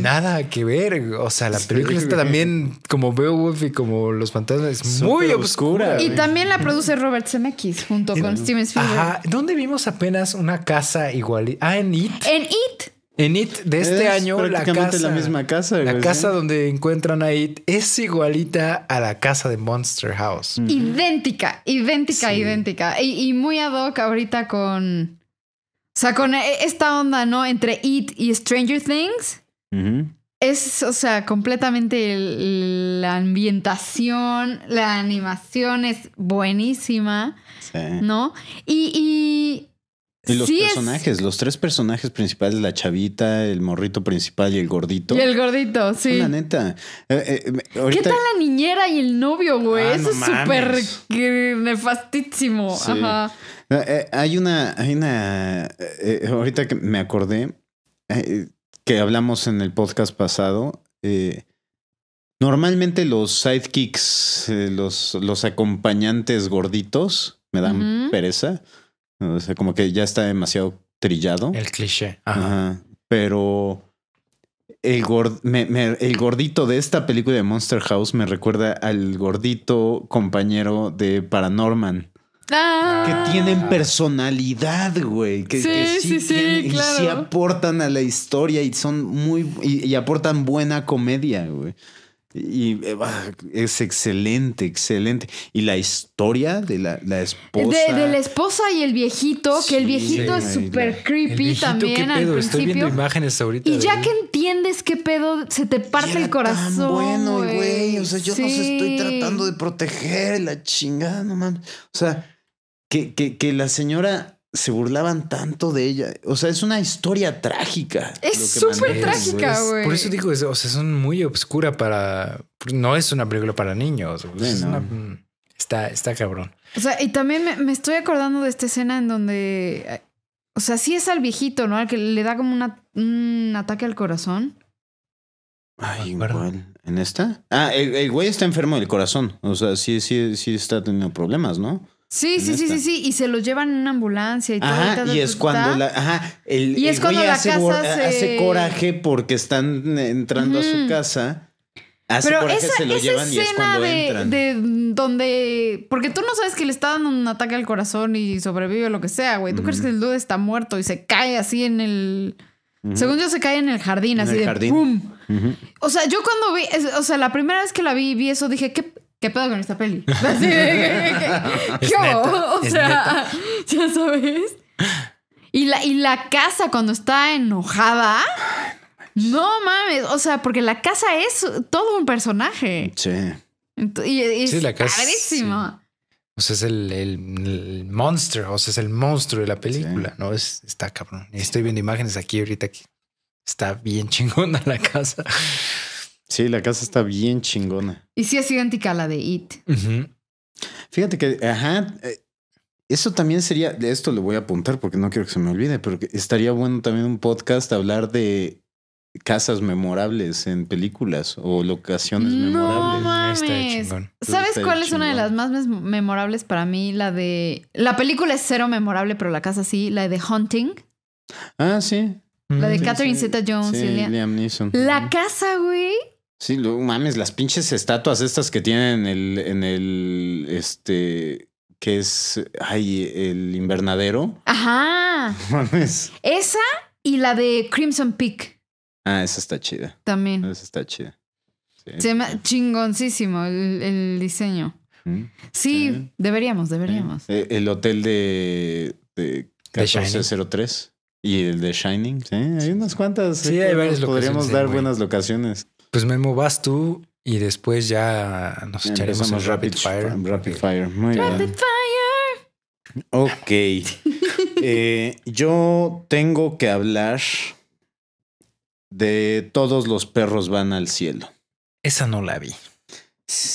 Speaker 1: Nada que ver. O sea, la película está también como Beowulf y como Los Fantasmas. Es muy oscura. Y también la produce
Speaker 3: Robert Zemeckis junto con Steven Spielberg.
Speaker 1: ¿Dónde vimos apenas una casa igual? Ah, en It.
Speaker 3: En It.
Speaker 1: En It de este año, la casa. la misma casa. La casa donde encuentran a It es igualita a la casa de Monster House. Mm.
Speaker 3: Idéntica, idéntica, idéntica. Y, muy ad hoc ahorita con. O sea, con eh, esta onda, ¿no? Entre It y Stranger Things. Es, o sea, completamente la ambientación, la animación es buenísima, ¿no? y y los personajes,
Speaker 2: los tres personajes principales, la chavita, el morrito principal y el gordito. Y el
Speaker 3: gordito, sí. La
Speaker 2: neta. Eh, eh, ¿Qué tal la
Speaker 3: niñera y el novio, güey? Ah, Eso es súper nefastísimo.
Speaker 2: Eh, hay una, hay una. ahorita que me acordé que hablamos en el podcast pasado. normalmente los sidekicks, los, los acompañantes gorditos, me dan pereza. O sea, como que ya está demasiado trillado. El cliché. Ajá. Pero el, el gordito de esta película de Monster House me recuerda al gordito compañero de Paranorman.
Speaker 4: Ah. que tienen
Speaker 2: personalidad, güey. Que, sí, sí, sí, claro. Y sí aportan a la historia y son muy. y aportan buena comedia, güey. Y eh, es excelente, excelente. Y la historia de la, esposa. De, la
Speaker 3: esposa y el viejito, que el viejito es súper creepy también al principio.
Speaker 2: imágenes ahorita.
Speaker 1: Y
Speaker 3: ya que entiendes qué pedo, se te parte el corazón. bueno, güey. O sea, yo no estoy tratando de
Speaker 2: proteger la chingada, no mames. O sea, que, que, que la señora se burlaban tanto de ella. O sea, es una historia trágica. Es
Speaker 4: súper trágica, güey. Por eso
Speaker 1: digo, es, o sea, son muy obscura para. No es un película para niños. Mm, está, está cabrón.
Speaker 3: O sea, y también me, estoy acordando de esta escena en donde. O sea, sí es al viejito, ¿no? Al que le da como un ataque al corazón.
Speaker 2: Ay, ah, igual. ¿En esta? Ah, el, el güey está enfermo del corazón. O sea, sí, sí, sí está teniendo problemas, ¿no?
Speaker 3: Sí, sí, sí, sí, sí, y se los llevan en una ambulancia y todo. Ajá, y, es cuando la,
Speaker 2: ajá, el, y es cuando la hace, hace coraje porque están entrando a su casa. Pero esa, escena De
Speaker 3: donde. Porque tú no sabes que le está dando un ataque al corazón y sobrevive o lo que sea, güey. Tú crees que el dude está muerto y se cae así en el. Según yo, se cae en el jardín, así de ¡pum! O sea, yo cuando vi, o sea, la primera vez que la vi vi eso, dije, ¿qué, ¿Qué pedo con esta peli?
Speaker 4: Yo, O sea,
Speaker 3: ya sabes. Y la, y la casa cuando está enojada. No mames, o sea, porque la casa es todo un personaje. Sí. Y es sí, O
Speaker 1: sea, es el, el, monster, o sea, es el monstruo de la película, ¿no? Es, está cabrón. Estoy viendo imágenes aquí ahorita que
Speaker 2: está bien chingona la casa. Sí, la casa está bien chingona.
Speaker 3: Y sí es idéntica a la de It.
Speaker 2: Fíjate que, ajá, eh, eso también sería, de esto le voy a apuntar porque no quiero que se me olvide, pero estaría bueno también un podcast hablar de casas memorables en películas o locaciones
Speaker 3: no memorables. Mames. ¿Sabes cuál es una de las más memorables para mí? La de la película es cero memorable, pero la casa sí, la de Hunting.
Speaker 2: Ah, sí. La de Catherine
Speaker 3: Zeta Jones sí, Liam
Speaker 2: Neeson. La
Speaker 3: casa, güey,
Speaker 2: Sí, mames, las pinches estatuas estas que tienen en el, en el, este, que es, ay, el invernadero.
Speaker 3: Ajá.
Speaker 2: Mames.
Speaker 3: Esa y la de Crimson Peak.
Speaker 2: Ah, esa está chida. También. Esa está chida.
Speaker 3: Se llama chingoncísimo el, diseño. Mm, sí, deberíamos, deberíamos.
Speaker 2: Eh, el hotel de, de 1403. Y el de Shining, sí, hay unas cuantas. Sí, eh, hay varias podríamos dar buenas locaciones. Pues me vas tú y después ya nos echaremos el rapid, rapid, Fire. Rapid Fire, muy
Speaker 1: rapid
Speaker 3: Fire.
Speaker 2: Ok. Eh, yo tengo que hablar de todos los perros van al cielo. Esa no la vi.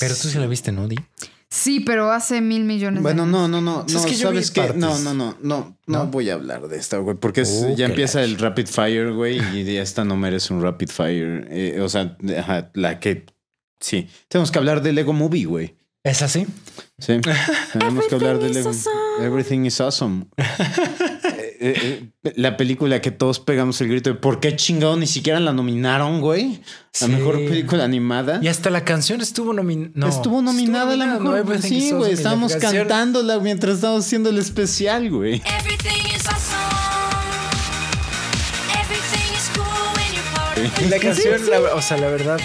Speaker 2: Pero tú sí la viste, ¿no, Di?
Speaker 3: Sí, pero hace mil millones de de Bueno, no, no, no. no
Speaker 2: No, no, no, no. voy a hablar de esto, güey. Porque uh, ya empieza el rapid fire, güey. Y esta no merece un rapid fire. Eh, o sea, la que. Sí. Tenemos que hablar de Lego Movie, güey. ¿Es así? Sí. Tenemos que hablar de Lego. Everything is awesome. Eh, eh, la película que todos pegamos el grito de por qué chingado ni siquiera la nominaron, güey. La mejor película animada. Y hasta la canción estuvo, nominada. Estuvo la mejor. sí, güey. estábamos cantándola mientras estábamos haciendo el especial, güey.
Speaker 4: la canción,
Speaker 1: o sea, la verdad,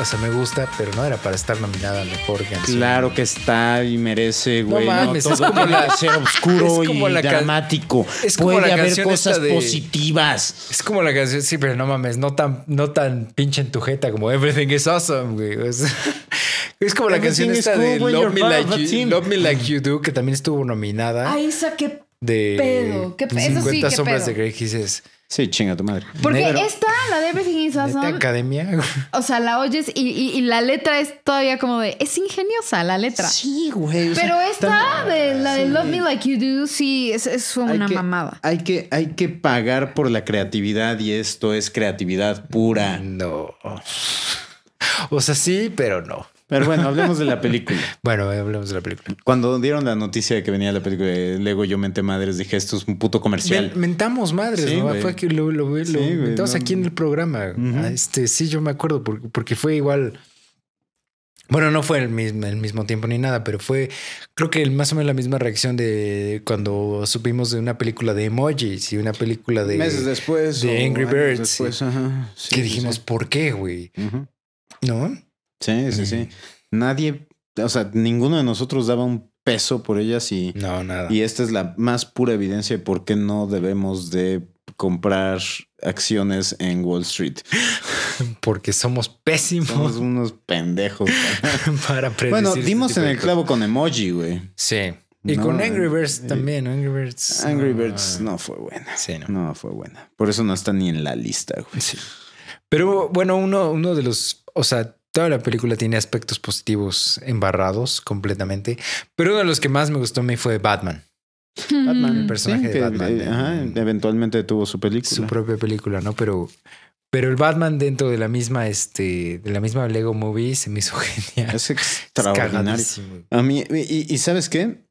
Speaker 1: o sea, me gusta, pero no era para estar
Speaker 2: nominada a mejor canción. Claro que está y merece, güey. No mames, todo es como la, ser oscuro y dramático. Es como Puede haber cosas
Speaker 1: positivas. Es como la canción, sí, pero no mames, no tan, no tan pinche en tu jeta como Everything is Awesome, güey. Es,
Speaker 4: como la canción esta de Love me, like you,
Speaker 1: Love me, like you, Do, que también estuvo nominada. Ah, esa de Pedo. sombras de Grey dices... Sí, chinga tu madre. Porque esta,
Speaker 3: la de Everything is Awesome... academia. O sea, la oyes y, la letra es todavía como de... Es ingeniosa la letra. Sí, güey. Pero esta, de, la de Love Me Like You Do, sí, es, una mamada.
Speaker 2: Hay que, hay que pagar por la creatividad y esto es creatividad pura. No. O sea, sí, pero no. Pero bueno, hablemos de la película. bueno, hablemos de la película. Cuando dieron la noticia de que venía la película de Lego, yo menté madres, dije, esto es un puto comercial.
Speaker 1: mentamos madres, ¿no? Fue que lo, lo, aquí en el programa. Ah, este, sí, yo me acuerdo, porque, fue igual. Bueno, no fue el mismo, el mismo tiempo ni nada, pero fue, creo que más o menos la misma reacción de cuando supimos de una película de emojis y una película de. Meses
Speaker 2: después. De Angry Birds. que dijimos, ¿por qué, güey? ¿No? Sí, sí, sí. Nadie, o sea, ninguno de nosotros daba un peso por ellas y. No, nada. Y esta es la más pura evidencia de por qué no debemos de comprar acciones en Wall Street. Porque somos pésimos. Somos unos pendejos. Para predecir. Bueno, este dimos en el clavo con emoji, güey. Sí. Y con Angry Birds eh, también. Angry Birds. Angry Birds no fue buena. Sí, no. no. fue buena. Por eso no está ni en la lista,
Speaker 1: güey. Sí. Pero bueno, uno, uno de los. O sea, Toda la película tiene aspectos positivos embarrados completamente, pero uno de los que más me gustó a mí fue Batman.
Speaker 4: Batman, el personaje de Batman.
Speaker 1: Eh, eventualmente tuvo su película. Su propia película, ¿no? Pero, pero el Batman dentro de la misma, este, de la misma Lego Movie se me hizo genial. Es
Speaker 2: extraordinario. a mí, y, ¿sabes qué?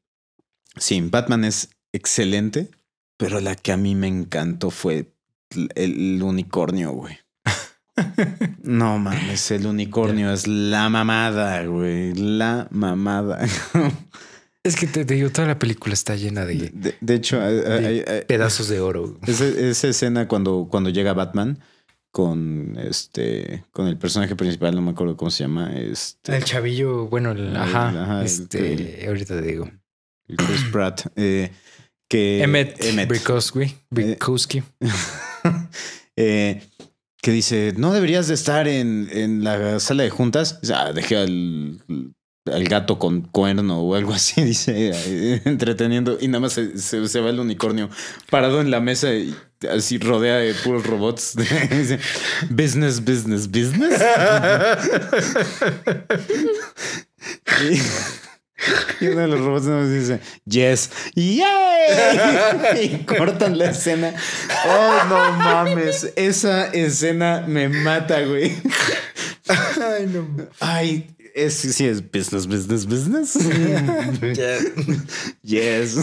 Speaker 2: Sí, Batman es excelente, pero la que a mí me encantó fue el unicornio, güey. No mames, el unicornio es la mamada, güey. La mamada. Es que te, digo, toda la película está llena de. De, hecho, pedazos de oro. Esa, escena cuando, cuando llega Batman con este. con el personaje principal, no me acuerdo cómo se llama. Este,
Speaker 1: el chavillo, bueno, el, ajá, Este,
Speaker 2: ahorita te digo. Chris Pratt. Eh, que. Emmett, Emmett. Brikowski. eh, eh que dice, no deberías de estar en, la sala de juntas. O sea, ah, dejé al, gato con cuerno o algo así, dice, eh, entreteniendo. Y nada más se, va el unicornio parado en la mesa y así rodea de puros robots. business, business, business. Y uno de los robots nos dice, yes, yay. Y cortan la escena. Oh, no mames. Esa escena me mata, güey. Ay, no. Ay, es, sí, es business, business, business. Yes.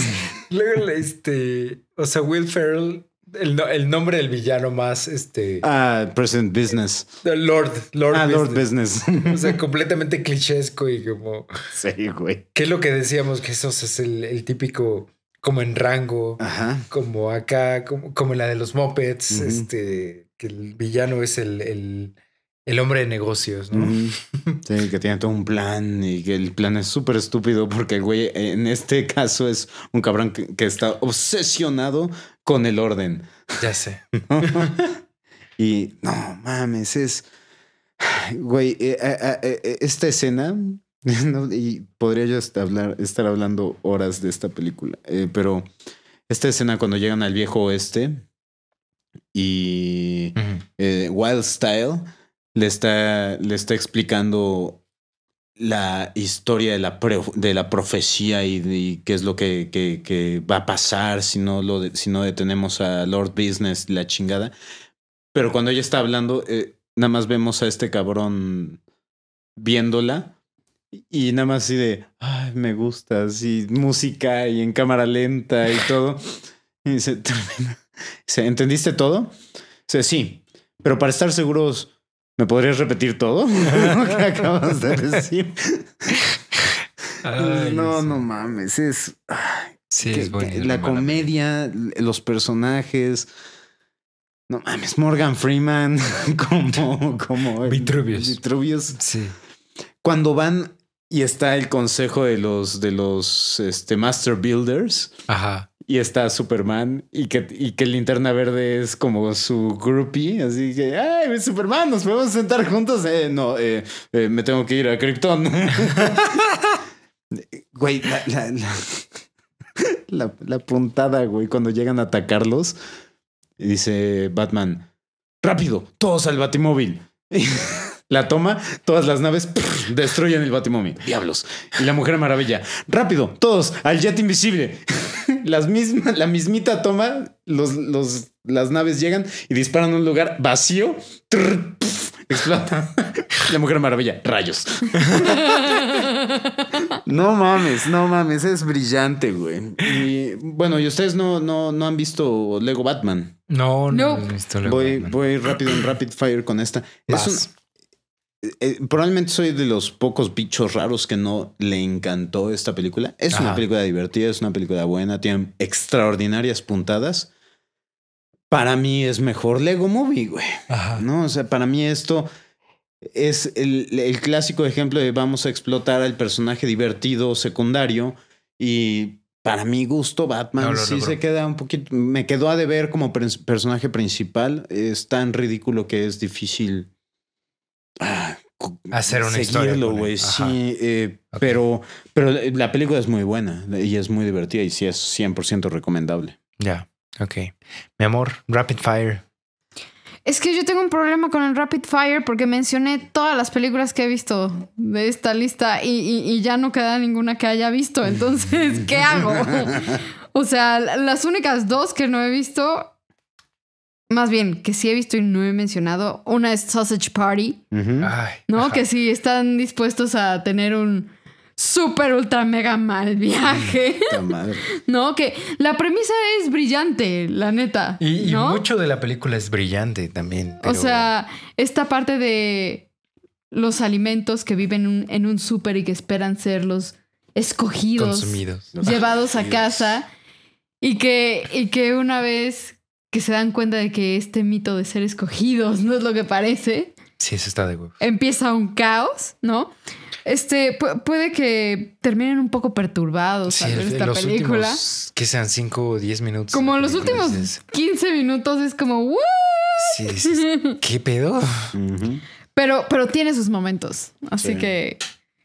Speaker 2: Luego,
Speaker 1: este, o sea, Will Ferrell el, nombre del villano más este.
Speaker 2: Ah, present Business. Lord, Lord ah, Business. Lord Business. o sea,
Speaker 1: completamente clichesco y como.
Speaker 2: Sí, güey.
Speaker 1: ¿Qué es lo que decíamos? Que eso es el, típico como en rango, como acá, como, la de los Muppets, este, que el villano es el el hombre de negocios,
Speaker 2: ¿no? que tiene todo un plan y que el plan es súper estúpido porque güey en este caso es un cabrón que, está obsesionado con el orden. Ya sé. y no mames, es... Güey, eh, eh, eh, esta escena, y podría yo hablar, estar hablando horas de esta película, pero esta escena cuando llegan al viejo oeste y Wild Style le está, le está explicando la historia de la, de la profecía y, qué es lo que, que, va a pasar si no, lo si no detenemos a Lord Business la chingada. Pero cuando ella está hablando, eh, nada más vemos a este cabrón viéndola y nada más así de, ay, me gusta, así música y en cámara lenta y todo. Y se ¿Entendiste todo? sí, pero para estar seguros ¿Me podrías repetir todo lo que acabas de decir? no, no mames. Es. la comedia, los personajes. No mames, Morgan Freeman como, como Vitruvius. Vitruvius. Sí. Cuando van y está el consejo de los de los este, master builders. Ajá y está Superman y que, y que Linterna Verde es como su groupie, así que, ay, Superman, nos podemos sentar juntos. Eh, no, eh, eh, me tengo que ir a Krypton. güey, la puntada, güey, cuando llegan a atacarlos, dice Batman, rápido, todos al Batimóvil. La toma, todas las naves destruyen el Batimóvil Diablos. Y la Mujer Maravilla. Rápido, todos, al jet invisible. las la mismita toma, las naves llegan y disparan a un lugar vacío. explota. la Mujer Maravilla, rayos. No mames, no mames, es brillante, güey. Y bueno, y ustedes no, no, han visto Lego Batman.
Speaker 1: No,
Speaker 4: no,
Speaker 2: voy, Voy rápido en Rapid Fire con esta. Es un, eh, eh, probablemente soy de los pocos bichos raros que no le encantó esta película. Es una película divertida, es una película buena, tiene extraordinarias puntadas. Para mí es mejor Lego Movie, güey. No, o sea, para mí esto es el, clásico ejemplo de vamos a explotar al personaje divertido secundario y para mi gusto Batman sí se queda un poquito, me quedó a deber como personaje principal, es tan ridículo que es difícil
Speaker 4: Ah, hacer una seguirlo, güey. Sí,
Speaker 2: eh, pero, pero eh, la película es muy buena y es muy divertida y sí es 100% recomendable. Ya, ok. Mi amor, Rapid Fire.
Speaker 3: Es que yo tengo un problema con el Rapid Fire porque mencioné todas las películas que he visto de esta lista y, y ya no queda ninguna que haya visto. Entonces, ¿qué hago? o sea, las únicas dos que no he visto más bien, que sí he visto y no he mencionado, una es Sausage Party,
Speaker 4: ¿no? Que sí
Speaker 3: están dispuestos a tener un súper, ultra, mega mal viaje. no, que la premisa es brillante, la neta.
Speaker 1: Y, mucho de la película es brillante también. O
Speaker 3: sea, esta parte de los alimentos que viven en un súper y que esperan ser los escogidos, Consumidos. llevados a casa. Y que, y que una vez que se dan cuenta de que este mito de ser escogidos no es lo que parece.
Speaker 1: Sí, eso está de huevo.
Speaker 3: Empieza un caos, ¿no? Este, puede que terminen un poco perturbados al ver esta película.
Speaker 1: que sean 5 o 10 minutos. Como los últimos
Speaker 3: 15 minutos es como, ¿What? Sí, sí,
Speaker 2: ¿qué pedo?
Speaker 3: pero, pero tiene sus momentos. Así que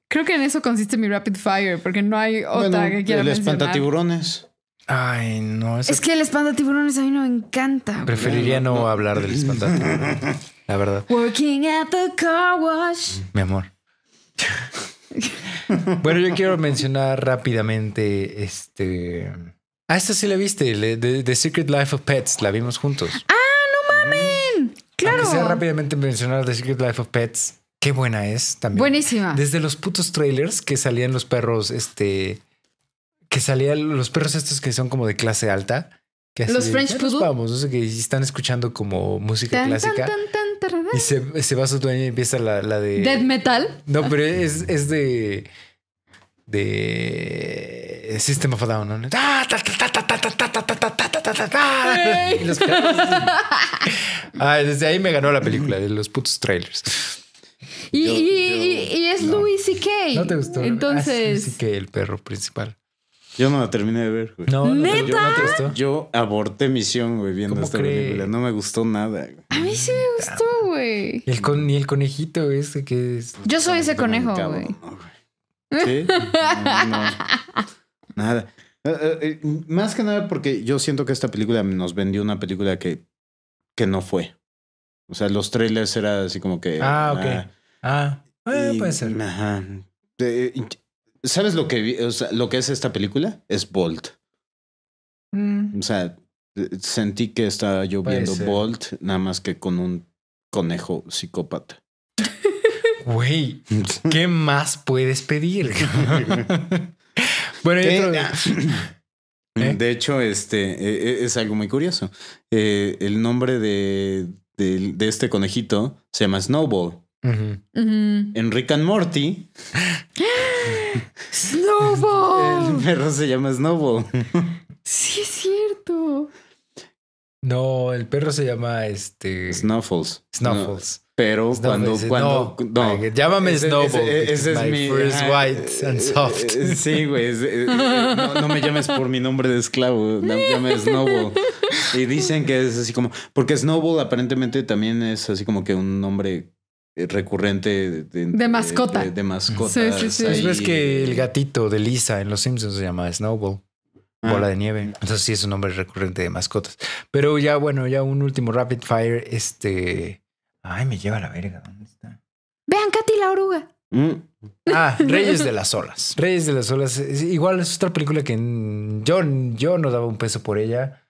Speaker 3: creo que en eso consiste mi rapid fire, porque no hay otra que quiera el espantatiburones.
Speaker 2: Ay,
Speaker 1: no. Es que
Speaker 3: el tiburones a mí no me encanta. Preferiría
Speaker 1: no, hablar del tiburones, la verdad.
Speaker 3: Working at the car wash.
Speaker 1: Mi amor. bueno, yo quiero mencionar rápidamente este... Ah, esta sí la viste, The Secret Life of Pets, la vimos juntos.
Speaker 3: ¡Ah, no mamen! Claro. Aunque
Speaker 1: rápidamente mencionar The Secret Life of Pets, qué buena es también. Buenísima. Desde los putos trailers que salían los perros, este que salían los perros estos que son como de clase alta. Que los French Vamos, no sé, que están escuchando como música clásica. y se, se, va su dueño y empieza la, de. Dead
Speaker 3: Metal.
Speaker 1: No, pero es, es de. De System of a Down, ¿no?
Speaker 4: Y los
Speaker 3: perros.
Speaker 1: ah, desde ahí me ganó la
Speaker 2: película de los putos trailers.
Speaker 3: Y, y, y, es no. Louis C.K. No te gustó. Entonces. Ah, Louis
Speaker 2: C.K., el perro principal. Yo no la terminé de ver, güey. No, ¿Neta? yo, aborté misión, güey, viendo esta película. No me gustó nada, güey.
Speaker 3: A mí sí me gustó, güey. El
Speaker 1: ni el conejito ese que es.
Speaker 3: Yo soy ese conejo, güey. No,
Speaker 2: nada. Eh, eh, eh, más que nada porque yo siento que esta película nos vendió una película que, que no fue. O sea, los trailers eran así como que. Ah, ok.
Speaker 1: Ah, ah puede ser. Ajá.
Speaker 2: ¿Sabes lo que, lo que es esta película? Es Bolt. Mm. O sea, eh, sentí que estaba yo viendo Bolt, nada más que con un conejo psicópata. Güey, ¿qué más puedes
Speaker 1: pedir? bueno, eh, ah,
Speaker 2: ¿Eh? De hecho, este e, e, es algo muy curioso. el nombre de, de, este conejito se llama Snowball.
Speaker 4: Enrique
Speaker 2: En and Morty
Speaker 3: ¡Snowball! El
Speaker 2: perro se llama Snowball.
Speaker 3: sí, es cierto.
Speaker 1: No, el perro se llama este.
Speaker 2: Snuffles. Snuffles. pero cuando. cuando no, no. llámame
Speaker 1: Snowball. Ese, es my mi. First
Speaker 2: white and soft. Eh, eh, sí, güey. Eh,
Speaker 4: no, no, me llames
Speaker 1: por
Speaker 2: mi nombre de esclavo. Llámame Snowball. Y dicen que es así como. Porque Snowball aparentemente también es así como que un nombre eh, recurrente de, mascotas. mascota. De, mascotas Es pues
Speaker 1: que el gatito de Lisa en Los Simpsons se llama Snowball. Ah. Bola de nieve. Entonces sí es un nombre recurrente de mascotas. Pero ya, bueno, ya un último rapid fire. Este. Ay, me lleva la verga. ¿Dónde está?
Speaker 3: Vean, Katy la oruga.
Speaker 1: Mm. Ah, Reyes de las Olas. Reyes de las Olas. Igual es otra película que yo, yo no daba un peso por ella.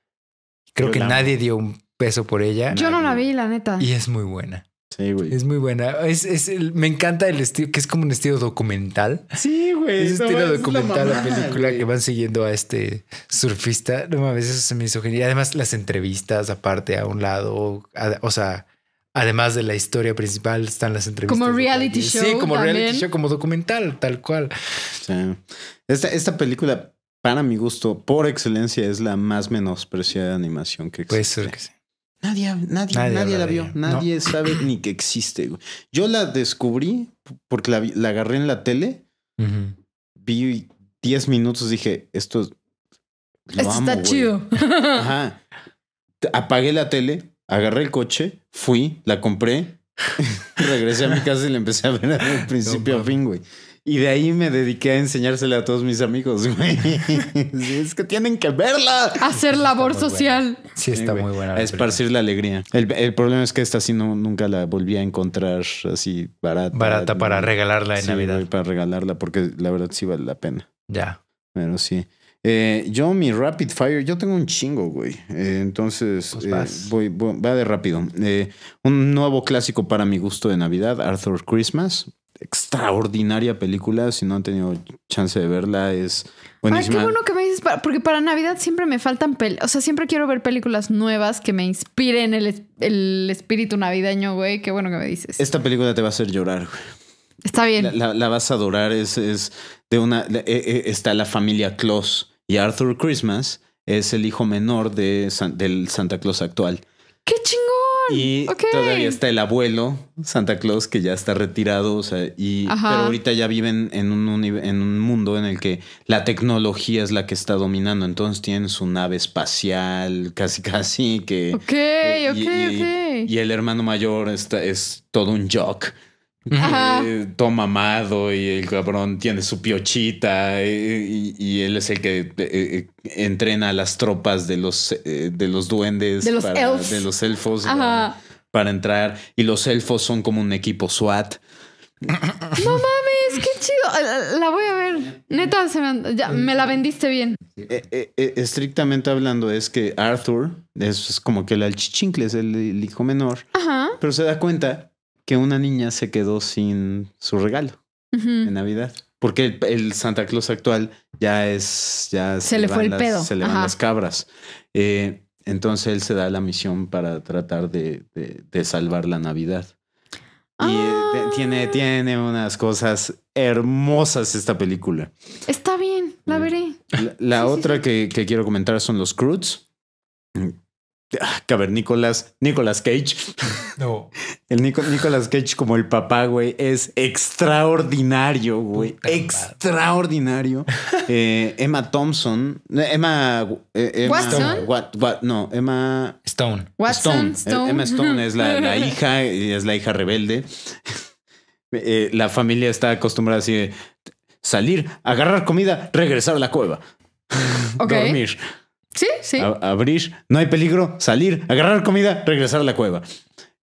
Speaker 1: Creo que nadie dio un peso por ella. Yo
Speaker 3: no la vi, la neta. Y
Speaker 1: es muy buena. Es muy buena. Es, me encanta el estilo, que es como un estilo documental. Sí, güey. Es un estilo documental la, película que van siguiendo a este surfista. No mames, eso se me hizo genial. Además, las entrevistas aparte, a un lado, o sea,
Speaker 2: además de la historia principal, están las entrevistas.
Speaker 1: Como
Speaker 3: reality show. Sí, como reality show, como
Speaker 2: documental, tal cual. Esta, película, para mi gusto, por excelencia, es la más menospreciada animación que existe. Pues, que sí. Nadie, nadie, nadie, la vio. Nadie sabe ni que existe. Yo la descubrí porque la, la agarré en la tele. Vi 10 minutos, dije, esto es.
Speaker 4: Ajá.
Speaker 2: Apagué la tele, agarré el coche, fui, la compré, regresé a mi casa y la empecé a ver al principio a fin, güey. Y de ahí me dediqué a enseñársela a todos mis amigos, güey. es que tienen que verla.
Speaker 3: Hacer labor social.
Speaker 2: Sí, está muy buena. esparcir la alegría. El, problema es que esta sí no, nunca la volví a encontrar así barata. Barata para regalarla en Navidad. para regalarla, porque la verdad sí vale la pena. Ya. Pero sí. Eh, yo, mi Rapid Fire, yo tengo un chingo, güey. Eh, entonces, pues eh, voy, va de rápido. un nuevo clásico para mi gusto de Navidad, Arthur Christmas extraordinaria película. Si no han tenido chance de verla, es buenísima. Ay, qué bueno
Speaker 3: que me dices, porque para Navidad siempre me faltan O sea, siempre quiero ver películas nuevas que me inspiren el, espíritu navideño, güey. Qué bueno que me dices.
Speaker 2: Esta película te va a hacer llorar, güey. Está bien. La, vas a adorar. Es, de una. E, e, está la familia Claus y Arthur Christmas es el hijo menor de del Santa Claus actual. ¡Qué chingón! Y todavía está el abuelo, Santa Claus, que ya está retirado, o sea, y pero ahorita ya viven en un, mundo en el que la tecnología es la que está dominando. Entonces tienen su nave espacial, casi casi que. y, el hermano mayor es todo un jock.
Speaker 4: Eh,
Speaker 2: toma amado y el cabrón tiene su piochita eh, y, él es el que eh, entrena a las tropas de los, de los duendes, de los, para, elfos para, entrar. Y los elfos son como un equipo SWAT.
Speaker 3: No mames, qué chido. La voy a ver. Neta, me, la vendiste bien.
Speaker 2: estrictamente hablando, es que Arthur es, como que el alchichincle, es el, hijo menor, pero se da cuenta que una niña se quedó sin su regalo de en Navidad. Porque el, Santa Claus actual ya es. ya Se, le fue el pedo. Se le van las cabras. Eh, entonces él se da la misión para tratar de, de, salvar la Navidad. Y eh, tiene, ah. tiene unas cosas hermosas esta película.
Speaker 3: Está bien, la mm. veré.
Speaker 2: La, otra Que, quiero comentar son los Croods, cavernícolas, ah, Nicolas Cage. No. El Nicolas Cage como el papá, güey, es extraordinario, güey. extraordinario. Eh, Emma Thompson. Emma. Eh, no, Emma. Stone. Stone. Eh, Emma Stone es la, hija y es la hija rebelde. la familia está acostumbrada así salir, agarrar comida, regresar a la cueva.
Speaker 4: Dormir. Sí, sí.
Speaker 2: abrir, no hay peligro, salir, agarrar comida, regresar a la cueva.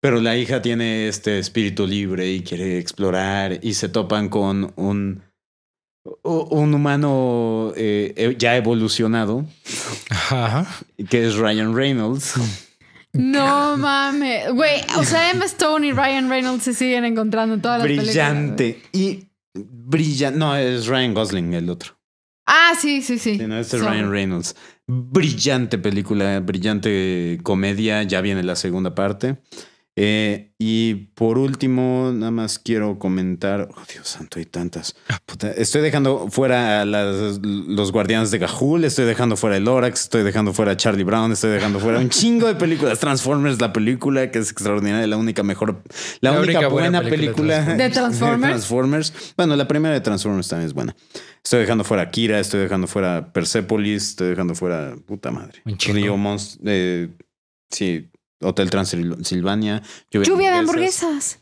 Speaker 2: Pero la hija tiene este espíritu libre y quiere explorar y se topan con un, un humano eh, e, ya evolucionado, que es Ryan Reynolds.
Speaker 3: No mames, güey, o sea, Emma Stone y Ryan Reynolds se siguen encontrando en todas las brillante
Speaker 2: Brillante y brillante, no, es Ryan Gosling el otro.
Speaker 3: Ah, sí, sí, sí. este Ryan
Speaker 2: Reynolds. Brillante película, brillante comedia. Ya viene la segunda parte. Eh, y por último, nada más quiero comentar. Oh, Dios santo, hay tantas. Ah. estoy dejando fuera a los Guardianes de Gahul, estoy dejando fuera el Lorax, estoy dejando fuera a Charlie Brown, estoy dejando fuera un chingo de películas. Transformers, la película que es extraordinaria, la única mejor, la, única, buena, película, de, Transformers. Bueno, la primera de Transformers también es buena. Estoy dejando fuera Kira, estoy dejando fuera Persepolis, estoy dejando fuera puta madre. Un Río Monst eh, sí, Hotel Transilvania. Lluvia, de
Speaker 3: hamburguesas.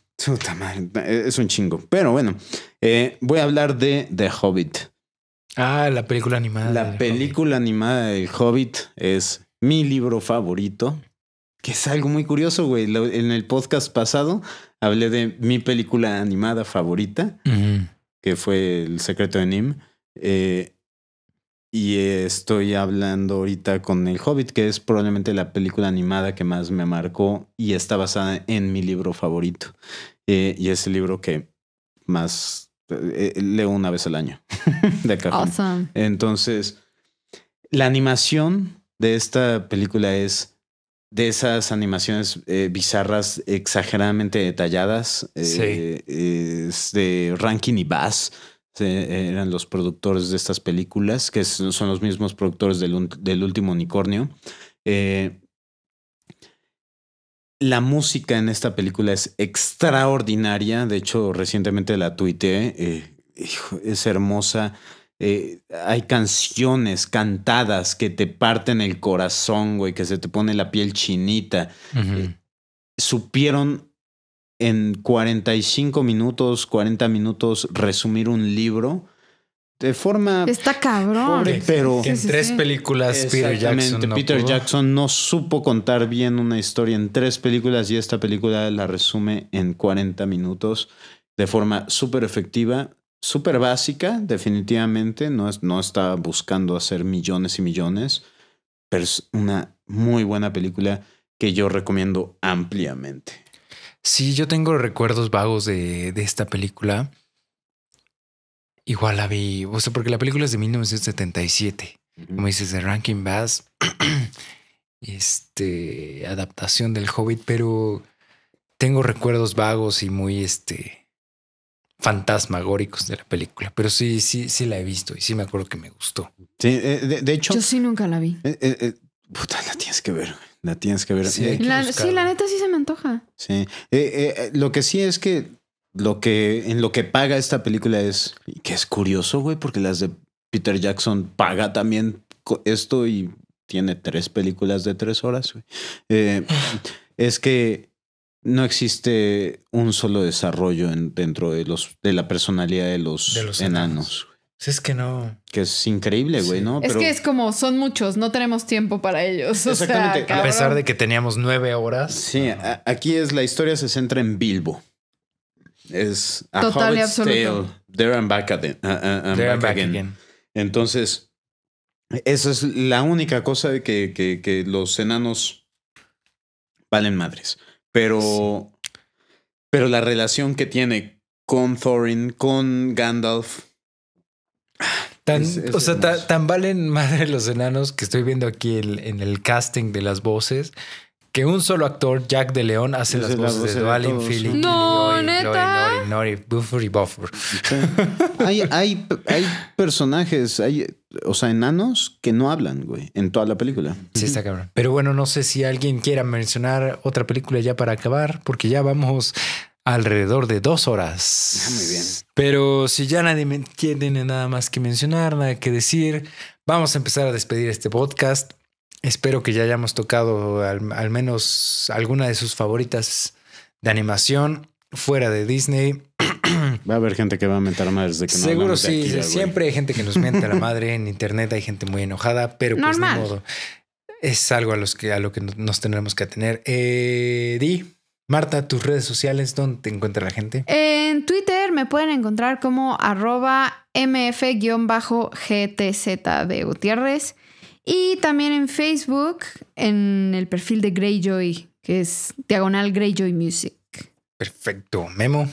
Speaker 2: Es un chingo. Pero bueno, eh, voy a hablar de The Hobbit. Ah, la película animada. La película animada de Hobbit es mi libro favorito, que es algo muy curioso, güey. En el podcast pasado hablé de mi película animada favorita, que fue El secreto de Nim. Eh, y estoy hablando ahorita con El Hobbit, que es probablemente la película animada que más me marcó y está basada en mi libro favorito. Eh, y es el libro que más eh, eh, leo una vez al año de cajón. Entonces, la animación de esta película es de esas animaciones bizarras, exageradamente detalladas. Es de Rankin y Bass eran los productores de estas películas, que son los mismos productores del, último unicornio. Eh, la música en esta película es extraordinaria. De hecho, recientemente la tuiteé. Eh, es hermosa. Eh, hay canciones cantadas que te parten el corazón, güey, que se te pone la piel chinita. supieron en 45 minutos, 40 minutos resumir un libro de forma
Speaker 3: está cabrón pero en tres
Speaker 2: películas Peter Jackson no Peter Jackson no supo contar bien una historia en tres películas y esta película la resume en 40 minutos de forma súper efectiva súper básica definitivamente no, es, no está buscando hacer millones y millones pero es una muy buena película que yo recomiendo ampliamente Sí, yo tengo recuerdos vagos de, esta película. Igual
Speaker 1: la vi, o sea, porque la película es de 1977. Como dices, de Rankin Bass. este, adaptación del Hobbit, pero tengo recuerdos vagos y muy, este, fantasmagóricos de la película. Pero sí,
Speaker 2: sí, sí la he visto y sí me acuerdo que me gustó. Sí, eh, de, hecho. Yo sí nunca la vi. Eh, eh, puta, la tienes que ver. La tienes que ver. Sí, la, sí la,
Speaker 3: neta sí se me antoja.
Speaker 2: Sí. Eh, eh, eh, lo que sí es que lo que en lo que paga esta película es que es curioso, güey, porque las de Peter Jackson paga también esto y tiene tres películas de tres horas. Güey. es que no existe un solo desarrollo dentro de los de la personalidad de los, enanos. enanos pues
Speaker 1: es que no.
Speaker 2: Que es increíble, güey, ¿no? Es que
Speaker 3: es como, son muchos, no tenemos tiempo para ellos. a pesar de
Speaker 2: que teníamos nueve horas. Sí, aquí es la historia se centra en Bilbo. Es Total y absoluto. There and back, again. again. Entonces, esa es la única cosa que, que, los enanos valen madres. Pero, pero la relación que tiene con Thorin, con Gandalf,
Speaker 1: Tan, o sea, tan, valen madre los enanos que estoy viendo aquí el, en el casting de las voces que un solo actor, Jack de León, hace las, voces, de Philip, no, neta.
Speaker 2: Nori, Buffer y Buffer.
Speaker 4: hay, hay,
Speaker 2: hay, personajes, hay, o sea, enanos que no hablan, güey, en toda la película. Sí, está cabrón.
Speaker 1: Pero bueno, no sé si alguien quiera mencionar otra película ya para acabar, porque ya vamos alrededor de dos horas. Ah, muy bien. Pero si ya nadie tiene nada más que mencionar, nada que decir, vamos a empezar a despedir este podcast. Espero que ya hayamos tocado al, menos alguna de sus favoritas de animación fuera de Disney.
Speaker 2: Va a haber gente que va a mentar madre desde que no Seguro sí,
Speaker 1: siempre hay gente que nos miente a la madre. En internet hay gente muy enojada, pero pues Es algo a, los que, a lo que nos tenemos que atener. Eh, Marta, tus redes sociales, ¿dónde te encuentra la gente?
Speaker 3: En Twitter me pueden encontrar como arroba mf-gtz de Gutiérrez y también en Facebook en el perfil de Greyjoy, que es diagonal Greyjoy Music.
Speaker 2: Perfecto, Memo.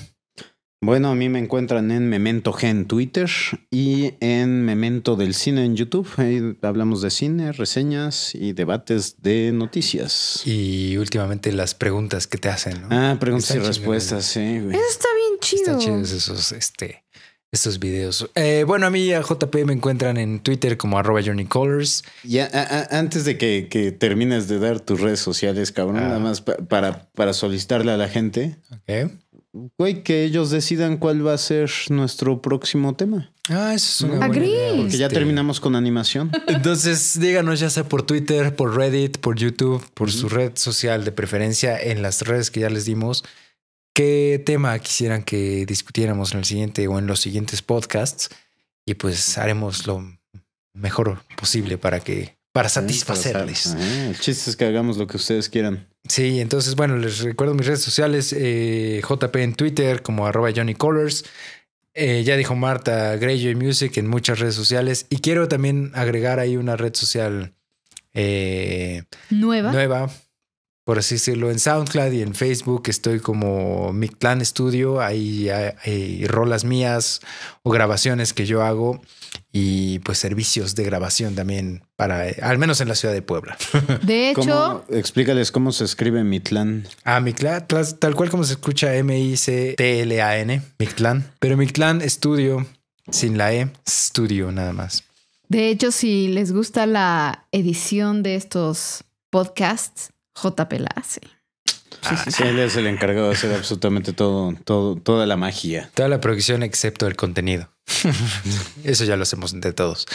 Speaker 2: Bueno, a mí me encuentran en Memento G en Twitter y en Memento del Cine en YouTube. Ahí hablamos de cine, reseñas y debates de noticias. Y últimamente las preguntas que te hacen. ¿no? Ah, preguntas y respuestas, sí. está bien chido. Están chidos esos, este, estos videos.
Speaker 1: Eh, bueno, a mí a JP me encuentran en Twitter como arroba Johnny Colors.
Speaker 2: Ya, antes de que, termines de dar tus redes sociales, cabrón, ah. nada más para, para solicitarle a la gente. Ok güey, que ellos decidan cuál va a ser nuestro próximo tema. Ah, eso es una ah, buena ya este, terminamos con animación.
Speaker 1: Entonces, díganos ya sea por Twitter, por Reddit, por YouTube, por su red social de preferencia, en las redes que ya les dimos, qué tema quisieran que discutiéramos en el siguiente o en los siguientes podcasts. Y pues haremos lo mejor posible para que para ¿Eh? satisfacerles.
Speaker 2: el chiste es que hagamos lo que ustedes quieran.
Speaker 1: Sí, entonces, bueno, les recuerdo mis redes sociales, eh, JP en Twitter como arroba Johnny Colors. Eh, ya dijo Marta, Greyjoy Music en muchas redes sociales. Y quiero también agregar ahí una red social nueva. Nueva por así decirlo, en SoundCloud y en Facebook estoy como Mictlan Studio, hay, rolas mías o grabaciones que yo hago y pues servicios de grabación también para, al menos en la ciudad de Puebla. De hecho,
Speaker 2: explícales cómo se escribe Mictlán.
Speaker 1: Ah, Mictlán, tal cual como se escucha M-I-C-T-L-A-N, Mictlán. Pero Mictlán Studio, sin la E, Studio nada más.
Speaker 3: De hecho, si les gusta la edición de estos podcasts, J. Pelase.
Speaker 2: sí, sí, él es el encargado de hacer absolutamente todo, todo, toda la magia. Toda la producción excepto el contenido.
Speaker 1: Eso ya lo hacemos entre todos.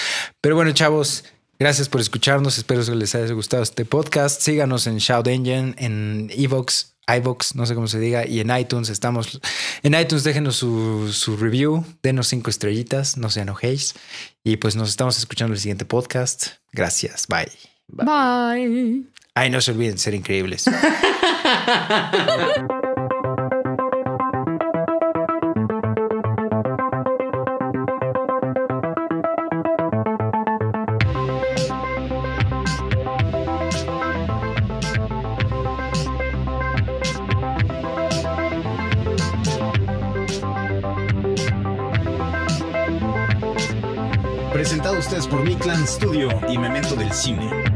Speaker 1: Pero bueno, chavos, gracias por escucharnos. Espero que les haya gustado este podcast. Síganos en Shout Engine, en Evox, iVox, no sé cómo se diga, y en iTunes estamos. En iTunes déjenos su, su review, denos cinco estrellitas, no se enojéis. Y pues nos estamos escuchando el siguiente podcast. Gracias, bye.
Speaker 4: Bye.
Speaker 1: Ay, no se olviden ser increíbles.
Speaker 2: Presentado a ustedes por Mi Clan Studio y Memento del Cine.